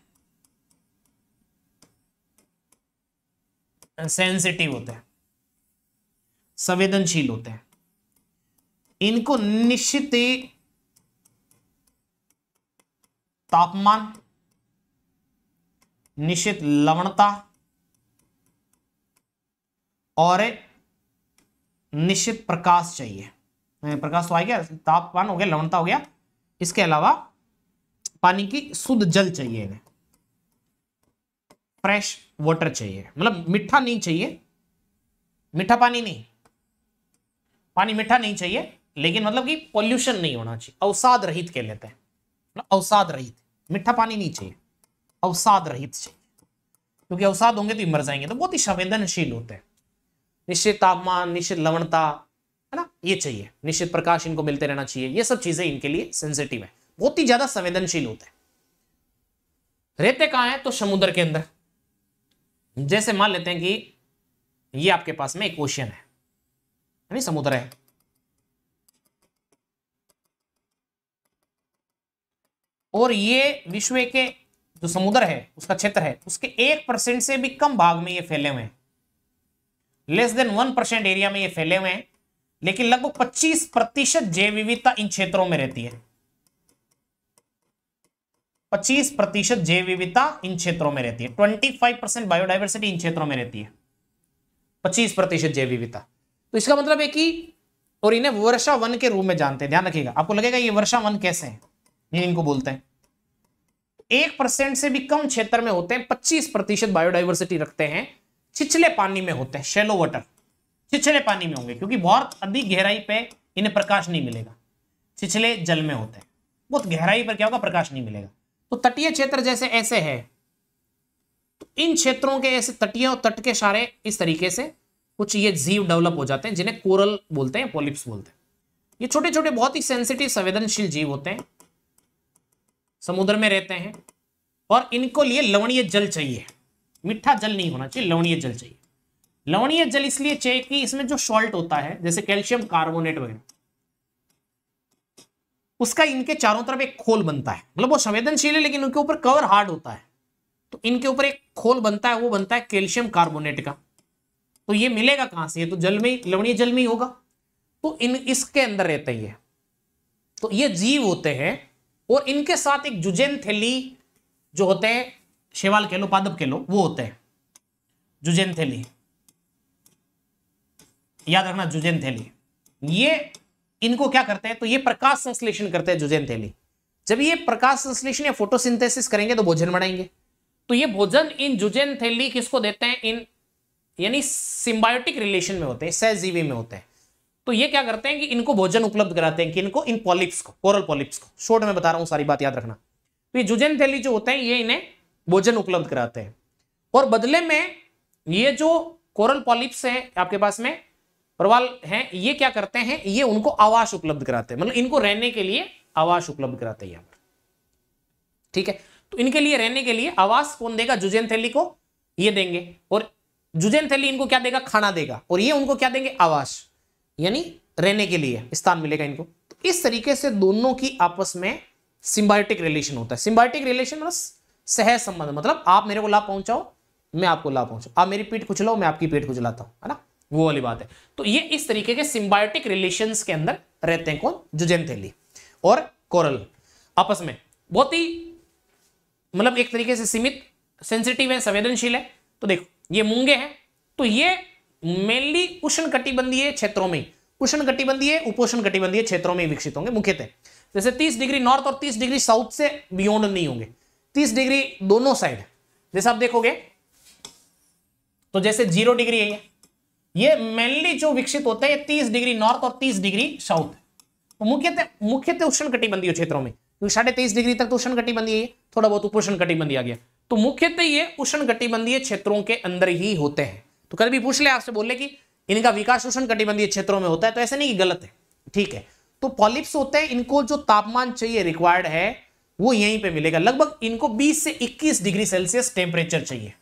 सेंसिटिव होते हैं संवेदनशील होते हैं इनको निश्चित तापमान निश्चित लवणता और निश्चित प्रकाश चाहिए प्रकाश तो आ गया तापमान हो गया लवणता हो गया इसके अलावा पानी की शुद्ध जल चाहिए फ्रेश वाटर चाहिए मतलब मीठा नहीं चाहिए मीठा पानी नहीं पानी मीठा नहीं चाहिए लेकिन मतलब कि पॉल्यूशन नहीं होना चाहिए अवसाद रहित कह लेते हैं मतलब अवसाद रहित मीठा पानी नहीं चाहिए अवसाद रहित चाहिए क्योंकि अवसाद होंगे तो मर जाएंगे तो बहुत ही संवेदनशील होते हैं निश्चित तापमान निश्चित लवणता है ना ये चाहिए निश्चित प्रकाश इनको मिलते रहना चाहिए ये सब चीजें इनके लिए सेंसिटिव है बहुत ही ज्यादा संवेदनशील होते हैं रहते कहा है तो समुद्र के अंदर जैसे मान लेते हैं कि ये आपके पास में एक ओशियन है नहीं समुद्र है और ये विश्व के जो समुद्र है उसका क्षेत्र है उसके एक परसेंट से भी कम भाग में ये फैले हुए हैं less than one percent area में ये फैले हुए हैं लेकिन लगभग 25 प्रतिशत जैव विविधता इन क्षेत्रों में रहती है 25 प्रतिशत जैव विविधता इन क्षेत्रों में रहती है 25 परसेंट बायोडाइवर्सिटी इन क्षेत्रों में रहती है 25 प्रतिशत जैव विविधता तो इसका मतलब है कि और इन्हें वर्षा वन के रूप में जानते हैं ध्यान रखिएगा आपको लगेगा ये वर्षा वन कैसे है ये इनको बोलते हैं एक परसेंट से भी कम क्षेत्र में होते हैं पच्चीस प्रतिशत बायोडाइवर्सिटी रखते हैं छिछले पानी में होते हैं शेलो वाटर छिछले पानी में होंगे क्योंकि बहुत अधिक गहराई पे इन्हें प्रकाश नहीं मिलेगा छिछले जल में होते हैं बहुत गहराई पर क्या होगा प्रकाश नहीं मिलेगा तो तटीय क्षेत्र जैसे ऐसे है तो इन क्षेत्रों के ऐसे तटीय और तट के सारे इस तरीके से कुछ ये जीव डेवलप हो जाते हैं जिन्हें कोरल बोलते हैं पोलिप्स बोलते हैं ये छोटे छोटे बहुत ही सेंसिटिव संवेदनशील जीव होते हैं समुद्र में रहते हैं और इनको लिए लवणीय जल चाहिए मीठा जल नहीं होना चाहिए लवणीय जल चाहिए लवणीय जल इसलिए चाहिए कि इसमें जो सॉल्ट होता है जैसे कैल्शियम कार्बोनेट वगैरह उसका इनके चारों तरफ एक खोल बनता है मतलब वो संवेदनशील है लेकिन उनके ऊपर कवर हार्ड होता है तो इनके ऊपर एक खोल बनता है वो बनता है कैल्शियम कार्बोनेट का तो ये मिलेगा कहां से ये तो जल में लवणीय जल में ही होगा तो इन इसके अंदर रहता ही है तो ये जीव होते हैं और इनके साथ एक जुजेन थैली जो होते हैं शेवाल कह लो पादप कह लो वो होते हैं जुजेन थैली याद रखना जुजेन थैली ये इनको क्या करते हैं तो ये प्रकाश संश्लेषण करते हैं जुजेन थैली जब ये प्रकाश संश्लेषण या फोटोसिंथेसिस करेंगे तो भोजन बनाएंगे तो ये भोजन इन जुजेन थैली किसको देते हैं इन यानी सिम्बायोटिक रिलेशन में होते हैं सहजीवी में होते हैं तो ये क्या करते हैं कि इनको भोजन उपलब्ध कराते हैं कि इनको इन पॉलिप्स को कोरल पॉलिप्स को शोर्ट में बता रहा हूं सारी बात याद रखना तो ये जुजेन थैली जो होते हैं ये इन्हें भोजन उपलब्ध कराते हैं और बदले में ये जो कोरल पॉलिप्स हैं आपके पास में प्रवाल हैं ये क्या करते हैं ये उनको आवास उपलब्ध कराते हैं मतलब इनको रहने के लिए आवास उपलब्ध कराते हैं यहां पर ठीक है तो इनके लिए रहने के लिए आवास कौन देगा जुजेन थैली को ये देंगे और जुजेन थैली इनको क्या देगा खाना देगा और ये उनको क्या देंगे आवास यानी रहने के लिए स्थान मिलेगा इनको तो इस तरीके से दोनों की आपस में सिम्बायोटिक रिलेशन होता है सिम्बायोटिक रिलेशन मतलब सह संबंध मतलब आप मेरे को लाभ पहुंचाओ मैं आपको लाभ पहुंचाऊ आप मेरी पीठ कुचलाओ मैं आपकी पीठ कुचलाता हूं है ना वो वाली बात है तो ये इस तरीके के सिम्बायोटिक रिलेशन के अंदर रहते हैं कौन जुजेमथेली और कोरल आपस में बहुत ही मतलब एक तरीके से सीमित सेंसिटिव है संवेदनशील है तो देखो ये मूंगे हैं तो ये मेनली उष्ण कटिबंधीय क्षेत्रों में उष्ण कटिबंधीय उपोषण कटिबंधीय क्षेत्रों में विकसित होंगे मुख्यतः जैसे 30 डिग्री नॉर्थ और 30 डिग्री साउथ से बियॉन्ड नहीं होंगे 30 डिग्री दोनों साइड जैसे आप देखोगे तो जैसे जीरो डिग्री है ये मेनली जो विकसित होते हैं तीस डिग्री नॉर्थ और तीस डिग्री साउथ तो मुख्यतः मुख्यतः उष्ण कटिबंधीय क्षेत्रों में क्योंकि साढ़े तेईस डिग्री तक तो उष्ण कटिबंधीय है थोड़ा बहुत उपोषण कटिबंधी आ गया तो मुख्यतः ये उष्ण कटिबंधीय क्षेत्रों के अंदर ही होते हैं तो कभी पूछ ले आपसे बोले कि इनका विकास उष्ण कटिबंधीय क्षेत्रों में होता है तो ऐसे नहीं कि गलत है ठीक है तो पॉलिप्स होते हैं इनको जो तापमान चाहिए रिक्वायर्ड है वो यहीं पर मिलेगा लगभग इनको बीस से इक्कीस डिग्री सेल्सियस टेम्परेचर चाहिए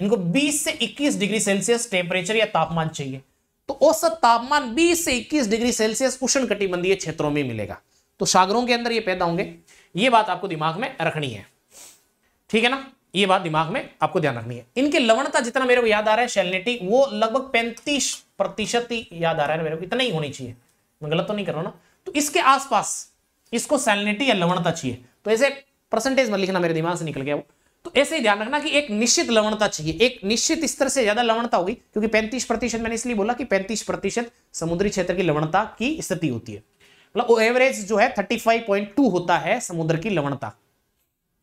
इनको 20 से 21 डिग्री सेल्सियस टेम्परेचर या तापमान चाहिए तो औसत तापमान 20 से 21 डिग्री सेल्सियस उष्ण कटिबंधीय क्षेत्रों में मिलेगा तो सागरों के अंदर ये पैदा होंगे ये बात आपको दिमाग में रखनी है ठीक है ना ये बात दिमाग में आपको ध्यान रखनी है इनके लवणता जितना मेरे को याद आ रहा है शेलनेटी वो लगभग पैंतीस प्रतिशत ही याद आ रहा है मेरे को इतना ही होनी चाहिए मैं गलत तो नहीं कर रहा ना तो इसके आसपास इसको सैलिनिटी या लवणता चाहिए तो ऐसे परसेंटेज में लिखना मेरे दिमाग से निकल गया वो तो ऐसे ही ध्यान रखना कि एक निश्चित लवणता चाहिए एक निश्चित स्तर से ज्यादा लवणता होगी क्योंकि पैंतीस प्रतिशत मैंने इसलिए बोला कि पैंतीस प्रतिशत समुद्री क्षेत्र की लवणता की स्थिति होती है मतलब एवरेज जो है थर्टी फाइव पॉइंट टू होता है समुद्र की लवणता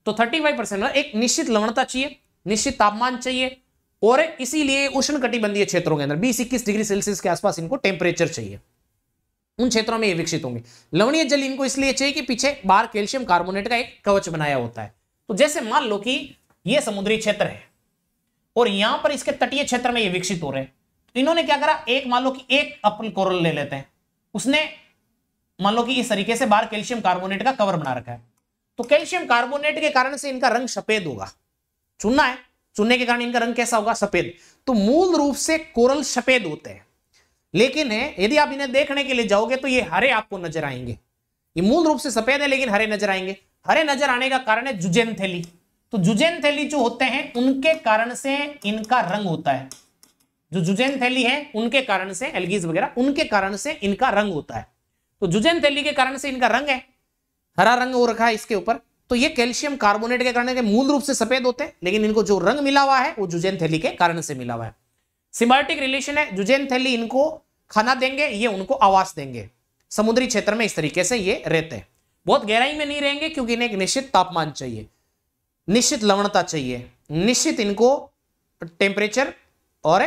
तो थर्टी फाइव परसेंट एक निश्चित लवणता चाहिए निश्चित तापमान चाहिए और इसीलिए उष्ण कटिबंधीय क्षेत्रों के अंदर बीस इक्कीस डिग्री सेल्सियस के आसपास इनको टेम्परेचर चाहिए उन क्षेत्रों में ये विकसित होंगे लवणीय जल इनको इसलिए चाहिए कि पीछे बाहर कैल्शियम कार्बोनेट का एक कवच बनाया होता है तो जैसे मान लो कि यह समुद्री क्षेत्र है और यहां पर इसके तटीय क्षेत्र में ये विकसित हो रहे हैं तो इन्होंने क्या करा एक मान लो कि एक अपन कोरल ले लेते हैं उसने मान लो कि इस तरीके से बाहर कैल्शियम कार्बोनेट का कवर बना रखा है तो कैल्शियम कार्बोनेट के कारण से इनका रंग सफेद होगा चुनना है चुनने के कारण इनका रंग कैसा होगा सफेद तो मूल रूप से कोरल सफेद होते हैं लेकिन यदि आप इन्हें देखने के लिए जाओगे तो ये हरे आपको नजर आएंगे ये मूल रूप से सफेद है लेकिन हरे नजर आएंगे हरे नजर आने का कारण है जुजेन थैली तो जुजेन थैली जो होते हैं उनके कारण से इनका रंग होता है जो जुजेन थैली है उनके कारण से एलगीज वगैरह उनके कारण से इनका रंग होता है तो जुजेन थैली के कारण से इनका रंग है हरा रंग हो रखा है इसके ऊपर तो ये कैल्शियम कार्बोनेट के कारण मूल रूप से सफेद होते हैं लेकिन इनको जो रंग मिला हुआ है वो जुजेन थैली के कारण से मिला हुआ है सिमार्टिक रिलेशन है जुजेन थैली इनको खाना देंगे ये उनको आवास देंगे समुद्री क्षेत्र में इस तरीके से ये रहते हैं बहुत गहराई में नहीं रहेंगे क्योंकि इन्हें एक निश्चित तापमान चाहिए निश्चित लवणता चाहिए निश्चित इनको टेम्परेचर और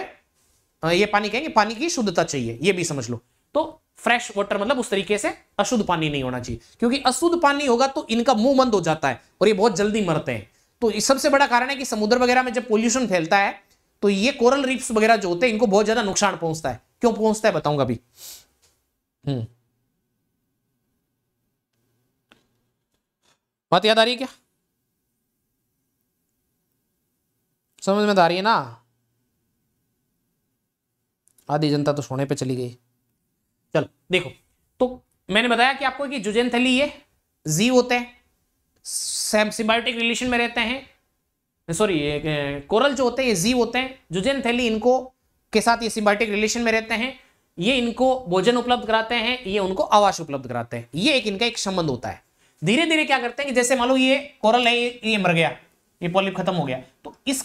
ये पानी कहेंगे पानी की शुद्धता चाहिए ये भी समझ लो तो फ्रेश वाटर मतलब उस तरीके से अशुद्ध पानी नहीं होना चाहिए क्योंकि अशुद्ध पानी होगा तो इनका मुंह बंद हो जाता है और ये बहुत जल्दी मरते हैं तो इस सबसे बड़ा कारण है कि समुद्र वगैरह में जब पोल्यूशन फैलता है तो ये कोरल रिप्स वगैरह जो होते हैं इनको बहुत ज्यादा नुकसान पहुंचता है क्यों पहुंचता है बताऊंगा अभी हम्म बात याद आ रही है क्या समझ में तो आ रही है ना आधी जनता तो सोने पे चली गई चलो देखो तो मैंने बताया कि आपको कि थली ये जी होते हैं सिम्बायोटिक रिलेशन में रहते हैं सॉरी कोरल जो होते हैं ये जी होते हैं जुजेन थैली इनको के साथ ये सिम्बायोटिक रिलेशन में रहते हैं ये इनको भोजन उपलब्ध कराते हैं ये उनको आवास उपलब्ध कराते हैं ये एक इनका एक संबंध होता है धीरे धीरे क्या करते हैं कि जैसे मान लो ये कोरल है ये मर गया ये पॉलिप खत्म हो गया तो इस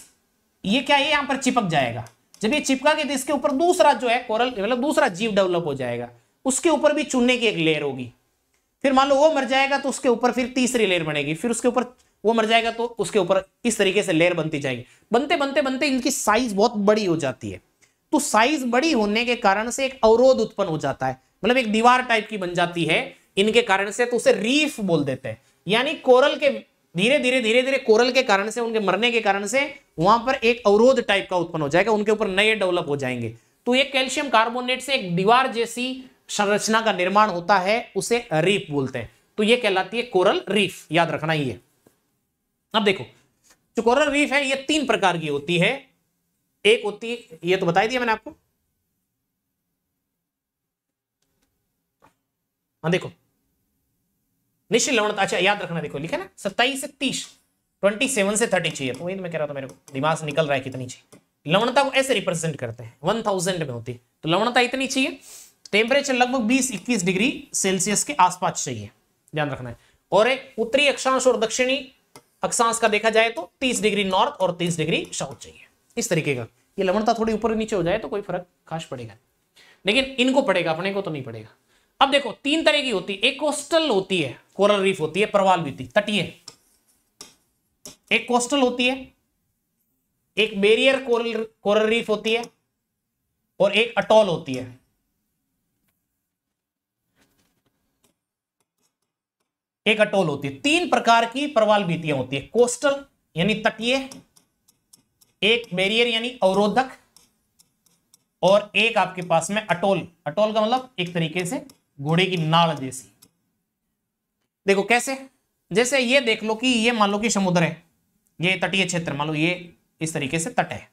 ये क्या ये यहाँ पर चिपक जाएगा जब ये चिपका के तो इसके ऊपर दूसरा जो है कोरल मतलब दूसरा जीव डेवलप हो जाएगा उसके ऊपर भी चुनने की एक लेयर होगी फिर मान लो वो मर जाएगा तो उसके ऊपर फिर तीसरी लेयर बनेगी फिर उसके ऊपर वो मर जाएगा तो उसके ऊपर इस तरीके से लेयर बनती जाएगी बनते बनते बनते इनकी साइज बहुत बड़ी हो जाती है तो साइज बड़ी होने के कारण से एक अवरोध उत्पन्न हो जाता है मतलब एक दीवार टाइप की बन जाती है इनके कारण से तो उसे रीफ बोल देते हैं यानी कोरल के धीरे धीरे धीरे धीरे कोरल के कारण से उनके मरने के कारण से वहां पर एक अवरोध टाइप का उत्पन्न हो जाएगा उनके ऊपर नए डेवलप हो जाएंगे तो ये कैल्शियम कार्बोनेट से एक दीवार जैसी संरचना का निर्माण होता है उसे रीफ बोलते हैं तो ये कहलाती है कोरल रीफ याद रखना ये अब देखो जो कोरल रीफ है ये तीन प्रकार की होती है एक होती है ये तो बता दिया मैंने आपको हाँ देखो निश्चित लवणता अच्छा याद रखना देखो लिखे ना सत्ताईस से तीस ट्वेंटी सेवन से थर्टी चाहिए तो वही मैं कह रहा था मेरे को दिमाग निकल रहा है कितनी चाहिए लवणता को ऐसे रिप्रेजेंट करते हैं वन थाउजेंड में होती है तो लवणता इतनी चाहिए टेम्परेचर लगभग बीस इक्कीस डिग्री सेल्सियस के आसपास चाहिए ध्यान रखना है और उत्तरी अक्षांश और दक्षिणी अक्षांश का देखा जाए तो तीस डिग्री नॉर्थ और तीस डिग्री साउथ चाहिए इस तरीके का ये लवणता थोड़ी ऊपर नीचे हो जाए तो कोई फर्क खास पड़ेगा लेकिन इनको पड़ेगा अपने को तो नहीं पड़ेगा अब देखो तीन तरह की होती है एक कोस्टल होती है कोरल रीफ होती है प्रवालविति तटीय एक कोस्टल होती है एक बेरियर कोरल कोरल रीफ होती है और एक अटोल होती है एक अटोल होती है तीन प्रकार की प्रवाल भीतियां होती है कोस्टल यानी तटीय एक बेरियर यानी अवरोधक और एक आपके पास में अटोल अटोल का मतलब एक तरीके से घोड़े की नाड़ जैसी देखो कैसे जैसे ये देख लो कि ये मान लो कि समुद्र है ये तटीय क्षेत्र मान लो ये इस तरीके से तट है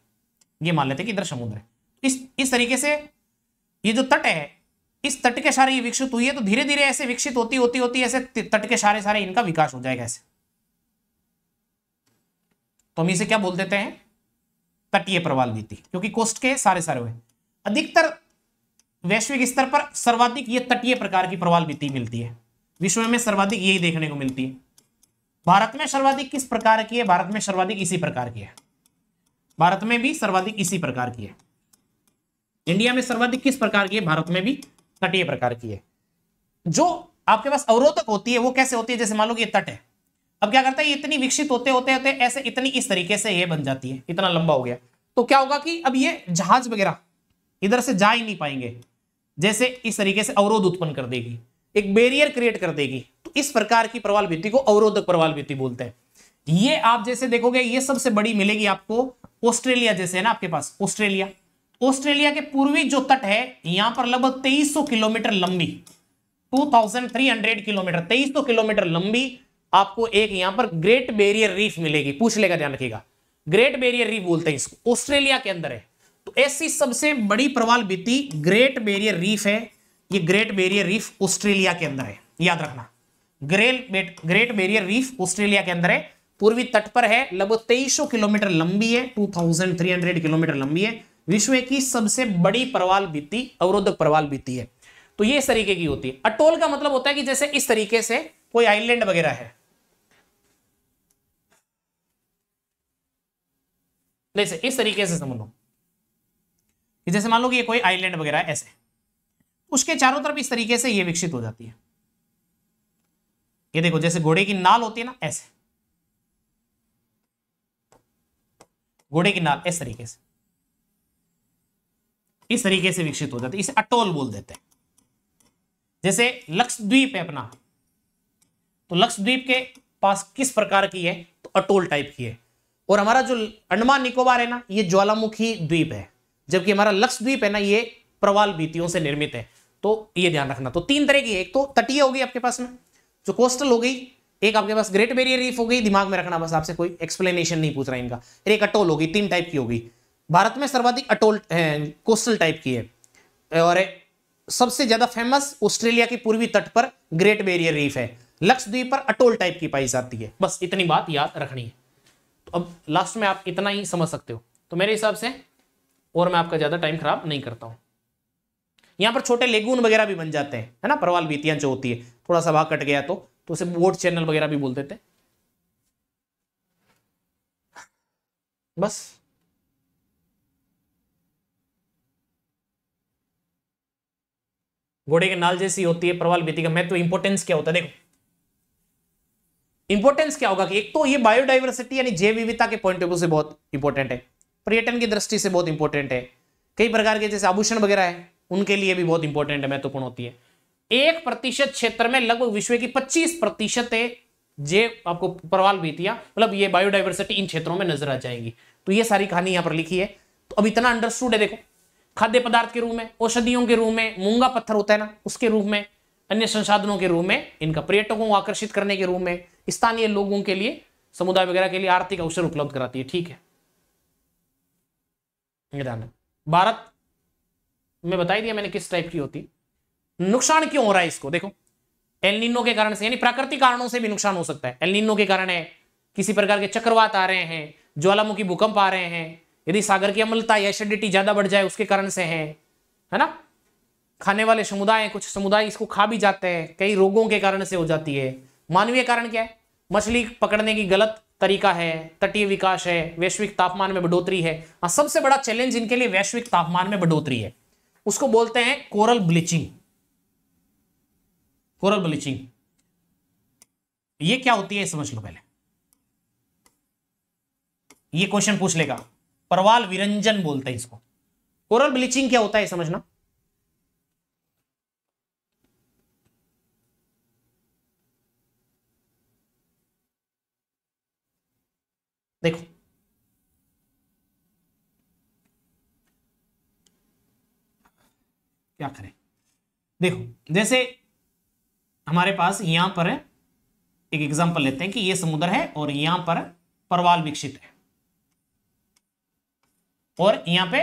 ये मान लेते कि इधर समुद्र है इस इस तरीके से ये जो तट है इस तट के सारे ये विकसित हुई है तो धीरे धीरे ऐसे विकसित होती होती होती ऐसे तट के सारे सारे इनका विकास हो जाएगा ऐसे तो हम इसे क्या बोल देते हैं तटीय प्रवाल नीति क्योंकि कोस्ट के सारे सारे हुए अधिकतर वैश्विक स्तर पर सर्वाधिक ये तटीय प्रकार की प्रवाल नीति मिलती है विश्व में सर्वाधिक यही देखने को मिलती है भारत में सर्वाधिक किस प्रकार की है भारत में सर्वाधिक इसी प्रकार की है भारत में भी सर्वाधिक इसी प्रकार की है इंडिया में सर्वाधिक किस प्रकार की है भारत में भी तटीय प्रकार की है जो आपके पास अवरोधक होती है वो कैसे होती है जैसे मान लो कि तट है अब क्या करता है इतनी विकसित होते होते होते ऐसे इतनी इस तरीके से ये बन जाती है इतना लंबा हो गया तो क्या होगा कि अब ये जहाज वगैरह इधर से जा ही नहीं पाएंगे जैसे इस तरीके से अवरोध उत्पन्न कर देगी एक बेरियर क्रिएट कर देगी तो इस प्रकार की प्रवाल भित्ति को अवरोधक प्रवाल भित्ति बोलते हैं ये आप जैसे देखोगे ये सबसे बड़ी मिलेगी आपको ऑस्ट्रेलिया जैसे है ना आपके पास ऑस्ट्रेलिया ऑस्ट्रेलिया के पूर्वी जो तट है यहां पर लगभग 2300 किलोमीटर लंबी 2300 किलोमीटर 2300 किलोमीटर लंबी आपको एक यहां पर ग्रेट बेरियर रीफ मिलेगी पूछ लेगा ध्यान रखिएगा ग्रेट बेरियर रीफ बोलते हैं इसको ऑस्ट्रेलिया के अंदर है तो ऐसी सबसे बड़ी प्रवाल बीती ग्रेट बेरियर रीफ है ये ग्रेट बेरियर रीफ ऑस्ट्रेलिया के अंदर है याद रखना great great barrier reef Australia के अंदर है पूर्वी तट पर है लगभग तेईसो किलोमीटर लंबी है 2300 किलोमीटर लंबी है विश्व की सबसे बड़ी प्रवाल भित्ति अवरोधक प्रवाल भित्ति है तो ये इस तरीके की होती है अटोल का मतलब होता है कि जैसे इस तरीके से कोई आइलैंड वगैरह है जैसे इस तरीके से समझ लो जैसे मान लो कि ये कोई आइलैंड वगैरह ऐसे उसके चारों तरफ इस तरीके से ये विकसित हो जाती है ये देखो जैसे घोड़े की नाल होती है ना ऐसे घोड़े की नाल इस तरीके से इस तरीके से विकसित हो जाती है इसे अटोल बोल देते हैं जैसे लक्षद्वीप है अपना तो लक्षद्वीप के पास किस प्रकार की है तो अटोल टाइप की है और हमारा जो अंडमान निकोबार है ना ये ज्वालामुखी द्वीप है जबकि हमारा लक्षद्वीप है ना ये प्रवाल बीतियों से निर्मित है तो ये ध्यान रखना तो तीन तरह की एक तो तटीय होगी आपके पास में जो कोस्टल हो गई एक आपके पास ग्रेट बेरियर रीफ हो गई दिमाग में रखना बस आपसे कोई एक्सप्लेनेशन नहीं पूछ रहा इनका एक अटोल होगी तीन टाइप की होगी भारत में सर्वाधिक अटोल कोस्टल टाइप की है और सबसे ज्यादा फेमस ऑस्ट्रेलिया के पूर्वी तट पर ग्रेट बेरियर रीफ है लक्षद्वीप पर अटोल टाइप की पाई जाती है बस इतनी बात याद रखनी है तो अब लास्ट में आप इतना ही समझ सकते हो तो मेरे हिसाब से और मैं आपका ज़्यादा टाइम खराब नहीं करता हूं यहाँ पर छोटे लेगून वगैरह भी बन जाते हैं है ना परवाल बीतियां जो होती है थोड़ा सा भाग कट गया तो, तो उसे बोट चैनल वगैरह भी बोलते देते बस घोड़े के नाल जैसी होती है प्रवाल बीती का महत्व तो इंपोर्टेंस क्या होता है देखो इंपोर्टेंस क्या होगा कि एक तो ये बायोडाइवर्सिटी यानी जैव विविधता के पॉइंट ऑफ व्यू से बहुत इंपॉर्टेंट है पर्यटन की दृष्टि से बहुत इंपॉर्टेंट है कई प्रकार के जैसे आभूषण वगैरह है उनके लिए भी बहुत इंपॉर्टेंट है महत्वपूर्ण होती है एक प्रतिशत क्षेत्र में लगभग विश्व की पच्चीस प्रतिशत जे आपको प्रवाल बीतिया मतलब ये बायोडाइवर्सिटी इन क्षेत्रों में नजर आ जाएगी तो ये सारी कहानी यहां पर लिखी है तो अब इतना अंडरस्टूड है देखो खाद्य पदार्थ के रूप में औषधियों के रूप में मूंगा पत्थर होता है ना उसके रूप में अन्य संसाधनों के रूप में इनका पर्यटकों को आकर्षित करने के रूप में स्थानीय लोगों के लिए समुदाय वगैरह के लिए आर्थिक अवसर उपलब्ध कराती है ठीक है भारत मैं बता ही दिया मैंने किस टाइप की होती नुकसान क्यों हो रहा है इसको देखो एलनिनो के कारण से यानी प्राकृतिक कारणों से भी नुकसान हो सकता है एलनिनो के कारण है किसी प्रकार के चक्रवात आ रहे हैं ज्वालामुखी भूकंप आ रहे हैं यदि सागर की अम्लता या एसिडिटी ज्यादा बढ़ जाए उसके कारण से है है ना खाने वाले समुदाय कुछ समुदाय इसको खा भी जाते हैं कई रोगों के कारण से हो जाती है मानवीय कारण क्या है मछली पकड़ने की गलत तरीका है तटीय विकास है वैश्विक तापमान में बढ़ोतरी है हाँ, सबसे बड़ा चैलेंज इनके लिए वैश्विक तापमान में बढ़ोतरी है उसको बोलते हैं कोरल ब्लीचिंग कोरल ब्लीचिंग ये क्या होती है समझ लो पहले ये क्वेश्चन पूछ लेगा परवाल विरंजन बोलते हैं इसको कोरल ब्लीचिंग क्या होता है समझना देखो क्या करें देखो जैसे हमारे पास यहां पर एक एग्जाम्पल लेते हैं कि यह समुद्र है और यहां पर परवाल विकसित है और यहां पे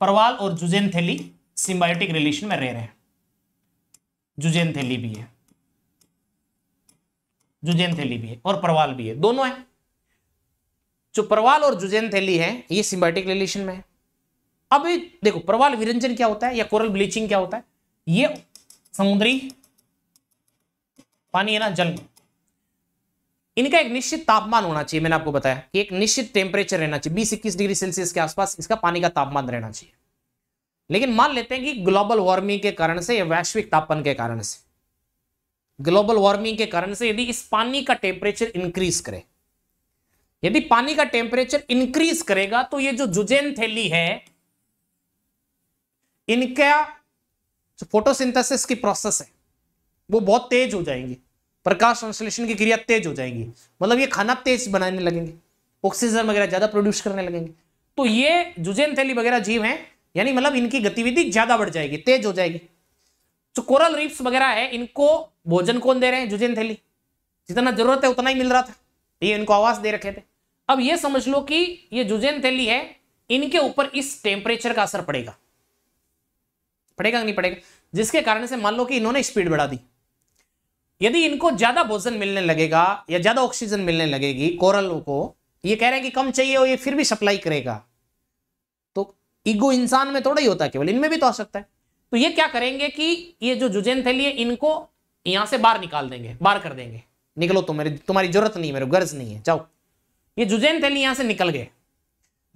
परवाल और जुजेन थैली सिम्बायोटिक रिलेशन में रह रहे हैं थैली भी है जुजेन थैली भी है और परवाल भी है दोनों है जो परवाल और थैली है ये सिम्बायोटिक रिलेशन में है अब देखो प्रवाल विरंजन क्या होता है या कोरल ब्लीचिंग क्या होता है ये समुद्री पानी है ना जल इनका एक निश्चित तापमान होना चाहिए मैंने आपको बताया कि एक निश्चित टेम्परेचर रहना चाहिए बीस इक्कीस डिग्री सेल्सियस के आसपास इसका पानी का तापमान रहना चाहिए लेकिन मान लेते हैं कि ग्लोबल वार्मिंग के कारण से या वैश्विक तापमान के कारण से ग्लोबल वार्मिंग के कारण से यदि इस पानी का टेम्परेचर इंक्रीज करे यदि पानी का टेम्परेचर इंक्रीज करेगा तो ये जो जुजेन थैली है इनका जो फोटोसिंथेसिस की प्रोसेस है वो बहुत तेज हो जाएंगी प्रकाश संश्लेषण की क्रिया तेज हो जाएगी मतलब ये खाना तेज बनाने लगेंगे ऑक्सीजन वगैरह ज्यादा प्रोड्यूस करने लगेंगे तो ये जुजेन थैली वगैरह जीव है यानी मतलब इनकी गतिविधि ज्यादा बढ़ जाएगी तेज हो जाएगी जो कोरल रिप्स वगैरह है इनको भोजन कौन दे रहे हैं जुजेन थैली जितना जरूरत है उतना ही मिल रहा था ये इनको आवास दे रखे थे अब ये समझ लो कि ये जुजेन थैली है इनके ऊपर इस टेम्परेचर का असर पड़ेगा पड़ेगा नहीं पड़ेगा जिसके कारण से मान लो कि इन्होंने स्पीड बढ़ा दी यदि इनको ज्यादा भोजन मिलने लगेगा या ज्यादा ऑक्सीजन मिलने लगेगी कोरल को ये कह रहे हैं कि कम चाहिए और ये फिर भी सप्लाई करेगा तो ईगो इंसान में थोड़ा ही होता है केवल इनमें भी तो आ सकता है तो ये क्या करेंगे कि ये जो जुजेन थैली इनको यहां से बाहर निकाल देंगे बाहर कर देंगे निकलो तुम तो मेरे तुम्हारी जरूरत नहीं है मेरे गर्ज नहीं है जाओ ये जुजेन थैली यहां से निकल गए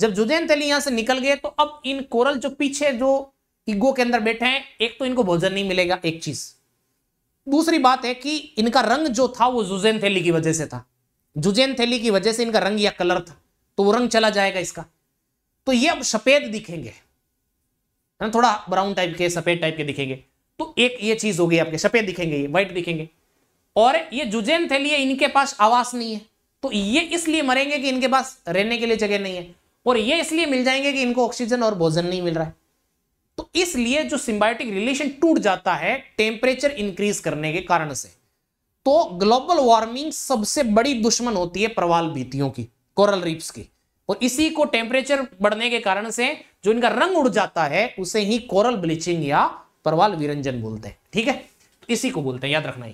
जब जुजेन थैली यहां से निकल गए तो अब इन कोरल जो पीछे जो ईगो के अंदर बैठे हैं एक तो इनको भोजन नहीं मिलेगा एक चीज दूसरी बात है कि इनका रंग जो था वो जुजेन थैली की वजह से था जुजेन थैली की वजह से इनका रंग या कलर था तो वो रंग चला जाएगा इसका तो ये अब सफेद दिखेंगे ना थोड़ा ब्राउन टाइप के सफेद टाइप के दिखेंगे तो एक ये चीज हो गई आपके सफेद दिखेंगे ये व्हाइट दिखेंगे और ये जुजेन थैली है इनके पास आवास नहीं है तो ये इसलिए मरेंगे कि इनके पास रहने के लिए जगह नहीं है और ये इसलिए मिल जाएंगे कि इनको ऑक्सीजन और भोजन नहीं मिल रहा है तो इसलिए जो सिंबायोटिक रिलेशन टूट जाता है टेम्परेचर इंक्रीज करने के कारण से तो ग्लोबल वार्मिंग सबसे बड़ी दुश्मन होती है प्रवाल भीतियों की कोरल रिप्स की और इसी को टेम्परेचर बढ़ने के कारण से जो इनका रंग उड़ जाता है उसे ही कोरल ब्लीचिंग या परवाल विरंजन बोलते हैं ठीक है तो इसी को बोलते हैं याद रखना ही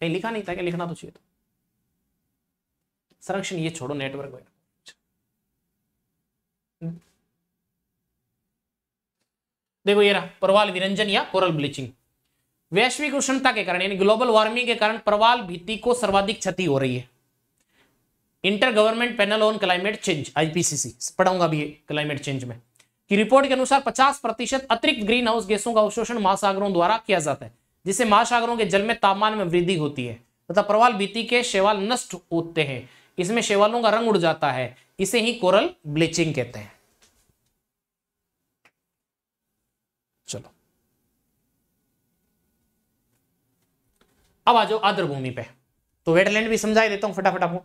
कहीं लिखा नहीं था क्या लिखना तो चाहिए संरक्षण ये छोड़ो नेटवर्क वगैरह देखो ये रहा प्रवाल विरंजन या कोरल ब्लीचिंग वैश्विक उष्णता के कारण यानी ग्लोबल वार्मिंग के कारण प्रवाल भित्ति को सर्वाधिक क्षति हो रही है inter government panel on climate change IPCC पढ़ाऊंगा भी क्लाइमेट चेंज में कि रिपोर्ट के अनुसार 50 प्रतिशत अतिरिक्त ग्रीन हाउस गैसों का अवशोषण महासागरों द्वारा किया जाता है जिससे महासागरों के जल में तापमान में वृद्धि होती है तथा प्रवाल भीति के शेवाल नष्ट होते हैं इसमें शेवालों का रंग उड़ जाता है इसे ही कोरल ब्लीचिंग कहते हैं अब आ जाओ आदर भूमि पे तो वेटलैंड भी समझा देता हूँ फटाफट आपको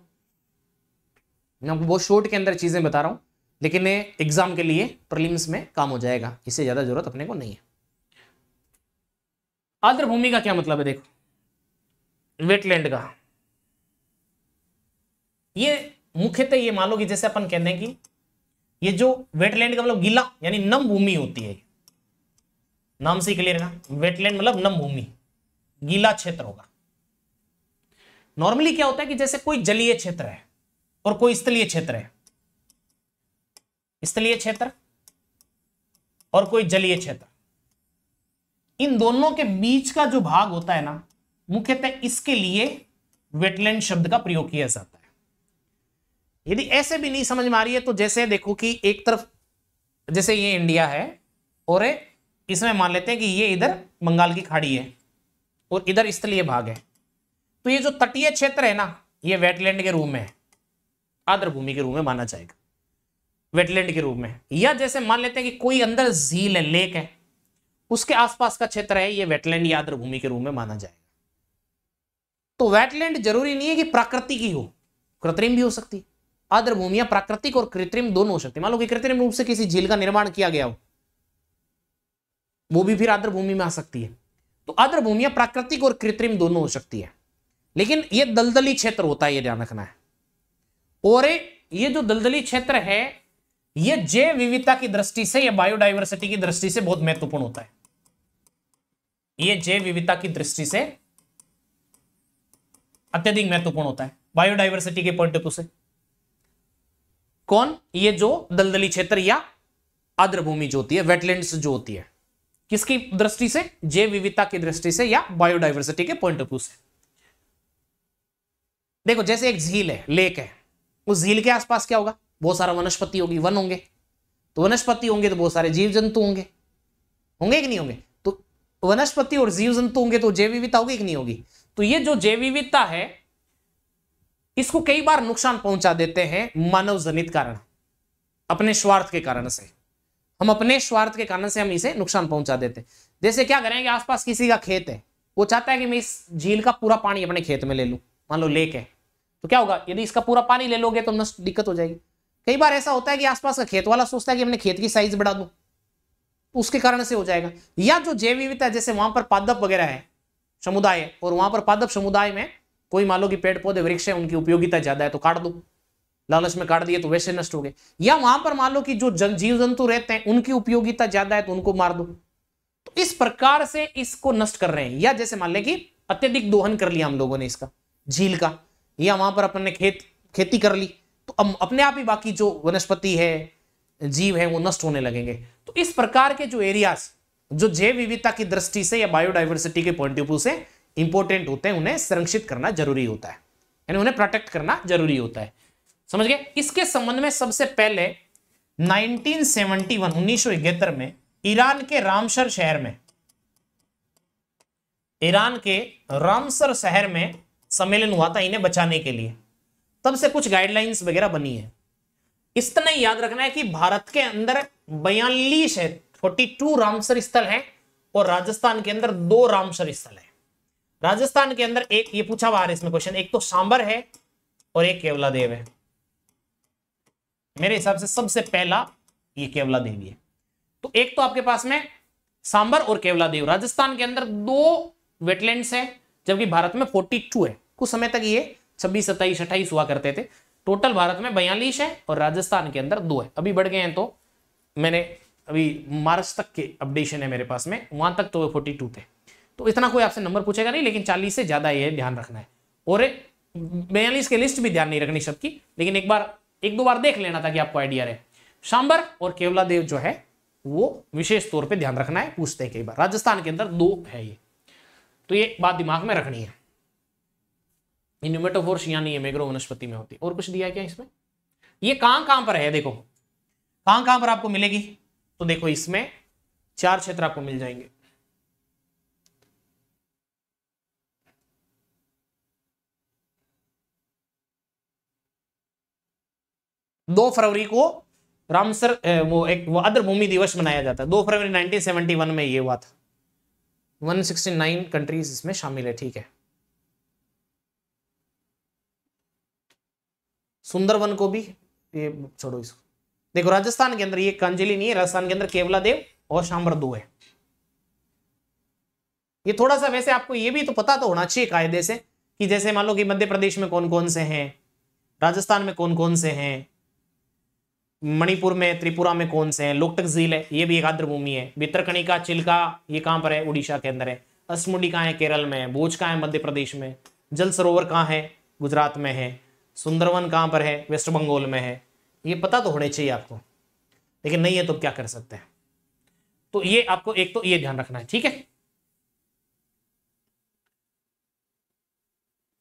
मैं आपको बहुत शॉर्ट के अंदर चीज़ें बता रहा हूँ लेकिन एग्जाम के लिए प्रलिम्स में काम हो जाएगा इससे ज़्यादा जरूरत अपने को नहीं है आर्द्र भूमि का क्या मतलब है देखो वेटलैंड का ये मुख्यतः ये मान लो कि जैसे अपन कहते हैं कि ये जो वेटलैंड का मतलब गीला यानी नम भूमि होती है नाम से क्लियर है ना वेटलैंड मतलब नम भूमि गीला क्षेत्र होगा नॉर्मली क्या होता है कि जैसे कोई जलीय क्षेत्र है और कोई स्थलीय क्षेत्र है स्थलीय क्षेत्र और कोई जलीय क्षेत्र इन दोनों के बीच का जो भाग होता है ना मुख्यतः इसके लिए वेटलैंड शब्द का प्रयोग किया जाता है यदि ऐसे भी नहीं समझ में आ रही है तो जैसे देखो कि एक तरफ जैसे ये इंडिया है और इसमें मान लेते हैं कि ये इधर बंगाल की खाड़ी है और इधर स्थलीय भाग है तो ये जो तटीय क्षेत्र है ना ये वेटलैंड के रूप में है आर्द्र भूमि के रूप में माना जाएगा वेटलैंड के रूप में या जैसे मान लेते हैं कि कोई अंदर झील है लेक है उसके आसपास का क्षेत्र है ये वेटलैंड या आर्द्र भूमि के रूप में माना जाएगा तो वेटलैंड जरूरी नहीं है कि प्राकृतिक ही हो कृत्रिम भी हो सकती है आर्द्र भूमिया प्राकृतिक और कृत्रिम दोनों हो सकती है मान लो कि कृत्रिम रूप से किसी झील का निर्माण किया गया हो वो भी फिर आर्द्र भूमि में आ सकती है तो आर्द्र भूमिया प्राकृतिक और कृत्रिम दोनों हो सकती है लेकिन ये दलदली क्षेत्र होता है ये ध्यान रखना है और ये जो दलदली क्षेत्र है ये जैव विविधता की दृष्टि से या बायोडाइवर्सिटी की दृष्टि से बहुत महत्वपूर्ण होता है ये जैव विविधता की दृष्टि से अत्यधिक महत्वपूर्ण होता है बायोडाइवर्सिटी के पॉइंट ऑफ व्यू से कौन ये जो दलदली क्षेत्र या आर्द्र भूमि जो होती है वेटलैंड्स जो होती है किसकी दृष्टि से जैव विविधता की दृष्टि से या बायोडाइवर्सिटी के पॉइंट ऑफ व्यू से देखो जैसे एक झील है लेक है उस झील के आसपास क्या होगा बहुत सारा वनस्पति होगी वन होंगे तो वनस्पति होंगे तो बहुत सारे जीव जंतु होंगे होंगे कि नहीं होंगे तो वनस्पति और जीव जंतु होंगे तो जैव विविधता होगी कि नहीं होगी तो ये जो जैव विविधता है इसको कई बार नुकसान पहुंचा देते हैं मानव जनित कारण अपने स्वार्थ के कारण से हम अपने स्वार्थ के कारण से हम इसे नुकसान पहुंचा देते हैं जैसे क्या करें कि आसपास किसी का खेत है वो चाहता है कि मैं इस झील का पूरा पानी अपने खेत में ले लूं मान लो लेक है तो क्या होगा यदि इसका पूरा पानी ले लोगे तो दिक्कत हो जाएगी कई बार ऐसा होता है कि आसपास का खेत वाला सोचता है कि हमने खेत की साइज बढ़ा दू उसके कारण से हो जाएगा या जो जैव विविधता जैसे वहां पर पादप वगैरह है समुदाय और वहां पर पादप समुदाय में कोई मान लो कि पेड़ पौधे वृक्ष है उनकी उपयोगिता ज्यादा है तो काट दो लालच में काट दिए तो वैसे नष्ट हो गए या वहां पर मान लो कि जो जन जीव जंतु रहते हैं उनकी उपयोगिता ज्यादा है तो उनको मार दो तो इस प्रकार से इसको नष्ट कर रहे हैं या जैसे मान लें कि अत्यधिक दोहन कर लिया हम लोगों ने इसका झील का या वहां पर अपन ने खेत खेती कर ली तो अब अपने आप ही बाकी जो वनस्पति है जीव है वो नष्ट होने लगेंगे तो इस प्रकार के जो एरियाज जो जैव विविधता की दृष्टि से या बायोडाइवर्सिटी के पॉइंट ऑफ व्यू से इंपॉर्टेंट होते हैं उन्हें संरक्षित करना जरूरी होता है यानी उन्हें प्रोटेक्ट करना जरूरी होता है समझ गए इसके संबंध में सबसे पहले 1971 इकहत्तर में ईरान के रामसर शहर में ईरान के रामसर शहर में सम्मेलन हुआ था इन्हें बचाने के लिए तब से कुछ गाइडलाइंस वगैरह बनी है इस तरह याद रखना है कि भारत के अंदर बयालीस है फोर्टी टू रामसर स्थल है और राजस्थान के अंदर दो रामसर स्थल है राजस्थान के अंदर एक ये पूछा हुआ इसमें क्वेश्चन एक तो सांबर है और एक केवला देव है मेरे हिसाब से सबसे पहला ये केवला देवी है तो एक तो आपके पास में सांबर और केवला देव राजस्थान के अंदर दो वेटलैंड्स है जबकि भारत में फोर्टी टू है कुछ समय तक ये छब्बीस सत्ताईस अट्ठाईस हुआ करते थे टोटल भारत में बयालीस है और राजस्थान के अंदर दो है अभी बढ़ गए हैं तो मैंने अभी मार्च तक के अपडेशन है मेरे पास में वहां तक तो फोर्टी टू थे तो इतना कोई आपसे नंबर पूछेगा नहीं लेकिन चालीस से ज्यादा ये ध्यान रखना है और बयालीस के लिस्ट भी ध्यान नहीं रखनी सबकी लेकिन एक बार एक दो बार देख लेना ताकि आपको आइडिया रहे सांबर और केवला देव जो है वो विशेष तौर पे ध्यान रखना है पूछते हैं कई बार राजस्थान के अंदर दो है ये तो ये बात दिमाग में रखनी है न्यूमेटोफोर्स यानी ये मैग्रो वनस्पति में होती है और कुछ दिया क्या इसमें ये कहां कहां पर है देखो कहां कहां पर आपको मिलेगी तो देखो इसमें चार क्षेत्र आपको मिल जाएंगे दो फरवरी को रामसर वो एक अद्र भूमि दिवस मनाया जाता है दो फरवरी 1971 में ये हुआ था 169 कंट्रीज इसमें शामिल है ठीक है सुंदरवन को भी ये छोड़ो इसको देखो राजस्थान के अंदर ये कांजली नहीं है राजस्थान के अंदर केवला देव और दो है ये थोड़ा सा वैसे आपको ये भी तो पता तो होना चाहिए कायदे से कि जैसे मान लो कि मध्य प्रदेश में कौन कौन से हैं राजस्थान में कौन कौन से हैं मणिपुर में त्रिपुरा में कौन से हैं लोकटक झील है ये भी एकाग्र भूमि है भित्रकणिका चिल्का ये कहाँ पर है उड़ीसा के अंदर है अस्मुडी कहाँ है केरल में है भोज कहाँ है मध्य प्रदेश में जल सरोवर कहाँ है गुजरात में है सुंदरवन कहाँ पर है वेस्ट बंगाल में है ये पता तो होने चाहिए आपको लेकिन नहीं है तो क्या कर सकते हैं तो ये आपको एक तो ये ध्यान रखना है ठीक है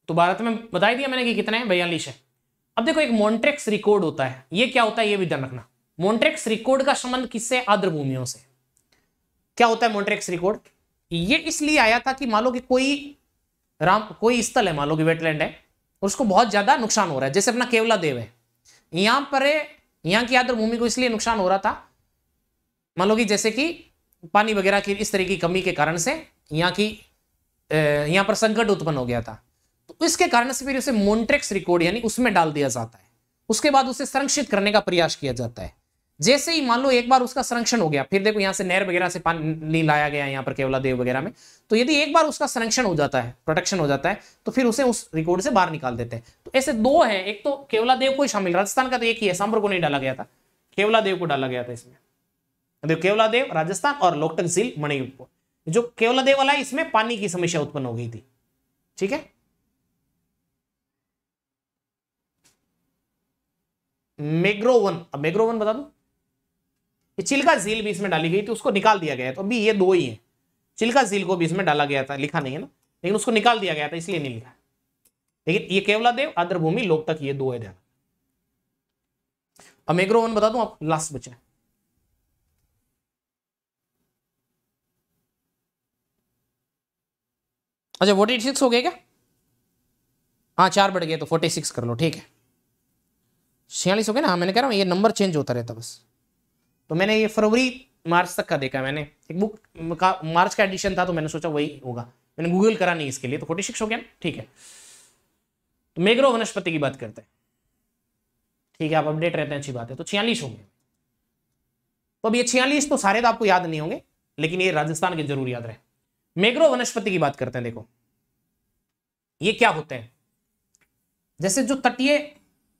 तो भारत में बता दिया मैंने कि कितने बयालीस है अब देखो एक मोन्ट्रेक्स रिकॉर्ड होता है ये क्या होता है ये भी ध्यान रखना मोन्ट्रेक्स रिकॉर्ड का संबंध किससे आर्द्र भूमियों से क्या होता है मोन्ट्रेक्स रिकॉर्ड ये इसलिए आया था कि मान लो कि कोई राम कोई स्थल है मान लो कि वेटलैंड है और उसको बहुत ज्यादा नुकसान हो रहा है जैसे अपना केवला देव है यहां पर यहाँ की आर्द्र भूमि को इसलिए नुकसान हो रहा था मान लो कि जैसे कि पानी वगैरह की इस तरह की कमी के कारण से यहाँ की यहाँ पर संकट उत्पन्न हो गया था तो इसके कारण से फिर उसे मोन्ट्रेक्स रिकॉर्ड यानी उसमें डाल दिया जाता है उसके बाद उसे संरक्षित करने का प्रयास किया जाता है जैसे ही मान लो एक बार उसका संरक्षण हो गया फिर देखो यहाँ से नहर वगैरह से पानी लाया गया यहाँ पर केवला देव वगैरह में तो यदि एक बार उसका संरक्षण हो जाता है प्रोटेक्शन हो जाता है तो फिर उसे उस रिकॉर्ड से बाहर निकाल देते हैं तो ऐसे दो हैं एक तो केवला देव को ही शामिल राजस्थान का तो एक ही है सांबर को नहीं डाला गया था केवला देव को डाला गया था इसमें देखो तो केवला देव राजस्थान और लोकटक झील मणिपुर जो केवला देव वाला है इसमें पानी की समस्या उत्पन्न हो गई थी ठीक है मेग्रोवन अब मेग्रोवन बता दो ये चिल्का झील भी इसमें डाली गई थी उसको निकाल दिया गया तो अभी ये दो ही है चिल्का झील को भी इसमें डाला गया था लिखा नहीं है ना लेकिन उसको निकाल दिया गया था इसलिए नहीं लिखा लेकिन ये केवला केवलादेव आद्रभूमि लोक तक ये दो है ध्यान अब मेग्रोवन बता दू आप लास्ट बचा अच्छा फोर्टी सिक्स हो गया क्या हाँ चार बढ़ गए तो फोर्टी सिक्स कर लो ठीक है छियालीस हो गया ना हाँ, मैंने कह रहा हूँ ये नंबर चेंज होता रहता बस तो मैंने ये फरवरी मार्च तक का देखा मैंने एक बुक का मार्च का एडिशन था तो मैंने सोचा वही होगा मैंने गूगल करा नहीं इसके लिए तो फोर्टी सिक्स हो गया ठीक है तो मेग्रो वनस्पति की बात करते हैं ठीक है आप अपडेट रहते हैं अच्छी बात है तो छियालीस होंगे तो अब ये छियालीस तो सारे तो आपको याद नहीं होंगे लेकिन ये राजस्थान के जरूर याद रहे मेग्रो वनस्पति की बात करते हैं देखो ये क्या होते हैं जैसे जो तटीय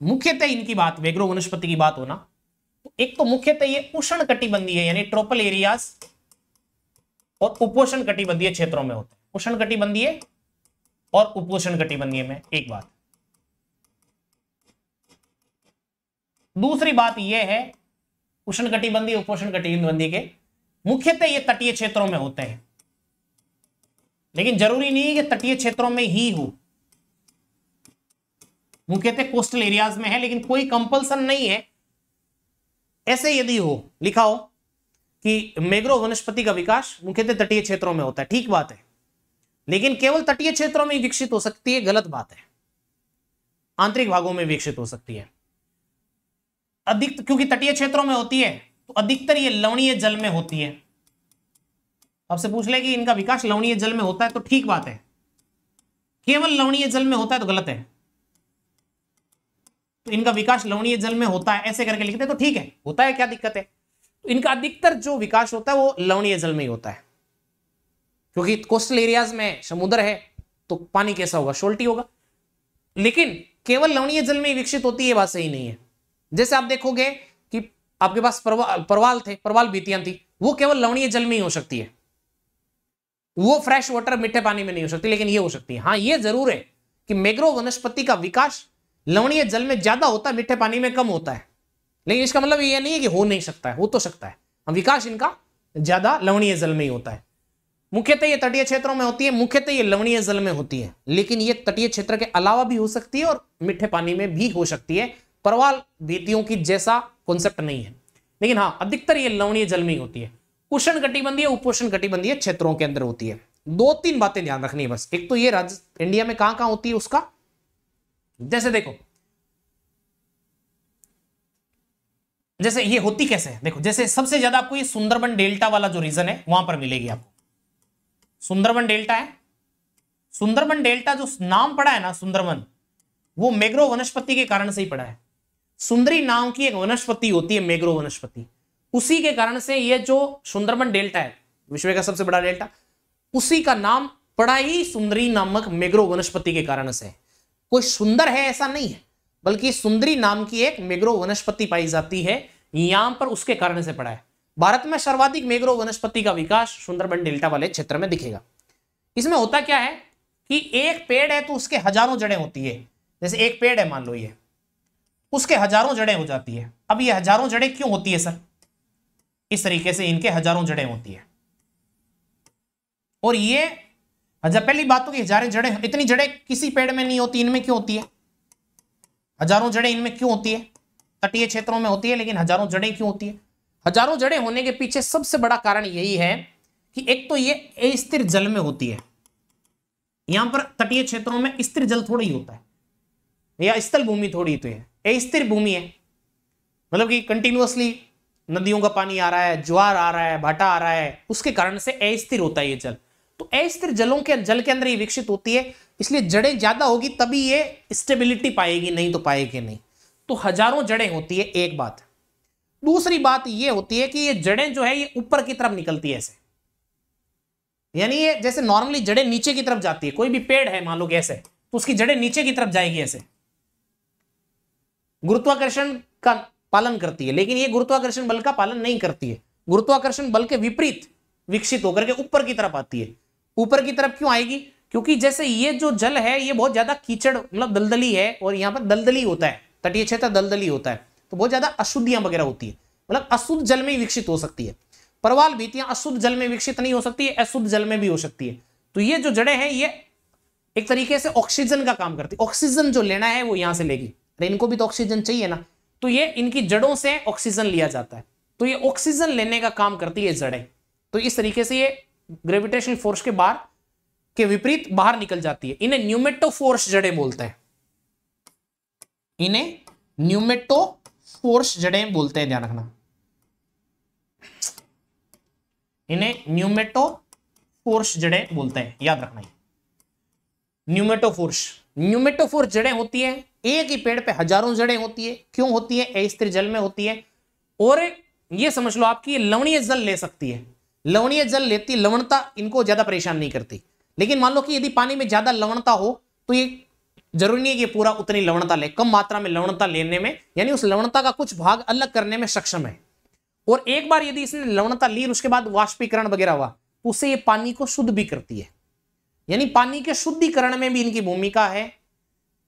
मुख्यतः इनकी बात वेग्रो वनस्पति की बात होना तो एक तो मुख्यतः ये उष्ण कटिबंधीय यानी ट्रोपल एरियाज और उपोषण कटिबंधीय क्षेत्रों में होते हैं उष्ण कटिबंधीय और उपोषण कटिबंधीय में एक बात दूसरी बात यह है उष्ण कटिबंधीय उपोषण कटिबंधीय के मुख्यतः ये तटीय क्षेत्रों में होते हैं लेकिन जरूरी नहीं है कि तटीय क्षेत्रों में ही हो वो कहते हैं कोस्टल एरियाज में है लेकिन कोई कंपल्सन नहीं है ऐसे यदि हो लिखा हो कि मेग्रो वनस्पति का विकास मुख्यतः तटीय क्षेत्रों में होता है ठीक बात है लेकिन केवल तटीय क्षेत्रों में विकसित हो सकती है गलत बात है आंतरिक भागों में विकसित हो सकती है अधिक क्योंकि तटीय क्षेत्रों में होती है तो अधिकतर ये लवणीय जल में होती है आपसे पूछ ले कि इनका विकास लवणीय जल में होता है तो ठीक बात है केवल लवणीय जल में होता है तो गलत है तो इनका विकास लवणीय जल में होता है ऐसे करके लिखते हैं तो ठीक है होता है क्या दिक्कत है तो इनका अधिकतर जो विकास होता है वो लवणीय जल में ही होता है क्योंकि कोस्टल एरियाज में समुद्र है तो पानी कैसा होगा शोल्टी होगा लेकिन केवल लवणीय जल में ही विकसित होती है बात सही नहीं है जैसे आप देखोगे कि आपके पास प्रवाल थे प्रवाल बीतियां थी वो केवल लवणीय जल में ही हो सकती है वो फ्रेश वाटर मीठे पानी में नहीं हो सकती लेकिन ये हो सकती है हाँ ये जरूर है कि मैग्रो वनस्पति का विकास लवणीय जल में ज्यादा होता है मीठे पानी में कम होता है लेकिन इसका मतलब यह नहीं है कि हो नहीं सकता है हो तो सकता है विकास इनका ज्यादा लवणीय जल में ही होता है मुख्यतः ये तटीय क्षेत्रों में होती है मुख्यतः ये लवणीय जल में होती है लेकिन ये तटीय क्षेत्र के अलावा भी हो सकती है और मीठे पानी में भी हो सकती है परवाल भीतियों की जैसा कॉन्सेप्ट नहीं है लेकिन हाँ अधिकतर ये लवणीय जल में ही होती है उष्ण कटिबंधीय उपोषण कटिबंधीय क्षेत्रों के अंदर होती है दो तीन बातें ध्यान रखनी है बस एक तो ये राज्य इंडिया में कहाँ कहाँ होती है उसका जैसे देखो जैसे ये होती कैसे है देखो जैसे सबसे ज्यादा आपको ये सुंदरबन डेल्टा वाला जो रीजन है वहां पर मिलेगी आपको सुंदरबन डेल्टा है सुंदरबन डेल्टा जो नाम पड़ा है ना सुंदरबन वो मेग्रो वनस्पति के कारण से ही पड़ा है सुंदरी नाम की एक वनस्पति होती है मेग्रो वनस्पति उसी के कारण से ये जो सुंदरबन डेल्टा है विश्व का सबसे बड़ा डेल्टा उसी का नाम पड़ा ही सुंदरी नामक मेग्रो वनस्पति के कारण से है कोई सुंदर है ऐसा नहीं है बल्कि सुंदरी नाम की एक मेग्रो वनस्पति पाई जाती है यहां पर उसके कारण से पड़ा है भारत में सर्वाधिक मेग्रो वनस्पति का विकास सुंदरबन डेल्टा वाले क्षेत्र में दिखेगा इसमें होता क्या है कि एक पेड़ है तो उसके हजारों जड़ें होती है जैसे एक पेड़ है मान लो ये उसके हजारों जड़ें हो जाती है अब ये हजारों जड़ें क्यों होती है सर इस तरीके से इनके हजारों जड़ें होती है और ये अच्छा पहली बात तो कि हजारें जड़े इतनी जड़ें किसी पेड़ में नहीं होती इनमें क्यों होती है हजारों जड़ें इनमें क्यों होती है तटीय क्षेत्रों में होती है लेकिन हजारों जड़ें क्यों होती है हजारों जड़े होने के पीछे सबसे बड़ा कारण यही है कि एक तो ये स्थिर जल में होती है यहां पर तटीय क्षेत्रों में स्थिर जल थोड़ा ही होता है या स्थल भूमि थोड़ी तो है स्थिर भूमि है मतलब कि कंटिन्यूअसली नदियों का पानी आ रहा है ज्वार आ रहा है भाटा आ रहा है उसके कारण से अस्थिर होता है ये जल तो अस्थिर जलों के जल के अंदर ही विकसित होती है इसलिए जड़ें ज्यादा होगी तभी ये स्टेबिलिटी पाएगी नहीं तो पाएगी नहीं तो हजारों जड़ें होती है एक बात दूसरी बात ये होती है कि ये जड़ें जो है ये ऊपर की तरफ निकलती है ऐसे यानी ये जैसे नॉर्मली जड़ें नीचे की तरफ जाती है कोई भी पेड़ है मान लो ऐसे तो उसकी जड़ें नीचे की तरफ जाएगी ऐसे गुरुत्वाकर्षण का पालन करती है लेकिन ये गुरुत्वाकर्षण बल का पालन नहीं करती है गुरुत्वाकर्षण बल के विपरीत विकसित होकर के ऊपर की तरफ आती है ऊपर की तरफ क्यों आएगी क्योंकि जैसे ये जो जल है ये बहुत ज्यादा कीचड़ मतलब दलदली है और यहाँ पर दलदली होता है तटीय क्षेत्र दलदली होता है तो बहुत ज्यादा अशुद्धियां वगैरह होती है मतलब अशुद्ध जल में ही विकसित हो सकती है परवाल भीतियां अशुद्ध जल में विकसित नहीं हो सकती है अशुद्ध जल में भी हो सकती है तो ये जो जड़ें हैं ये एक तरीके से ऑक्सीजन का काम करती है ऑक्सीजन जो लेना है वो यहां से लेगी अरे इनको भी तो ऑक्सीजन चाहिए ना तो ये इनकी जड़ों से ऑक्सीजन लिया जाता है तो ये ऑक्सीजन लेने का काम करती है जड़ें तो इस तरीके से ये ग्रेविटेशन फोर्स के बाहर के विपरीत बाहर निकल जाती है इन्हें न्यूमेटो फोर्स जड़े बोलते हैं इन्हें न्यूमेटो फोर्स जड़े बोलते हैं ध्यान रखना इन्हें न्यूमेटो फोर्स जड़े बोलते हैं याद रखना है न्यूमेटो फोर्स न्यूमेटो फोर्स जड़े होती है एक ही पेड़ पे हजारों जड़े होती है क्यों होती है स्त्री जल में होती है और ये समझ लो आपकी लवणीय जल ले सकती है लवणीय जल लेती लवणता इनको ज़्यादा परेशान नहीं करती लेकिन मान लो कि यदि पानी में ज़्यादा लवणता हो तो ये जरूरी नहीं है कि पूरा उतनी लवणता ले कम मात्रा में लवणता लेने में यानी उस लवणता का कुछ भाग अलग करने में सक्षम है और एक बार यदि इसने लवणता ली उसके बाद वाष्पीकरण वगैरह हुआ तो उससे ये पानी को शुद्ध भी करती है यानी पानी के शुद्धिकरण में भी इनकी भूमिका है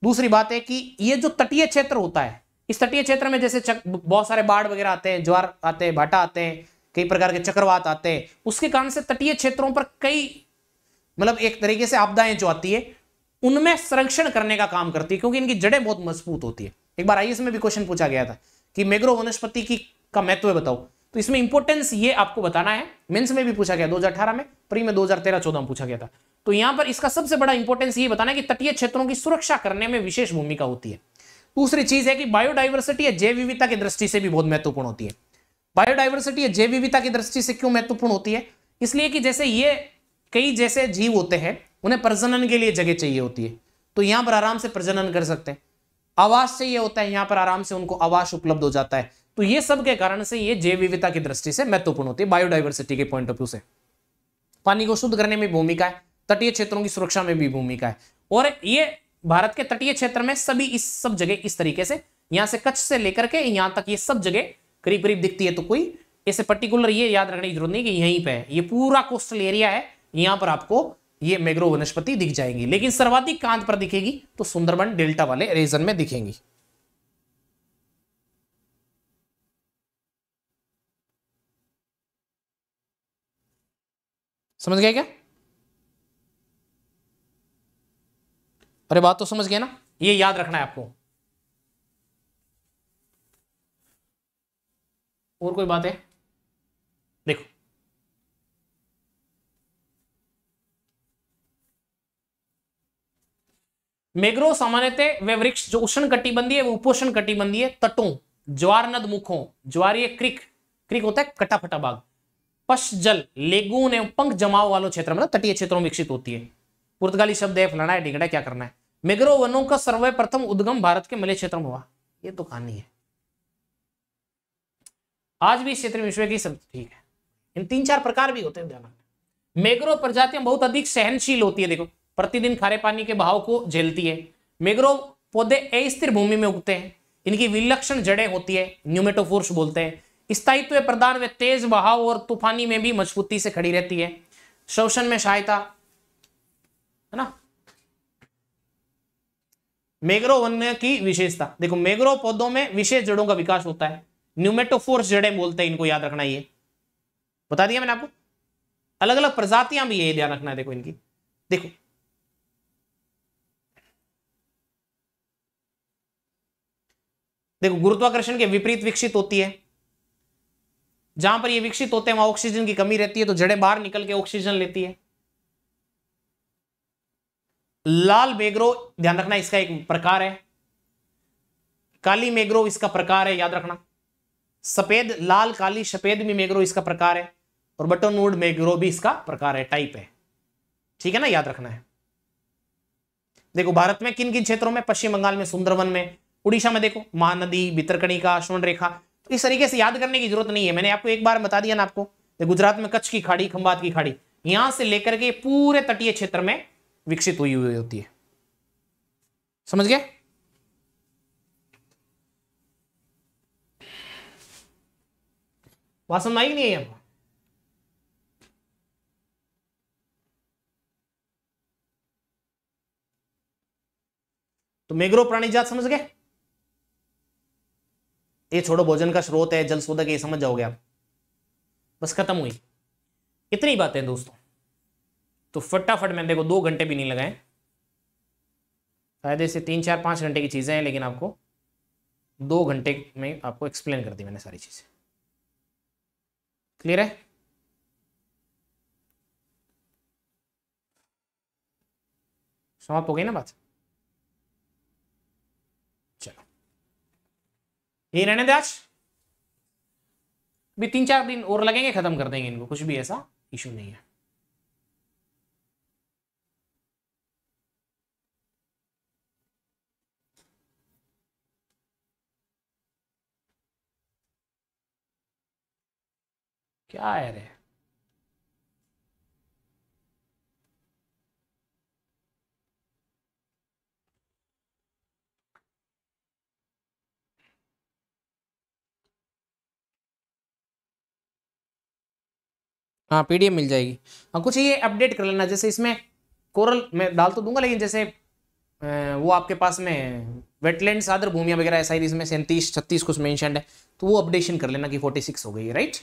दूसरी बात है कि ये जो तटीय क्षेत्र होता है इस तटीय क्षेत्र में जैसे बहुत सारे बाढ़ वगैरह आते हैं ज्वार आते हैं भाटा आते हैं कई प्रकार के चक्रवात आते हैं उसके कारण से तटीय क्षेत्रों पर कई मतलब एक तरीके से आपदाएं जो आती है उनमें संरक्षण करने का काम करती है क्योंकि इनकी जड़ें बहुत मजबूत होती है एक बार आइए इसमें भी क्वेश्चन पूछा गया था कि मैग्रो वनस्पति की का महत्व बताओ तो इसमें इंपोर्टेंस ये आपको बताना है मेंस में भी पूछा गया दो में प्री में दो हजार में पूछा गया था तो यहां पर इसका सबसे बड़ा इंपोर्टेंस ये बताना है कि तटीय क्षेत्रों की सुरक्षा करने में विशेष भूमिका होती है दूसरी चीज है कि बायोडाइवर्सिटी या जैव विविधता की दृष्टि से भी बहुत महत्वपूर्ण होती है बायोडाइवर्सिटी जैव विविधता की दृष्टि से क्यों महत्वपूर्ण होती है इसलिए कि जैसे ये कई जैसे जीव होते हैं उन्हें प्रजनन के लिए जगह चाहिए होती है तो यहां पर आराम से प्रजनन कर सकते हैं आवास चाहिए होता है यहां पर आराम से उनको आवास उपलब्ध हो जाता है तो ये सब के कारण से ये जैव विविधता की दृष्टि से महत्वपूर्ण होती है बायोडाइवर्सिटी के पॉइंट ऑफ व्यू से पानी को शुद्ध करने में भूमिका है तटीय क्षेत्रों की सुरक्षा में भी भूमिका है और ये भारत के तटीय क्षेत्र में सभी इस सब जगह इस तरीके से यहां से कच्छ से लेकर के यहां तक ये सब जगह करीब करीब दिखती है तो कोई ऐसे पर्टिकुलर ये याद रखने की जरूरत नहीं कि यहीं पे ये पूरा कोस्टल एरिया है यहाँ पर आपको ये मैग्रो वनस्पति दिख जाएंगी लेकिन सर्वाधिक कांत पर दिखेगी तो सुंदरबन डेल्टा वाले रीजन में दिखेंगी समझ गए क्या अरे बात तो समझ गए ना ये याद रखना है आपको और कोई बात है देखो मेग्रो सामान्यतः वे वृक्ष जो उष्ण कटिबंधीय है वो उपोषण कटिबंधीय तटों ज्वार नद मुखों ज्वार क्रिक क्रिक होता है कटाफटा बाग पश जल लेगून एवं पंख जमाव वालों क्षेत्र मतलब तटीय क्षेत्रों में विकसित होती है पुर्तगाली शब्द है फलाना है डिगड़ा क्या करना है मेग्रो वनों का सर्वप्रथम उद्गम भारत के मलय क्षेत्र में हुआ ये तो कहानी है आज भी इस क्षेत्र में विश्व की सब ठीक है इन तीन चार प्रकार भी होते हैं ध्यान प्रजातियां बहुत अधिक सहनशील होती है देखो प्रतिदिन खारे पानी के बहाव को झेलती है मेग्रोव पौधे अस्थिर भूमि में उगते हैं इनकी विलक्षण जड़ें होती है न्यूमेटोफोर्स बोलते हैं स्थायित्व प्रदान में तेज बहाव और तूफानी में भी मजबूती से खड़ी रहती है शोषण में सहायता है ना मेग्रोव वन्य की विशेषता देखो मेग्रोव पौधों में विशेष जड़ों का विकास होता है न्यूमेटोफोर्स जड़े बोलते हैं इनको याद रखना ये बता दिया मैंने आपको अलग अलग प्रजातियां भी यही ध्यान रखना है देखो इनकी देखो देखो गुरुत्वाकर्षण के विपरीत विकसित होती है जहां पर ये विकसित होते हैं वहां ऑक्सीजन की कमी रहती है तो जड़े बाहर निकल के ऑक्सीजन लेती है लाल मेग्रो ध्यान रखना इसका एक प्रकार है काली मेग्रो इसका प्रकार है याद रखना सफेद लाल काली सफेद भी मैग्रो इसका प्रकार है और वुड मैग्रो भी इसका प्रकार है टाइप है ठीक है ना याद रखना है देखो भारत में किन किन क्षेत्रों में पश्चिम बंगाल में सुंदरवन में उड़ीसा में देखो महानदी भितरकणिका स्वर्ण रेखा तो इस तरीके से याद करने की जरूरत नहीं है मैंने आपको एक बार बता दिया ना आपको गुजरात में कच्छ की खाड़ी खंबात की खाड़ी यहां से लेकर के पूरे तटीय क्षेत्र में विकसित हुई हुई होती है समझ गया बात समझ आई नहीं है आपको तो मेग्रो प्राणी जात समझ गए ये छोड़ो भोजन का स्रोत है जल शोधक ये समझ जाओगे आप बस खत्म हुई इतनी बातें दोस्तों तो फटाफट मैंने देखो दो घंटे भी नहीं लगाए शायद ऐसे तीन चार पाँच घंटे की चीज़ें हैं लेकिन आपको दो घंटे में आपको एक्सप्लेन कर दी मैंने सारी चीज़ें क्लियर है समाप्त हो गई ना बात चलो यही रहने दे आज भी तीन चार दिन और लगेंगे खत्म कर देंगे इनको कुछ भी ऐसा इशू नहीं है क्या है रे हाँ पीडीएफ मिल जाएगी हाँ कुछ ये अपडेट कर लेना जैसे इसमें कोरल मैं डाल तो दूंगा लेकिन जैसे वो आपके पास में वेटलैंड सादर भूमिया वगैरह ही इसमें सैंतीस छत्तीस कुछ मेंशन है तो वो अपडेशन कर लेना कि फोर्टी सिक्स हो गई है राइट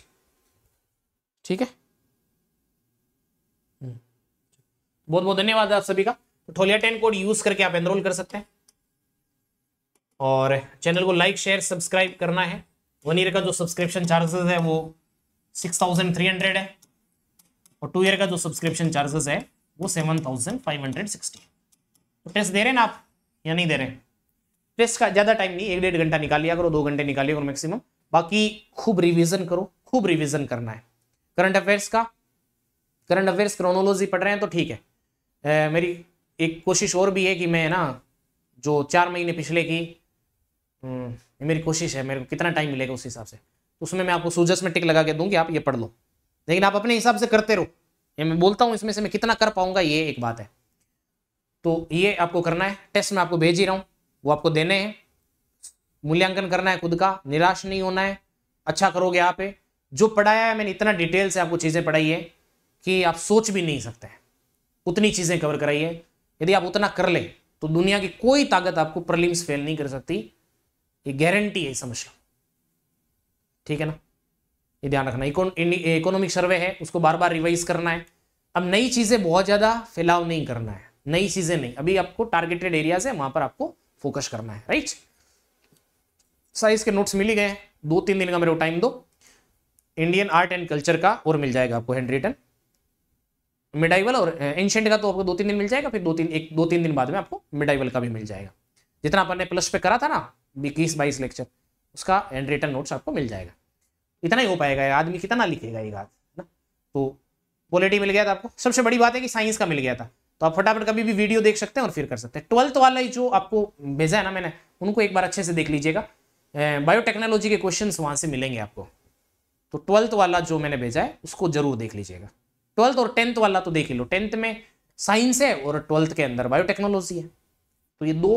ठीक है हम्म। बहुत बहुत धन्यवाद आप सभी का तो ठोलिया टेन कोड यूज करके आप एनरोल कर सकते हैं और चैनल को लाइक शेयर सब्सक्राइब करना है वन ईयर का जो सब्सक्रिप्शन चार्जेस है वो सिक्स थाउजेंड थ्री हंड्रेड है और टू ईयर का जो सब्सक्रिप्शन चार्जेस है वो seven thousand five hundred sixty तो टेस्ट दे रहे हैं ना आप या नहीं दे रहे टेस्ट का ज़्यादा टाइम नहीं एक डेढ़ घंटा निकालिया करो दो घंटे निकालिए करो मैक्सिमम बाकी खूब रिविजन करो खूब रिविजन करना है करंट अफेयर्स का करंट अफेयर्स क्रोनोलॉजी पढ़ रहे हैं तो ठीक है ए, मेरी एक कोशिश और भी है कि मैं ना जो चार महीने पिछले की हम्म, मेरी कोशिश है मेरे को कितना टाइम मिलेगा उस हिसाब से तो उसमें मैं आपको सूजस में टिक लगा के दूंगी आप ये पढ़ लो लेकिन आप अपने हिसाब से करते रहो ये मैं बोलता हूँ इसमें से मैं कितना कर पाऊंगा ये एक बात है तो ये आपको करना है टेस्ट में आपको भेज ही रहा हूँ वो आपको देने हैं मूल्यांकन करना है खुद का निराश नहीं होना है अच्छा करोगे आप जो पढ़ाया है मैंने इतना डिटेल से आपको चीज़ें पढ़ाई है कि आप सोच भी नहीं सकते उतनी चीज़ें कवर कराई है यदि आप उतना कर लें तो दुनिया की कोई ताकत आपको प्रलिम्स फेल नहीं कर सकती ये गारंटी है समझ लो ठीक है ना ये ध्यान रखना इकोनॉमिक सर्वे है उसको बार बार रिवाइज करना है अब नई चीज़ें बहुत ज़्यादा फैलाव नहीं करना है नई चीज़ें नहीं अभी आपको टारगेटेड एरियाज है वहां पर आपको फोकस करना है राइट साइज के नोट्स मिल गए दो तीन दिन का मेरे को टाइम दो इंडियन आर्ट एंड कल्चर का और मिल जाएगा आपको हैंड रिटन मिडाइवल और एंशियंट का तो आपको दो तीन दिन मिल जाएगा फिर दो तीन एक दो तीन दिन बाद में आपको मिडाइवल का भी मिल जाएगा जितना अपन ने प्लस पे करा था ना इक्कीस बाईस लेक्चर उसका हैंड रिटन नोट्स आपको मिल जाएगा इतना ही हो पाएगा आदमी कितना लिखेगा ये बात ना तो पॉलिटी मिल गया था आपको सबसे बड़ी बात है कि साइंस का मिल गया था तो आप फटाफट कभी भी वीडियो देख सकते हैं और फिर कर सकते हैं ट्वेल्थ वाला ही जो आपको भेजा है ना मैंने उनको एक बार अच्छे से देख लीजिएगा बायोटेक्नोलॉजी के क्वेश्चन वहाँ से मिलेंगे आपको तो ट्वेल्थ वाला जो मैंने भेजा है उसको जरूर देख लीजिएगा ट्वेल्थ और टेंथ वाला तो देख ही लो टेंथ में साइंस है और ट्वेल्थ के अंदर बायोटेक्नोलॉजी है तो ये दो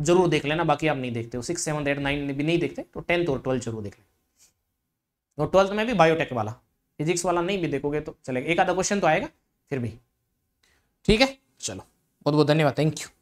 जरूर देख लेना बाकी आप नहीं देखते हो सिक्स सेवन एट नाइन भी नहीं देखते तो टेंथ और ट्वेल्थ जरूर देख लेना और ट्वेल्थ में भी बायोटेक वाला फिजिक्स वाला नहीं भी देखोगे तो चलेगा एक आधा क्वेश्चन तो आएगा फिर भी ठीक है चलो बहुत बहुत धन्यवाद थैंक यू